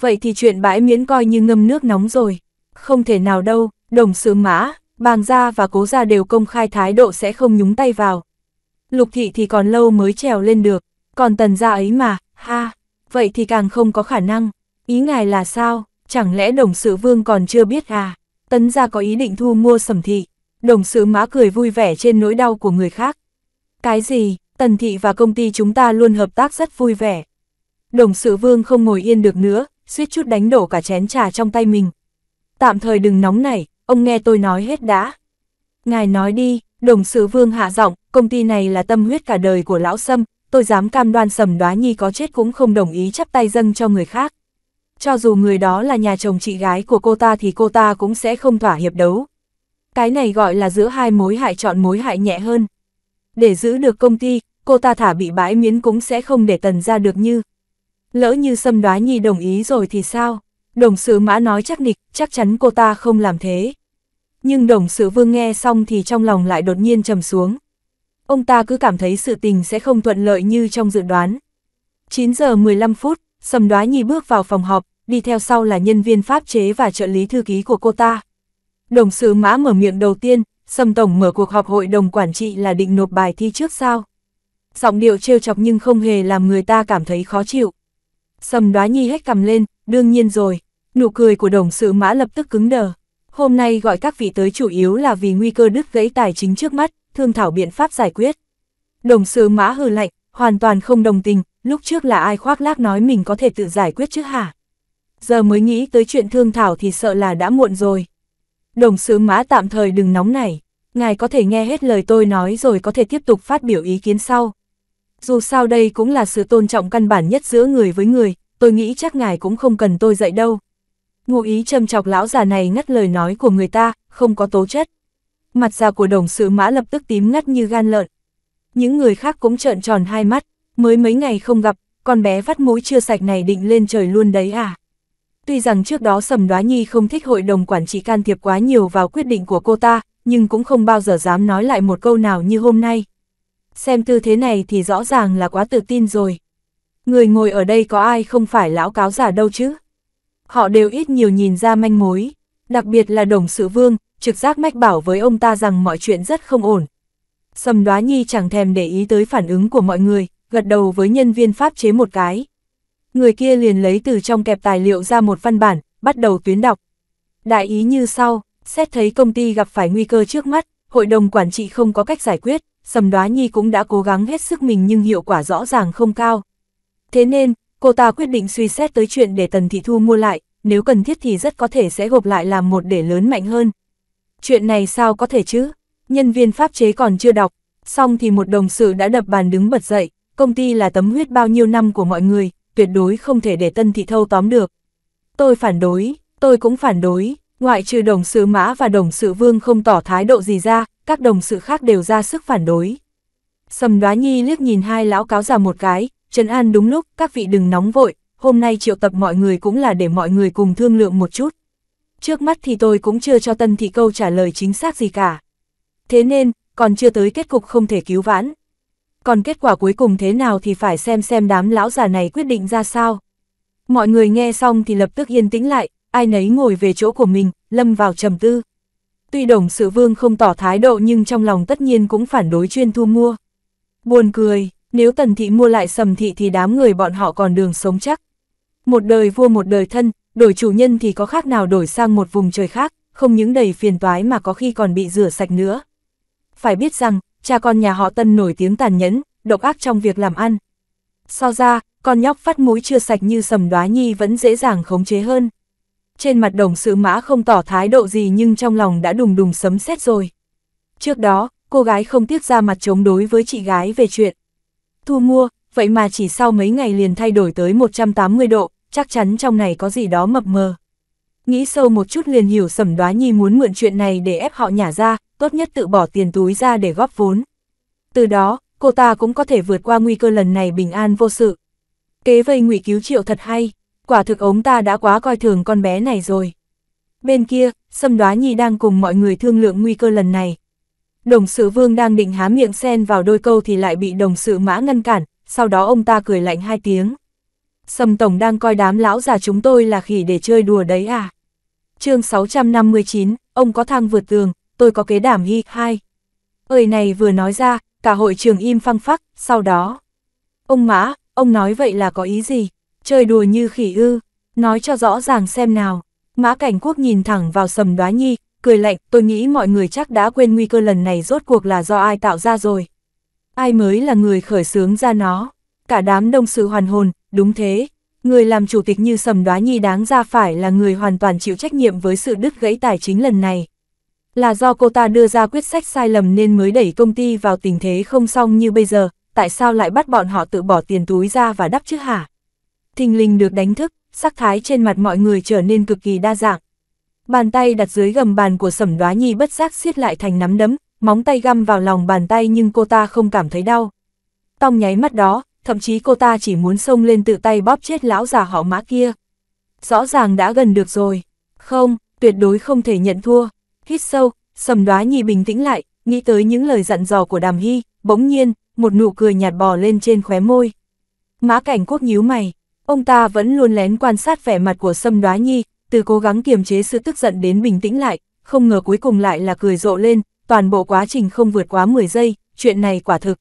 Vậy thì chuyện bãi miễn coi như ngâm nước nóng rồi. Không thể nào đâu, đồng sứ mã, bàng gia và cố gia đều công khai thái độ sẽ không nhúng tay vào. Lục thị thì còn lâu mới trèo lên được, còn tần gia ấy mà, ha, vậy thì càng không có khả năng. Ý ngài là sao, chẳng lẽ đồng sứ vương còn chưa biết à? Tấn gia có ý định thu mua sầm thị, đồng sứ mã cười vui vẻ trên nỗi đau của người khác. Cái gì, tần thị và công ty chúng ta luôn hợp tác rất vui vẻ. Đồng sự vương không ngồi yên được nữa, suýt chút đánh đổ cả chén trà trong tay mình. Tạm thời đừng nóng này, ông nghe tôi nói hết đã. Ngài nói đi, đồng sự vương hạ giọng, công ty này là tâm huyết cả đời của lão Sâm, tôi dám cam đoan sầm đoá nhi có chết cũng không đồng ý chắp tay dâng cho người khác. Cho dù người đó là nhà chồng chị gái của cô ta thì cô ta cũng sẽ không thỏa hiệp đấu. Cái này gọi là giữa hai mối hại chọn mối hại nhẹ hơn. Để giữ được công ty, cô ta thả bị bãi miến cũng sẽ không để tần ra được như Lỡ như Sâm Đoá Nhi đồng ý rồi thì sao? Đồng sứ mã nói chắc nịch, chắc chắn cô ta không làm thế. Nhưng đồng sứ vương nghe xong thì trong lòng lại đột nhiên trầm xuống. Ông ta cứ cảm thấy sự tình sẽ không thuận lợi như trong dự đoán. 9 giờ 15 phút, Sầm Đoá Nhi bước vào phòng họp, đi theo sau là nhân viên pháp chế và trợ lý thư ký của cô ta. Đồng sứ mã mở miệng đầu tiên, Sầm Tổng mở cuộc họp hội đồng quản trị là định nộp bài thi trước sao. Giọng điệu trêu chọc nhưng không hề làm người ta cảm thấy khó chịu. Sầm đoá nhi hết cầm lên, đương nhiên rồi, nụ cười của đồng sự mã lập tức cứng đờ. Hôm nay gọi các vị tới chủ yếu là vì nguy cơ đứt gãy tài chính trước mắt, thương thảo biện pháp giải quyết. Đồng sự mã hừ lạnh, hoàn toàn không đồng tình, lúc trước là ai khoác lác nói mình có thể tự giải quyết chứ hả? Giờ mới nghĩ tới chuyện thương thảo thì sợ là đã muộn rồi. Đồng sứ mã tạm thời đừng nóng này, ngài có thể nghe hết lời tôi nói rồi có thể tiếp tục phát biểu ý kiến sau dù sao đây cũng là sự tôn trọng căn bản nhất giữa người với người, tôi nghĩ chắc ngài cũng không cần tôi dạy đâu. Ngụ ý châm chọc lão già này ngắt lời nói của người ta, không có tố chất. Mặt già của đồng sự mã lập tức tím ngắt như gan lợn. Những người khác cũng trợn tròn hai mắt, mới mấy ngày không gặp, con bé vắt mũi chưa sạch này định lên trời luôn đấy à. Tuy rằng trước đó Sầm Đoá Nhi không thích hội đồng quản trị can thiệp quá nhiều vào quyết định của cô ta, nhưng cũng không bao giờ dám nói lại một câu nào như hôm nay xem tư thế này thì rõ ràng là quá tự tin rồi. Người ngồi ở đây có ai không phải lão cáo giả đâu chứ? Họ đều ít nhiều nhìn ra manh mối, đặc biệt là đồng sự vương, trực giác mách bảo với ông ta rằng mọi chuyện rất không ổn. Sầm đoá nhi chẳng thèm để ý tới phản ứng của mọi người, gật đầu với nhân viên pháp chế một cái. Người kia liền lấy từ trong kẹp tài liệu ra một văn bản, bắt đầu tuyến đọc. Đại ý như sau, xét thấy công ty gặp phải nguy cơ trước mắt, hội đồng quản trị không có cách giải quyết, Sầm đoá nhi cũng đã cố gắng hết sức mình nhưng hiệu quả rõ ràng không cao. Thế nên, cô ta quyết định suy xét tới chuyện để Tần Thị Thu mua lại, nếu cần thiết thì rất có thể sẽ gộp lại làm một để lớn mạnh hơn. Chuyện này sao có thể chứ? Nhân viên pháp chế còn chưa đọc, xong thì một đồng sự đã đập bàn đứng bật dậy, công ty là tấm huyết bao nhiêu năm của mọi người, tuyệt đối không thể để Tân Thị Thâu tóm được. Tôi phản đối, tôi cũng phản đối, ngoại trừ đồng sự Mã và đồng sự Vương không tỏ thái độ gì ra, các đồng sự khác đều ra sức phản đối. Sầm đoá nhi liếc nhìn hai lão cáo già một cái, trấn an đúng lúc, các vị đừng nóng vội, hôm nay triệu tập mọi người cũng là để mọi người cùng thương lượng một chút. Trước mắt thì tôi cũng chưa cho tân thị câu trả lời chính xác gì cả. Thế nên, còn chưa tới kết cục không thể cứu vãn. Còn kết quả cuối cùng thế nào thì phải xem xem đám lão già này quyết định ra sao. Mọi người nghe xong thì lập tức yên tĩnh lại, ai nấy ngồi về chỗ của mình, lâm vào trầm tư. Tuy đồng sự vương không tỏ thái độ nhưng trong lòng tất nhiên cũng phản đối chuyên thu mua. Buồn cười, nếu tần thị mua lại sầm thị thì đám người bọn họ còn đường sống chắc. Một đời vua một đời thân, đổi chủ nhân thì có khác nào đổi sang một vùng trời khác, không những đầy phiền toái mà có khi còn bị rửa sạch nữa. Phải biết rằng, cha con nhà họ tân nổi tiếng tàn nhẫn, độc ác trong việc làm ăn. So ra, con nhóc phát mũi chưa sạch như sầm đoá nhi vẫn dễ dàng khống chế hơn trên mặt đồng sự mã không tỏ thái độ gì nhưng trong lòng đã đùng đùng sấm sét rồi. Trước đó, cô gái không tiếc ra mặt chống đối với chị gái về chuyện. Thu mua, vậy mà chỉ sau mấy ngày liền thay đổi tới 180 độ, chắc chắn trong này có gì đó mập mờ. Nghĩ sâu một chút liền hiểu sẩm đoá nhi muốn mượn chuyện này để ép họ nhả ra, tốt nhất tự bỏ tiền túi ra để góp vốn. Từ đó, cô ta cũng có thể vượt qua nguy cơ lần này bình an vô sự. Kế vây ngụy cứu triệu thật hay quả thực ống ta đã quá coi thường con bé này rồi. Bên kia, xâm Đoá Nhi đang cùng mọi người thương lượng nguy cơ lần này. Đồng sự Vương đang định há miệng xen vào đôi câu thì lại bị đồng sự Mã ngăn cản, sau đó ông ta cười lạnh hai tiếng. xâm Tổng đang coi đám lão già chúng tôi là khỉ để chơi đùa đấy à? chương 659, ông có thang vượt tường, tôi có kế đảm hy, hai. Ơi này vừa nói ra, cả hội trường im phăng phắc, sau đó. Ông Mã, ông nói vậy là có ý gì? chơi đùa như khỉ ư, nói cho rõ ràng xem nào. Mã Cảnh Quốc nhìn thẳng vào sầm đoá nhi, cười lạnh, tôi nghĩ mọi người chắc đã quên nguy cơ lần này rốt cuộc là do ai tạo ra rồi. Ai mới là người khởi xướng ra nó, cả đám đông sự hoàn hồn, đúng thế. Người làm chủ tịch như sầm đoá nhi đáng ra phải là người hoàn toàn chịu trách nhiệm với sự đứt gãy tài chính lần này. Là do cô ta đưa ra quyết sách sai lầm nên mới đẩy công ty vào tình thế không xong như bây giờ, tại sao lại bắt bọn họ tự bỏ tiền túi ra và đắp chứ hả? thình lình được đánh thức, sắc thái trên mặt mọi người trở nên cực kỳ đa dạng. Bàn tay đặt dưới gầm bàn của sẩm đoá nhi bất giác siết lại thành nắm đấm, móng tay găm vào lòng bàn tay nhưng cô ta không cảm thấy đau. Tòng nháy mắt đó, thậm chí cô ta chỉ muốn xông lên tự tay bóp chết lão già họ mã kia. Rõ ràng đã gần được rồi. Không, tuyệt đối không thể nhận thua. Hít sâu, sầm đoá nhi bình tĩnh lại, nghĩ tới những lời dặn dò của đàm hy, bỗng nhiên, một nụ cười nhạt bò lên trên khóe môi. Mã cảnh quốc nhíu mày, Ông ta vẫn luôn lén quan sát vẻ mặt của Sâm Đoá Nhi, từ cố gắng kiềm chế sự tức giận đến bình tĩnh lại, không ngờ cuối cùng lại là cười rộ lên, toàn bộ quá trình không vượt quá 10 giây, chuyện này quả thực.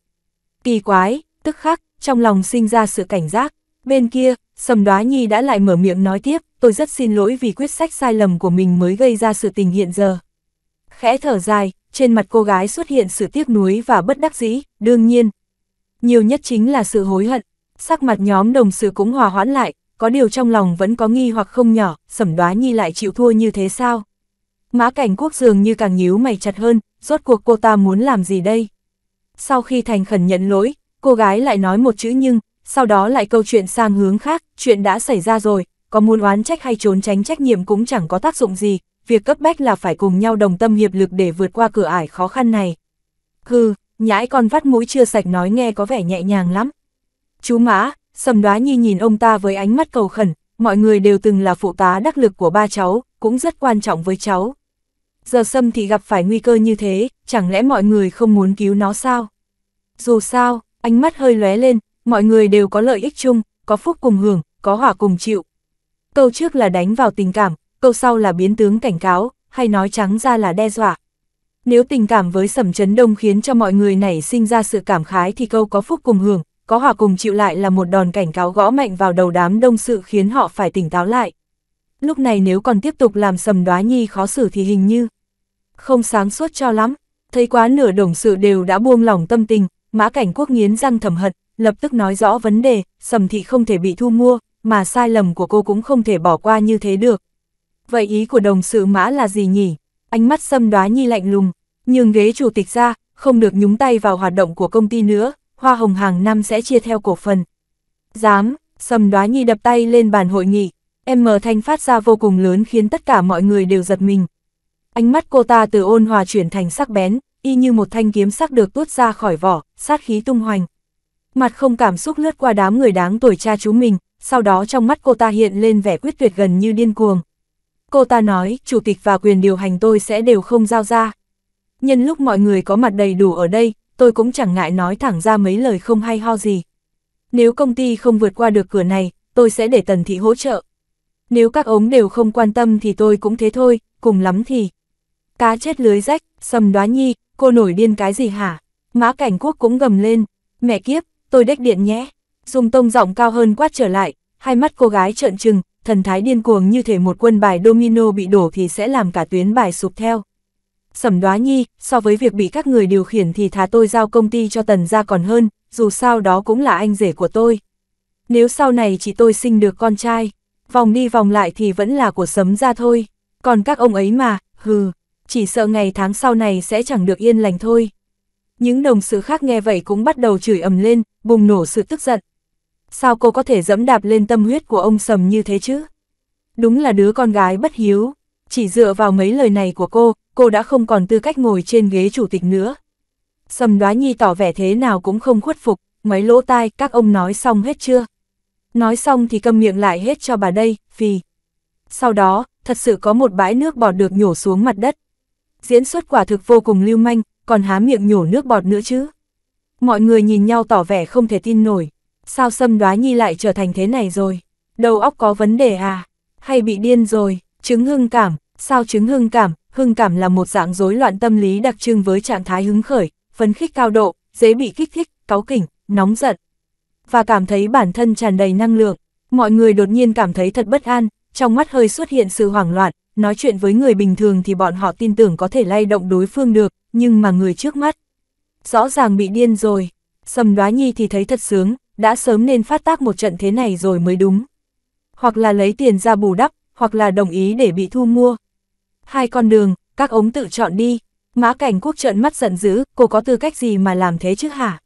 Kỳ quái, tức khắc, trong lòng sinh ra sự cảnh giác. Bên kia, sâm Đoá Nhi đã lại mở miệng nói tiếp, tôi rất xin lỗi vì quyết sách sai lầm của mình mới gây ra sự tình hiện giờ. Khẽ thở dài, trên mặt cô gái xuất hiện sự tiếc nuối và bất đắc dĩ, đương nhiên. Nhiều nhất chính là sự hối hận, Sắc mặt nhóm đồng sự cũng hòa hoãn lại, có điều trong lòng vẫn có nghi hoặc không nhỏ, sẩm đoá nhi lại chịu thua như thế sao? Mã cảnh quốc dường như càng nhíu mày chặt hơn, rốt cuộc cô ta muốn làm gì đây? Sau khi thành khẩn nhận lỗi, cô gái lại nói một chữ nhưng, sau đó lại câu chuyện sang hướng khác, chuyện đã xảy ra rồi, có muốn oán trách hay trốn tránh trách nhiệm cũng chẳng có tác dụng gì, việc cấp bách là phải cùng nhau đồng tâm hiệp lực để vượt qua cửa ải khó khăn này. Hừ, nhãi con vắt mũi chưa sạch nói nghe có vẻ nhẹ nhàng lắm, Chú Mã, Sầm Đoá Nhi nhìn ông ta với ánh mắt cầu khẩn, mọi người đều từng là phụ tá đắc lực của ba cháu, cũng rất quan trọng với cháu. Giờ Sâm thì gặp phải nguy cơ như thế, chẳng lẽ mọi người không muốn cứu nó sao? Dù sao, ánh mắt hơi lóe lên, mọi người đều có lợi ích chung, có phúc cùng hưởng, có hỏa cùng chịu. Câu trước là đánh vào tình cảm, câu sau là biến tướng cảnh cáo, hay nói trắng ra là đe dọa. Nếu tình cảm với Sầm chấn Đông khiến cho mọi người nảy sinh ra sự cảm khái thì câu có phúc cùng hưởng, có hòa cùng chịu lại là một đòn cảnh cáo gõ mạnh vào đầu đám đông sự khiến họ phải tỉnh táo lại. Lúc này nếu còn tiếp tục làm sầm đoá nhi khó xử thì hình như không sáng suốt cho lắm, thấy quá nửa đồng sự đều đã buông lỏng tâm tình, mã cảnh quốc nghiến răng thầm hận, lập tức nói rõ vấn đề, sầm thị không thể bị thu mua, mà sai lầm của cô cũng không thể bỏ qua như thế được. Vậy ý của đồng sự mã là gì nhỉ? Ánh mắt sầm đoá nhi lạnh lùng, nhường ghế chủ tịch ra, không được nhúng tay vào hoạt động của công ty nữa, hoa hồng hàng năm sẽ chia theo cổ phần. Dám, sầm đoá nhi đập tay lên bàn hội nghị, em mở Thanh phát ra vô cùng lớn khiến tất cả mọi người đều giật mình. Ánh mắt cô ta từ ôn hòa chuyển thành sắc bén, y như một thanh kiếm sắc được tuốt ra khỏi vỏ, sát khí tung hoành. Mặt không cảm xúc lướt qua đám người đáng tuổi cha chú mình, sau đó trong mắt cô ta hiện lên vẻ quyết tuyệt gần như điên cuồng. Cô ta nói, chủ tịch và quyền điều hành tôi sẽ đều không giao ra. Nhân lúc mọi người có mặt đầy đủ ở đây, tôi cũng chẳng ngại nói thẳng ra mấy lời không hay ho gì. Nếu công ty không vượt qua được cửa này, tôi sẽ để tần thị hỗ trợ. Nếu các ống đều không quan tâm thì tôi cũng thế thôi, cùng lắm thì. Cá chết lưới rách, sầm đoá nhi, cô nổi điên cái gì hả? Mã cảnh quốc cũng gầm lên, mẹ kiếp, tôi đếch điện nhé. Dung tông giọng cao hơn quát trở lại, hai mắt cô gái trợn trừng, thần thái điên cuồng như thể một quân bài domino bị đổ thì sẽ làm cả tuyến bài sụp theo. Sẩm đoá nhi, so với việc bị các người điều khiển thì thà tôi giao công ty cho tần ra còn hơn, dù sao đó cũng là anh rể của tôi. Nếu sau này chỉ tôi sinh được con trai, vòng đi vòng lại thì vẫn là của sấm ra thôi. Còn các ông ấy mà, hừ, chỉ sợ ngày tháng sau này sẽ chẳng được yên lành thôi. Những đồng sự khác nghe vậy cũng bắt đầu chửi ầm lên, bùng nổ sự tức giận. Sao cô có thể dẫm đạp lên tâm huyết của ông sầm như thế chứ? Đúng là đứa con gái bất hiếu, chỉ dựa vào mấy lời này của cô, cô đã không còn tư cách ngồi trên ghế chủ tịch nữa. Sầm đoá nhi tỏ vẻ thế nào cũng không khuất phục, ngoáy lỗ tai, các ông nói xong hết chưa? Nói xong thì câm miệng lại hết cho bà đây, vì... Sau đó, thật sự có một bãi nước bọt được nhổ xuống mặt đất. Diễn xuất quả thực vô cùng lưu manh, còn há miệng nhổ nước bọt nữa chứ. Mọi người nhìn nhau tỏ vẻ không thể tin nổi. Sao sâm đoá nhi lại trở thành thế này rồi? Đầu óc có vấn đề à? Hay bị điên rồi? Chứng hưng cảm, sao chứng hưng cảm? Hưng cảm là một dạng rối loạn tâm lý đặc trưng với trạng thái hứng khởi, phấn khích cao độ, dễ bị kích thích, cáu kỉnh, nóng giận. Và cảm thấy bản thân tràn đầy năng lượng, mọi người đột nhiên cảm thấy thật bất an, trong mắt hơi xuất hiện sự hoảng loạn, nói chuyện với người bình thường thì bọn họ tin tưởng có thể lay động đối phương được, nhưng mà người trước mắt. Rõ ràng bị điên rồi, sầm đoá nhi thì thấy thật sướng, đã sớm nên phát tác một trận thế này rồi mới đúng. Hoặc là lấy tiền ra bù đắp, hoặc là đồng ý để bị thu mua. Hai con đường, các ống tự chọn đi. Mã cảnh quốc trợn mắt giận dữ, cô có tư cách gì mà làm thế chứ hả?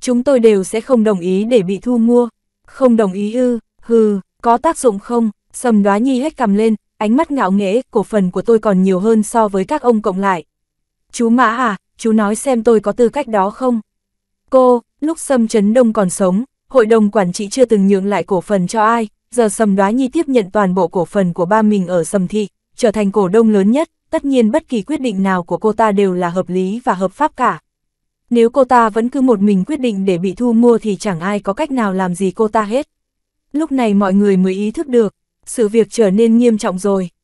Chúng tôi đều sẽ không đồng ý để bị thu mua. Không đồng ý ư, hừ, có tác dụng không? Sầm đoá nhi hết cầm lên, ánh mắt ngạo nghễ, cổ phần của tôi còn nhiều hơn so với các ông cộng lại. Chú Mã à, chú nói xem tôi có tư cách đó không? Cô, lúc Sâm chấn Đông còn sống, hội đồng quản trị chưa từng nhượng lại cổ phần cho ai, giờ Sầm Đoá Nhi tiếp nhận toàn bộ cổ phần của ba mình ở Sầm Thị, trở thành cổ đông lớn nhất, tất nhiên bất kỳ quyết định nào của cô ta đều là hợp lý và hợp pháp cả. Nếu cô ta vẫn cứ một mình quyết định để bị thu mua thì chẳng ai có cách nào làm gì cô ta hết. Lúc này mọi người mới ý thức được, sự việc trở nên nghiêm trọng rồi.